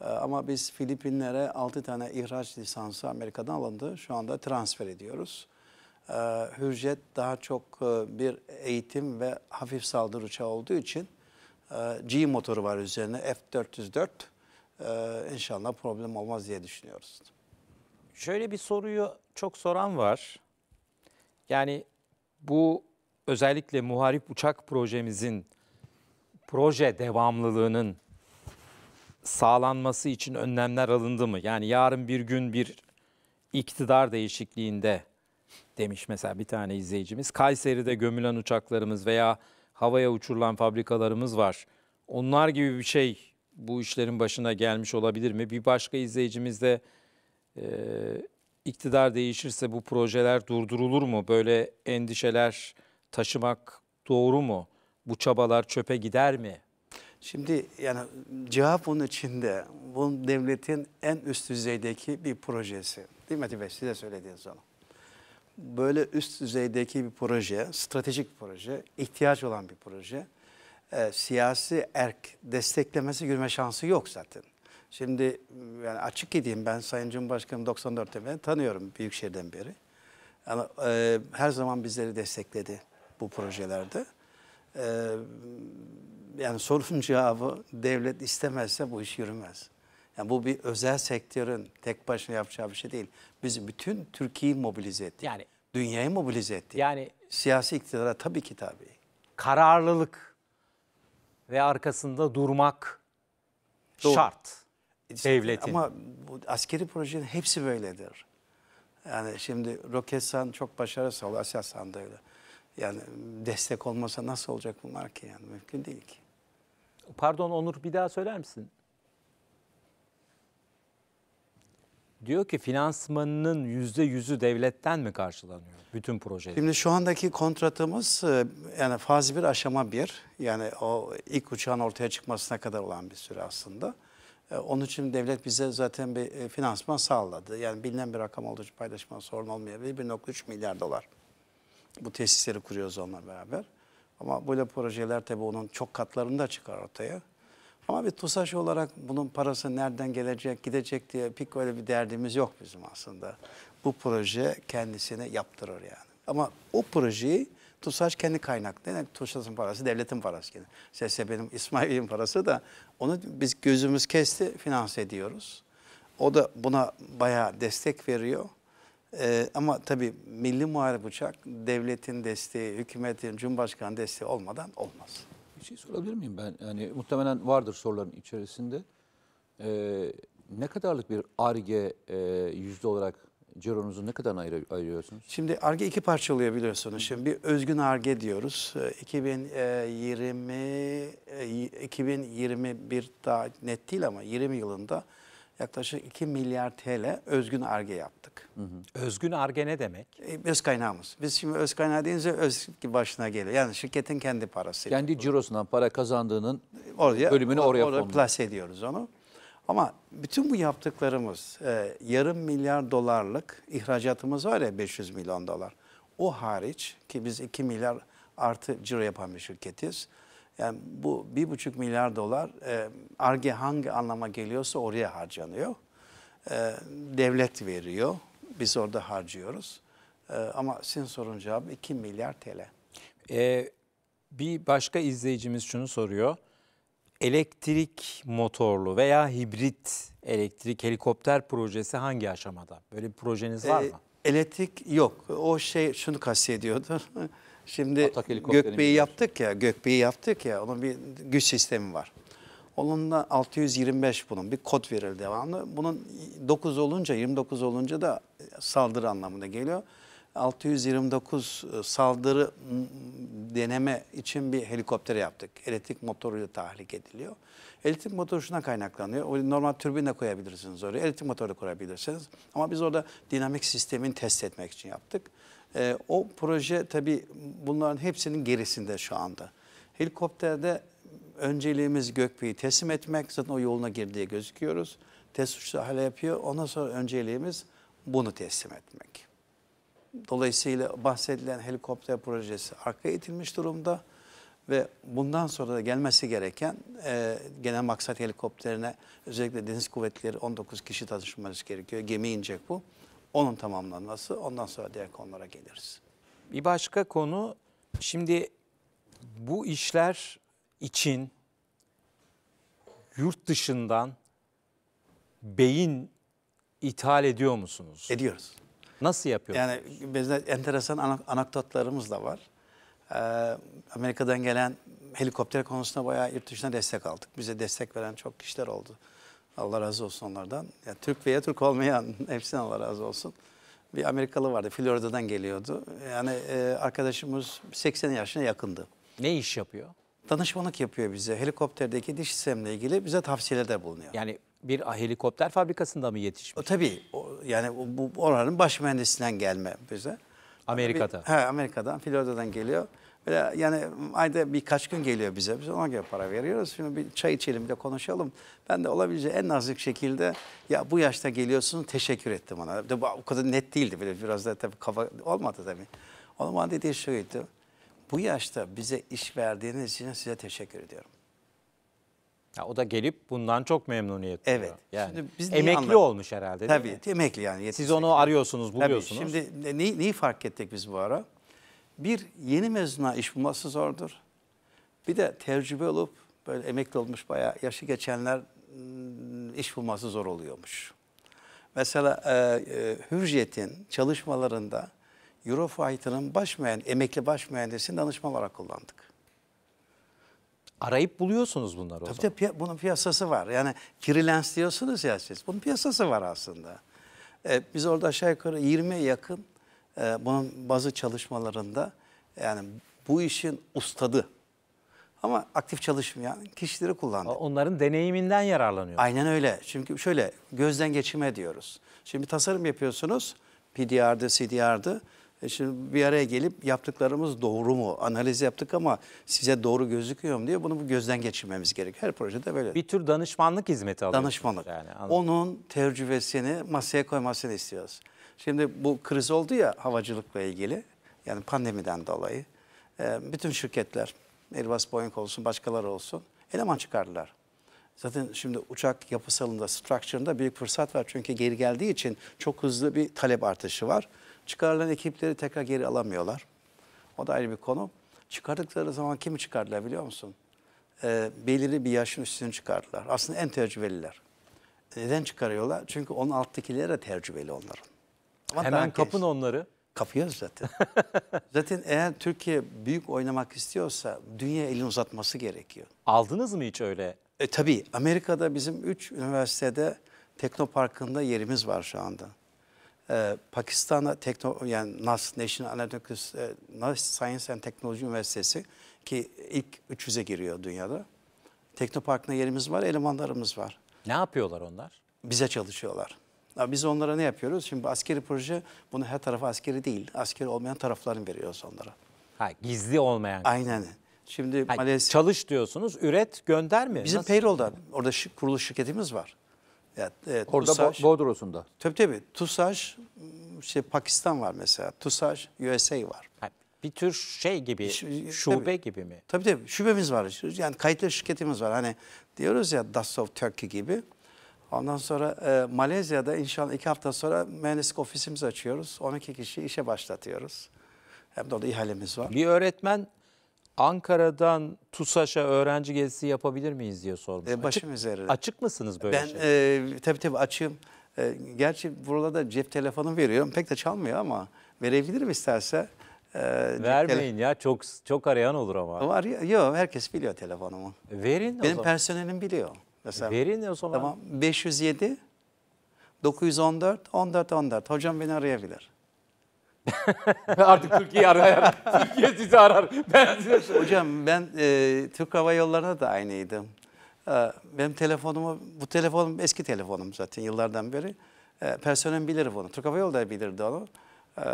Speaker 2: E, ama biz Filipinlere 6 tane ihraç lisansı Amerika'dan alındı. Şu anda transfer ediyoruz. E, Hürjet daha çok e, bir eğitim ve hafif saldırı uçağı olduğu için e, G motoru var üzerine F-404. Ee, inşallah problem olmaz diye düşünüyoruz. Şöyle bir soruyu çok soran var. Yani bu özellikle
Speaker 1: muharip uçak projemizin proje devamlılığının sağlanması için önlemler alındı mı? Yani yarın bir gün bir iktidar değişikliğinde demiş mesela bir tane izleyicimiz. Kayseri'de gömülen uçaklarımız veya havaya uçurulan fabrikalarımız var. Onlar gibi bir şey bu işlerin başına gelmiş olabilir mi? Bir başka izleyicimiz de e, iktidar değişirse bu projeler durdurulur mu? Böyle endişeler taşımak doğru mu? Bu çabalar çöpe gider mi?
Speaker 2: Şimdi yani cevap onun içinde. Bu devletin en üst düzeydeki bir projesi. Değil mi Ati Bey size söylediğiniz zaman? Böyle üst düzeydeki bir proje, stratejik bir proje, ihtiyaç olan bir proje e, siyasi erk desteklemesi yürüme şansı yok zaten. Şimdi yani açık gideyim ben Sayın Cumhurbaşkanım 94'te beri tanıyorum Büyükşehir'den beri. Yani, e, her zaman bizleri destekledi bu projelerde. E, yani sorun cevabı devlet istemezse bu iş yürümez. Yani bu bir özel sektörün tek başına yapacağı bir şey değil. Biz bütün Türkiye'yi mobilize ettik. Yani dünyayı mobilize ettik. Yani siyasi iktidara tabii ki tabii. Kararlılık ve arkasında durmak Doğru. şart işte, devletin. Ama bu askeri projenin hepsi böyledir. Yani şimdi Roketsan çok başarı sağladı, Aselsan öyle. Yani destek olmasa nasıl olacak bunlar ki yani mümkün değil ki. Pardon Onur bir daha söyler misin?
Speaker 1: diyor ki finansmanının
Speaker 2: yüzde yüzü devletten mi karşılanıyor
Speaker 1: bütün projeler?
Speaker 2: Şimdi şu andaki kontratımız e, yani faz bir aşama bir yani o ilk uçağın ortaya çıkmasına kadar olan bir süre aslında. E, onun için devlet bize zaten bir e, finansman sağladı. Yani bilinen bir rakam olduğu için paylaşma sorun olmayabilir. 1.3 milyar dolar. Bu tesisleri kuruyoruz onlar beraber. Ama böyle projeler tabii onun çok katlarını da çıkar ortaya. Ama bir TUSAŞ olarak bunun parası nereden gelecek, gidecek diye pek öyle bir derdimiz yok bizim aslında. Bu proje kendisine yaptırır yani. Ama o projeyi TUSAŞ kendi kaynak. Yani TUSAŞ'ın parası devletin parası. Yani benim İsmail'in parası da onu biz gözümüz kesti, finanse ediyoruz. O da buna bayağı destek veriyor. Ee, ama tabii Milli Muharip Uçak devletin desteği, hükümetin, cumhurbaşkanı
Speaker 3: desteği olmadan olmaz bir şey sorabilir miyim ben? Yani muhtemelen vardır soruların içerisinde. Ee, ne kadarlık bir ARGE e, yüzde olarak cironuzu ne kadar ayır, ayırıyorsunuz? Şimdi ARGE iki parçalıyor biliyorsunuz. Şimdi bir özgün ARGE diyoruz.
Speaker 2: 2020 ee, 2021 e, e, daha net değil ama 20 yılında yaklaşık 2 milyar TL özgün ARGE yaptı olacak. Hı
Speaker 1: hı. Özgün arge ne demek?
Speaker 2: E, öz kaynağımız. Biz şimdi öz kaynağı deyince öz başına geliyor. Yani şirketin kendi parası. Kendi cirosundan para kazandığının oraya, bölümünü oraya, oraya Plas ediyoruz onu. Ama bütün bu yaptıklarımız e, yarım milyar dolarlık ihracatımız var ya 500 milyon dolar. O hariç ki biz 2 milyar artı ciro yapan bir şirketiz. Yani bu 1,5 milyar dolar e, ARGE e, hangi anlama geliyorsa oraya harcanıyor e, devlet veriyor. Biz orada harcıyoruz. E, ama sizin sorun cevabı 2 milyar TL. E,
Speaker 1: ee, bir başka izleyicimiz şunu soruyor. Elektrik motorlu veya hibrit elektrik helikopter projesi hangi aşamada? Böyle bir projeniz var e, mı?
Speaker 2: Elektrik yok. O şey şunu kastediyordu. Şimdi gökbeyi yaptık ya, gökbeyi yaptık ya. Onun bir güç sistemi var. Onun da 625 bunun bir kod verir devamlı. Bunun 9 olunca 29 olunca da saldırı anlamına geliyor. 629 e, saldırı deneme için bir helikopter yaptık. Elektrik motoruyla tahrik ediliyor. Elektrik motoru şuna kaynaklanıyor. normal türbin de koyabilirsiniz oraya. Elektrik motoru kurabilirsiniz. Ama biz orada dinamik sistemini test etmek için yaptık. Ee, o proje tabii bunların hepsinin gerisinde şu anda. Helikopterde önceliğimiz Gökbey'i teslim etmek. Zaten o yoluna girdiği gözüküyoruz. Test uçlu hale yapıyor. Ondan sonra önceliğimiz bunu teslim etmek. Dolayısıyla bahsedilen helikopter projesi arkaya itilmiş durumda ve bundan sonra da gelmesi gereken e, genel maksat helikopterine özellikle deniz kuvvetleri 19 kişi tanışması gerekiyor. Gemi inecek bu. Onun tamamlanması ondan sonra diğer konulara geliriz. Bir başka konu şimdi bu işler için yurt dışından beyin ithal ediyor musunuz? Ediyoruz. Nasıl yapıyorsunuz? Yani bizde enteresan anekdotlarımız da var. Ee, Amerika'dan gelen helikopter konusunda bayağı yurt dışına destek aldık. Bize destek veren çok kişiler oldu. Allah razı olsun onlardan. Ya, Türk veya Türk olmayan hepsine Allah razı olsun. Bir Amerikalı vardı, Florida'dan geliyordu. Yani e, arkadaşımız 80 yaşına yakındı. Ne iş yapıyor? danışmanlık yapıyor bize. Helikopterdeki diş sistemle ilgili bize tavsiyelerde bulunuyor. Yani bir helikopter fabrikasında mı yetişmiş? O, tabii. O, yani bu oranın baş mühendisinden gelme bize. Amerika'da. Bir, he, Amerika'dan, Florida'dan geliyor. Böyle yani ayda birkaç gün geliyor bize. Biz ona göre para veriyoruz. Şimdi bir çay içelim de konuşalım. Ben de olabileceği en nazik şekilde ya bu yaşta geliyorsun teşekkür ettim ona. De, o kadar net değildi böyle biraz da tabii kafa olmadı tabii. Onun bana dediği şuydu bu yaşta bize iş verdiğiniz için size teşekkür ediyorum. Ya o da gelip bundan çok memnuniyet duyuyor. Evet. Yani şimdi biz emekli anladık? olmuş herhalde değil Tabii, mi? emekli yani. 78. Siz onu arıyorsunuz, buluyorsunuz. Tabii, şimdi neyi, neyi fark ettik biz bu ara? Bir, yeni mezuna iş bulması zordur. Bir de tecrübe olup böyle emekli olmuş bayağı yaşı geçenler hmm, iş bulması zor oluyormuş. Mesela e, e, Hürriyet'in çalışmalarında Eurofighter'ın baş emekli baş mühendisinin danışman olarak kullandık. Arayıp buluyorsunuz bunları o Tabii zaman. Tabii bunun piyasası var. Yani freelance diyorsunuz ya siz. Bunun piyasası var aslında. Ee, biz orada aşağı yukarı 20'ye yakın e, bunun bazı çalışmalarında yani bu işin ustadı ama aktif çalışmayan kişileri kullandık. Onların deneyiminden yararlanıyor. Aynen öyle. Çünkü şöyle gözden geçirme diyoruz. Şimdi tasarım yapıyorsunuz. PDR'dı, CDR'dı. E, şimdi bir araya gelip yaptıklarımız doğru mu? Analiz yaptık ama size doğru gözüküyor mu diye bunu bu gözden geçirmemiz gerek. Her projede böyle. Bir
Speaker 1: tür danışmanlık
Speaker 2: hizmeti alıyoruz. Danışmanlık. Yani, Onun tecrübesini masaya koymasını istiyoruz. Şimdi bu kriz oldu ya havacılıkla ilgili. Yani pandemiden dolayı. E, bütün şirketler, Airbus, Boeing olsun, başkaları olsun eleman çıkardılar. Zaten şimdi uçak yapısalında, structure'ında büyük fırsat var. Çünkü geri geldiği için çok hızlı bir talep artışı var. Çıkarılan ekipleri tekrar geri alamıyorlar. O da ayrı bir konu. Çıkardıkları zaman kimi çıkardılar biliyor musun? E, belirli bir yaşın üstünü çıkardılar. Aslında en tecrübeliler. Neden çıkarıyorlar? Çünkü onun alttakileri de tecrübeli onların. Ama Hemen kapın genç. onları. Kapıyoruz zaten. zaten eğer Türkiye büyük oynamak istiyorsa dünya elini uzatması gerekiyor. Aldınız mı hiç öyle? E, tabii. Amerika'da bizim 3 üniversitede Teknopark'ında yerimiz var şu anda e, ee, Pakistan'a tekno yani NAS National Anatomical e, NAS Science and Technology Üniversitesi ki ilk 300'e giriyor dünyada. teknoparkına yerimiz var, elemanlarımız var. Ne yapıyorlar onlar? Bize çalışıyorlar. Ya biz onlara ne yapıyoruz? Şimdi askeri proje bunu her tarafı askeri değil. Askeri olmayan taraflarını veriyoruz onlara.
Speaker 1: Ha gizli olmayan. Aynen.
Speaker 2: Şimdi ha, Malezya... Çalış diyorsunuz, üret, gönder mi? Bizim Nasıl? payroll'da, orada şi, kuruluş şirketimiz var. Ya, evet, Orada TUSAŞ,
Speaker 3: Bodros'unda.
Speaker 2: Tabii tabii. TUSAŞ, şey, işte Pakistan var mesela. TUSAŞ, USA var. Ha, bir tür şey gibi, şube tabii, gibi mi? Tabii tabii. Şubemiz var. Yani kayıtlı şirketimiz var. Hani diyoruz ya Dust of Turkey gibi. Ondan sonra e, Malezya'da inşallah iki hafta sonra mühendislik ofisimizi açıyoruz. 12 kişi işe başlatıyoruz. Hem de orada ihalemiz var. Bir öğretmen
Speaker 1: Ankara'dan TUSAŞ'a öğrenci gezisi yapabilir miyiz diye sormuş. E, başım açık, üzere. Açık
Speaker 2: mısınız böyle ben, şey? Ben tabii tabii açığım. E, gerçi burada cep telefonu veriyorum. Pek de çalmıyor ama verebilirim isterse. E, Vermeyin ya çok çok arayan olur ama. Var yok herkes biliyor telefonumu. Verin Benim personelim biliyor. Mesela, Verin o zaman. Tamam 507 914 14 14. Hocam beni arayabilir.
Speaker 3: Artık Türkiye arar. Türkiye sizi arar. Ben size söyleyeyim.
Speaker 2: Hocam ben e, Türk Hava Yolları'na da aynıydım. E, benim telefonumu, bu telefonum eski telefonum zaten yıllardan beri. E, personel bilir bunu. Türk Hava Yolları bilirdi onu. E,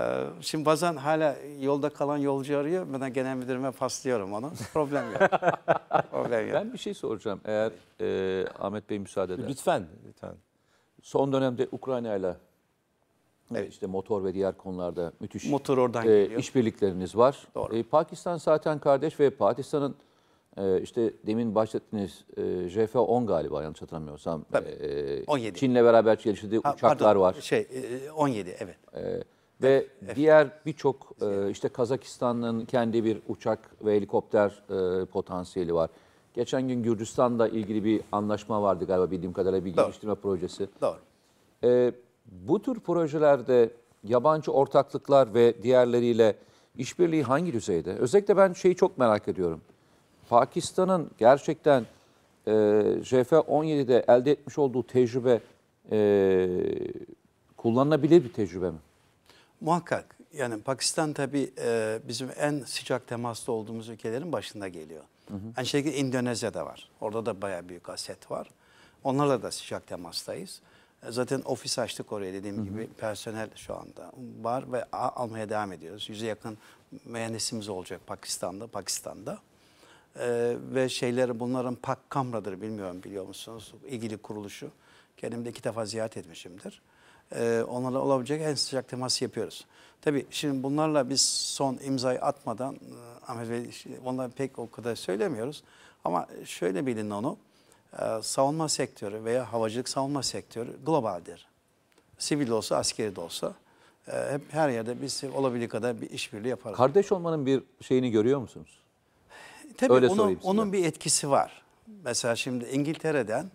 Speaker 2: şimdi bazen hala yolda kalan yolcu arıyor. Ben genel müdürüme paslıyorum onu. Problem
Speaker 3: yok. Problem yok. Ben bir şey soracağım. Eğer e, Ahmet Bey müsaade eder. Lütfen. Lütfen. Son dönemde Ukrayna ile Evet. İşte motor ve diğer konularda müthiş motor oradan e, işbirlikleriniz var. Doğru. E, Pakistan zaten kardeş ve Pakistan'ın e, işte demin bahsettiğiniz e, JF-10 galiba yanlış hatırlamıyorsam. E, Tabii. E, 17. Çin'le beraber geliştirdiği ha, uçaklar pardon, var. Şey e, 17 evet. E, ve evet. diğer birçok e, işte Kazakistan'ın kendi bir uçak ve helikopter e, potansiyeli var. Geçen gün Gürcistan'da ilgili bir anlaşma vardı galiba bildiğim kadarıyla bir Doğru. geliştirme projesi. Doğru. E, bu tür projelerde yabancı ortaklıklar ve diğerleriyle işbirliği hangi düzeyde? Özellikle ben şeyi çok merak ediyorum. Pakistan'ın gerçekten e, JF-17'de elde etmiş olduğu tecrübe e, kullanılabilir bir tecrübe mi?
Speaker 2: Muhakkak. Yani Pakistan tabii e, bizim en sıcak temaslı olduğumuz ülkelerin başında geliyor. Hı hı. Aynı şekilde İndonezya'da var. Orada da bayağı büyük aset var. Onlarla da sıcak temastayız. Zaten ofis açtık oraya dediğim Hı -hı. gibi personel şu anda var ve almaya devam ediyoruz. Yüze yakın mühendisimiz olacak Pakistan'da, Pakistan'da. Ee, ve şeyleri bunların Pak Kamra'dır bilmiyorum biliyor musunuz ilgili kuruluşu. Kendim de iki defa ziyaret etmişimdir. Ee, onlarla olabilecek en sıcak temas yapıyoruz. Tabii şimdi bunlarla biz son imzayı atmadan e, Ahmet Bey onlara pek o kadar söylemiyoruz. Ama şöyle bilin onu. E, savunma sektörü veya havacılık savunma sektörü globaldir. Sivil de olsa, askeri de olsa e, hep her yerde biz olabildiği kadar bir işbirliği yaparız.
Speaker 3: Kardeş olmanın bir şeyini görüyor musunuz? Tabii Öyle onun,
Speaker 2: onun bir etkisi var. Mesela şimdi İngiltere'den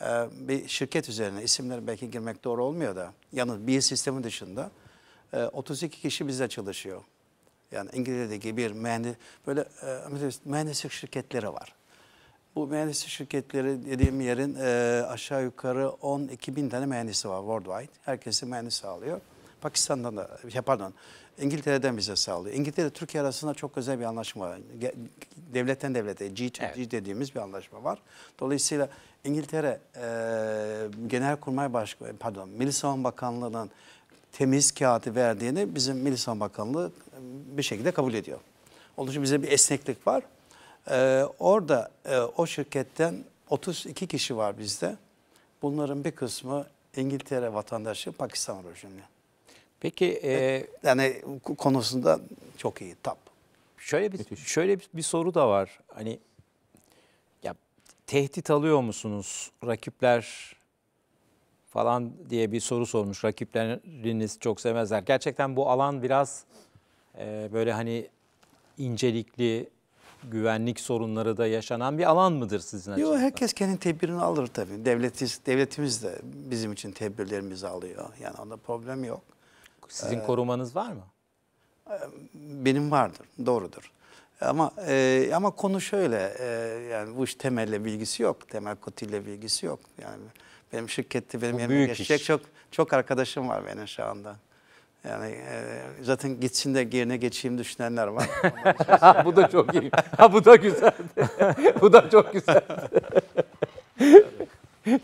Speaker 2: e, bir şirket üzerine isimler belki girmek doğru olmuyor da yalnız bir sistemi dışında 32 kişi bizde çalışıyor. Yani İngiltere'deki bir mühendis, böyle mühendislik şirketleri var. Bu mühendislik şirketleri dediğim yerin e, aşağı yukarı 12 bin tane mühendisi var worldwide. Herkesi mühendis sağlıyor. Pakistan'dan da, şey pardon İngiltere'den bize sağlıyor. İngiltere Türkiye arasında çok özel bir anlaşma var. Devletten devlete G2G evet. dediğimiz bir anlaşma var. Dolayısıyla İngiltere e, Genelkurmay Başkanı pardon Milli Savunma Bakanlığı'nın temiz kağıdı verdiğini bizim Milli Savunma Bakanlığı e, bir şekilde kabul ediyor. Onun bize bir esneklik var. Ee, orada e, o şirketten 32 kişi var bizde. Bunların bir kısmı İngiltere vatandaşı, Pakistan orijinli. Peki e, e yani konusunda çok iyi tap. Şöyle bir Müthiş. şöyle bir, bir
Speaker 1: soru da var. Hani ya tehdit alıyor musunuz rakipler falan diye bir soru sormuş. Rakipleriniz çok sevmezler. Gerçekten bu alan biraz e, böyle hani incelikli güvenlik sorunları da yaşanan bir alan mıdır sizin açınızdan?
Speaker 2: Yok herkes kendi tedbirini alır tabii. Devletiz, devletimiz de bizim için tedbirlerimizi alıyor. Yani onda problem yok. Sizin ee, korumanız var mı? E, benim vardır, doğrudur. Ama e, ama konu şöyle, e, yani bu iş temelle bilgisi yok, temel kutuyla bilgisi yok. Yani benim şirkette benim yerime geçecek çok çok arkadaşım var benim şu anda. Yani e, zaten gitsin de yerine geçeyim düşünenler var. bu da çok iyi. Ha bu da güzel. bu da çok güzel.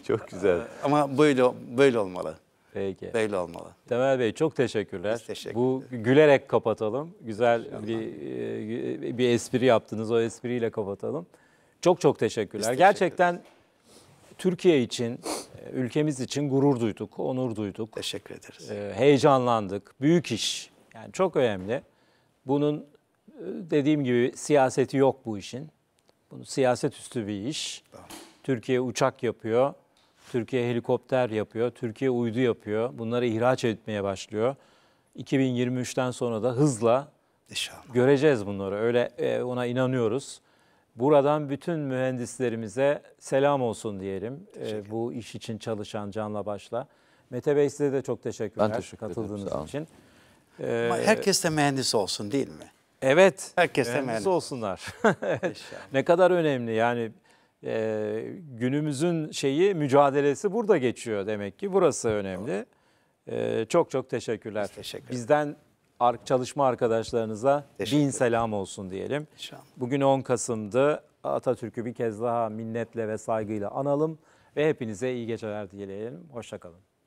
Speaker 2: çok güzel. E, ama böyle böyle olmalı. Peki. Böyle olmalı. Temel Bey çok teşekkürler.
Speaker 1: Biz teşekkür Bu gülerek kapatalım. Güzel İnşallah. bir e, bir espri yaptınız. O espriyle kapatalım. Çok çok teşekkürler. Biz teşekkür Gerçekten Türkiye için, e, ülkemiz için gurur duyduk, onur duyduk. Teşekkür ederiz. E, heyecanlandık. Büyük iş. Yani çok önemli. Bunun e, dediğim gibi siyaseti yok bu işin. Bunu siyaset üstü bir iş. Tamam. Türkiye uçak yapıyor. Türkiye helikopter yapıyor. Türkiye uydu yapıyor. Bunları ihraç etmeye başlıyor. 2023'ten sonra da hızla İnşallah. göreceğiz bunları. Öyle ona inanıyoruz. Buradan bütün mühendislerimize selam olsun diyelim. E, bu iş için çalışan Canla Başla. Mete Bey size de çok teşekkürler ben teşekkür ederim, katıldığınız ederim, için. Ee, herkes
Speaker 2: de mühendis olsun değil mi? Evet. Herkes de mühendis
Speaker 1: olsunlar. ne kadar önemli yani e, günümüzün şeyi mücadelesi burada geçiyor demek ki burası önemli. E, çok çok teşekkürler. Biz teşekkür Bizden çalışma arkadaşlarınıza bin selam olsun diyelim. İnşallah. Bugün 10 Kasım'dı. Atatürk'ü bir kez daha minnetle ve saygıyla analım ve hepinize iyi geceler dileyelim. Hoşçakalın.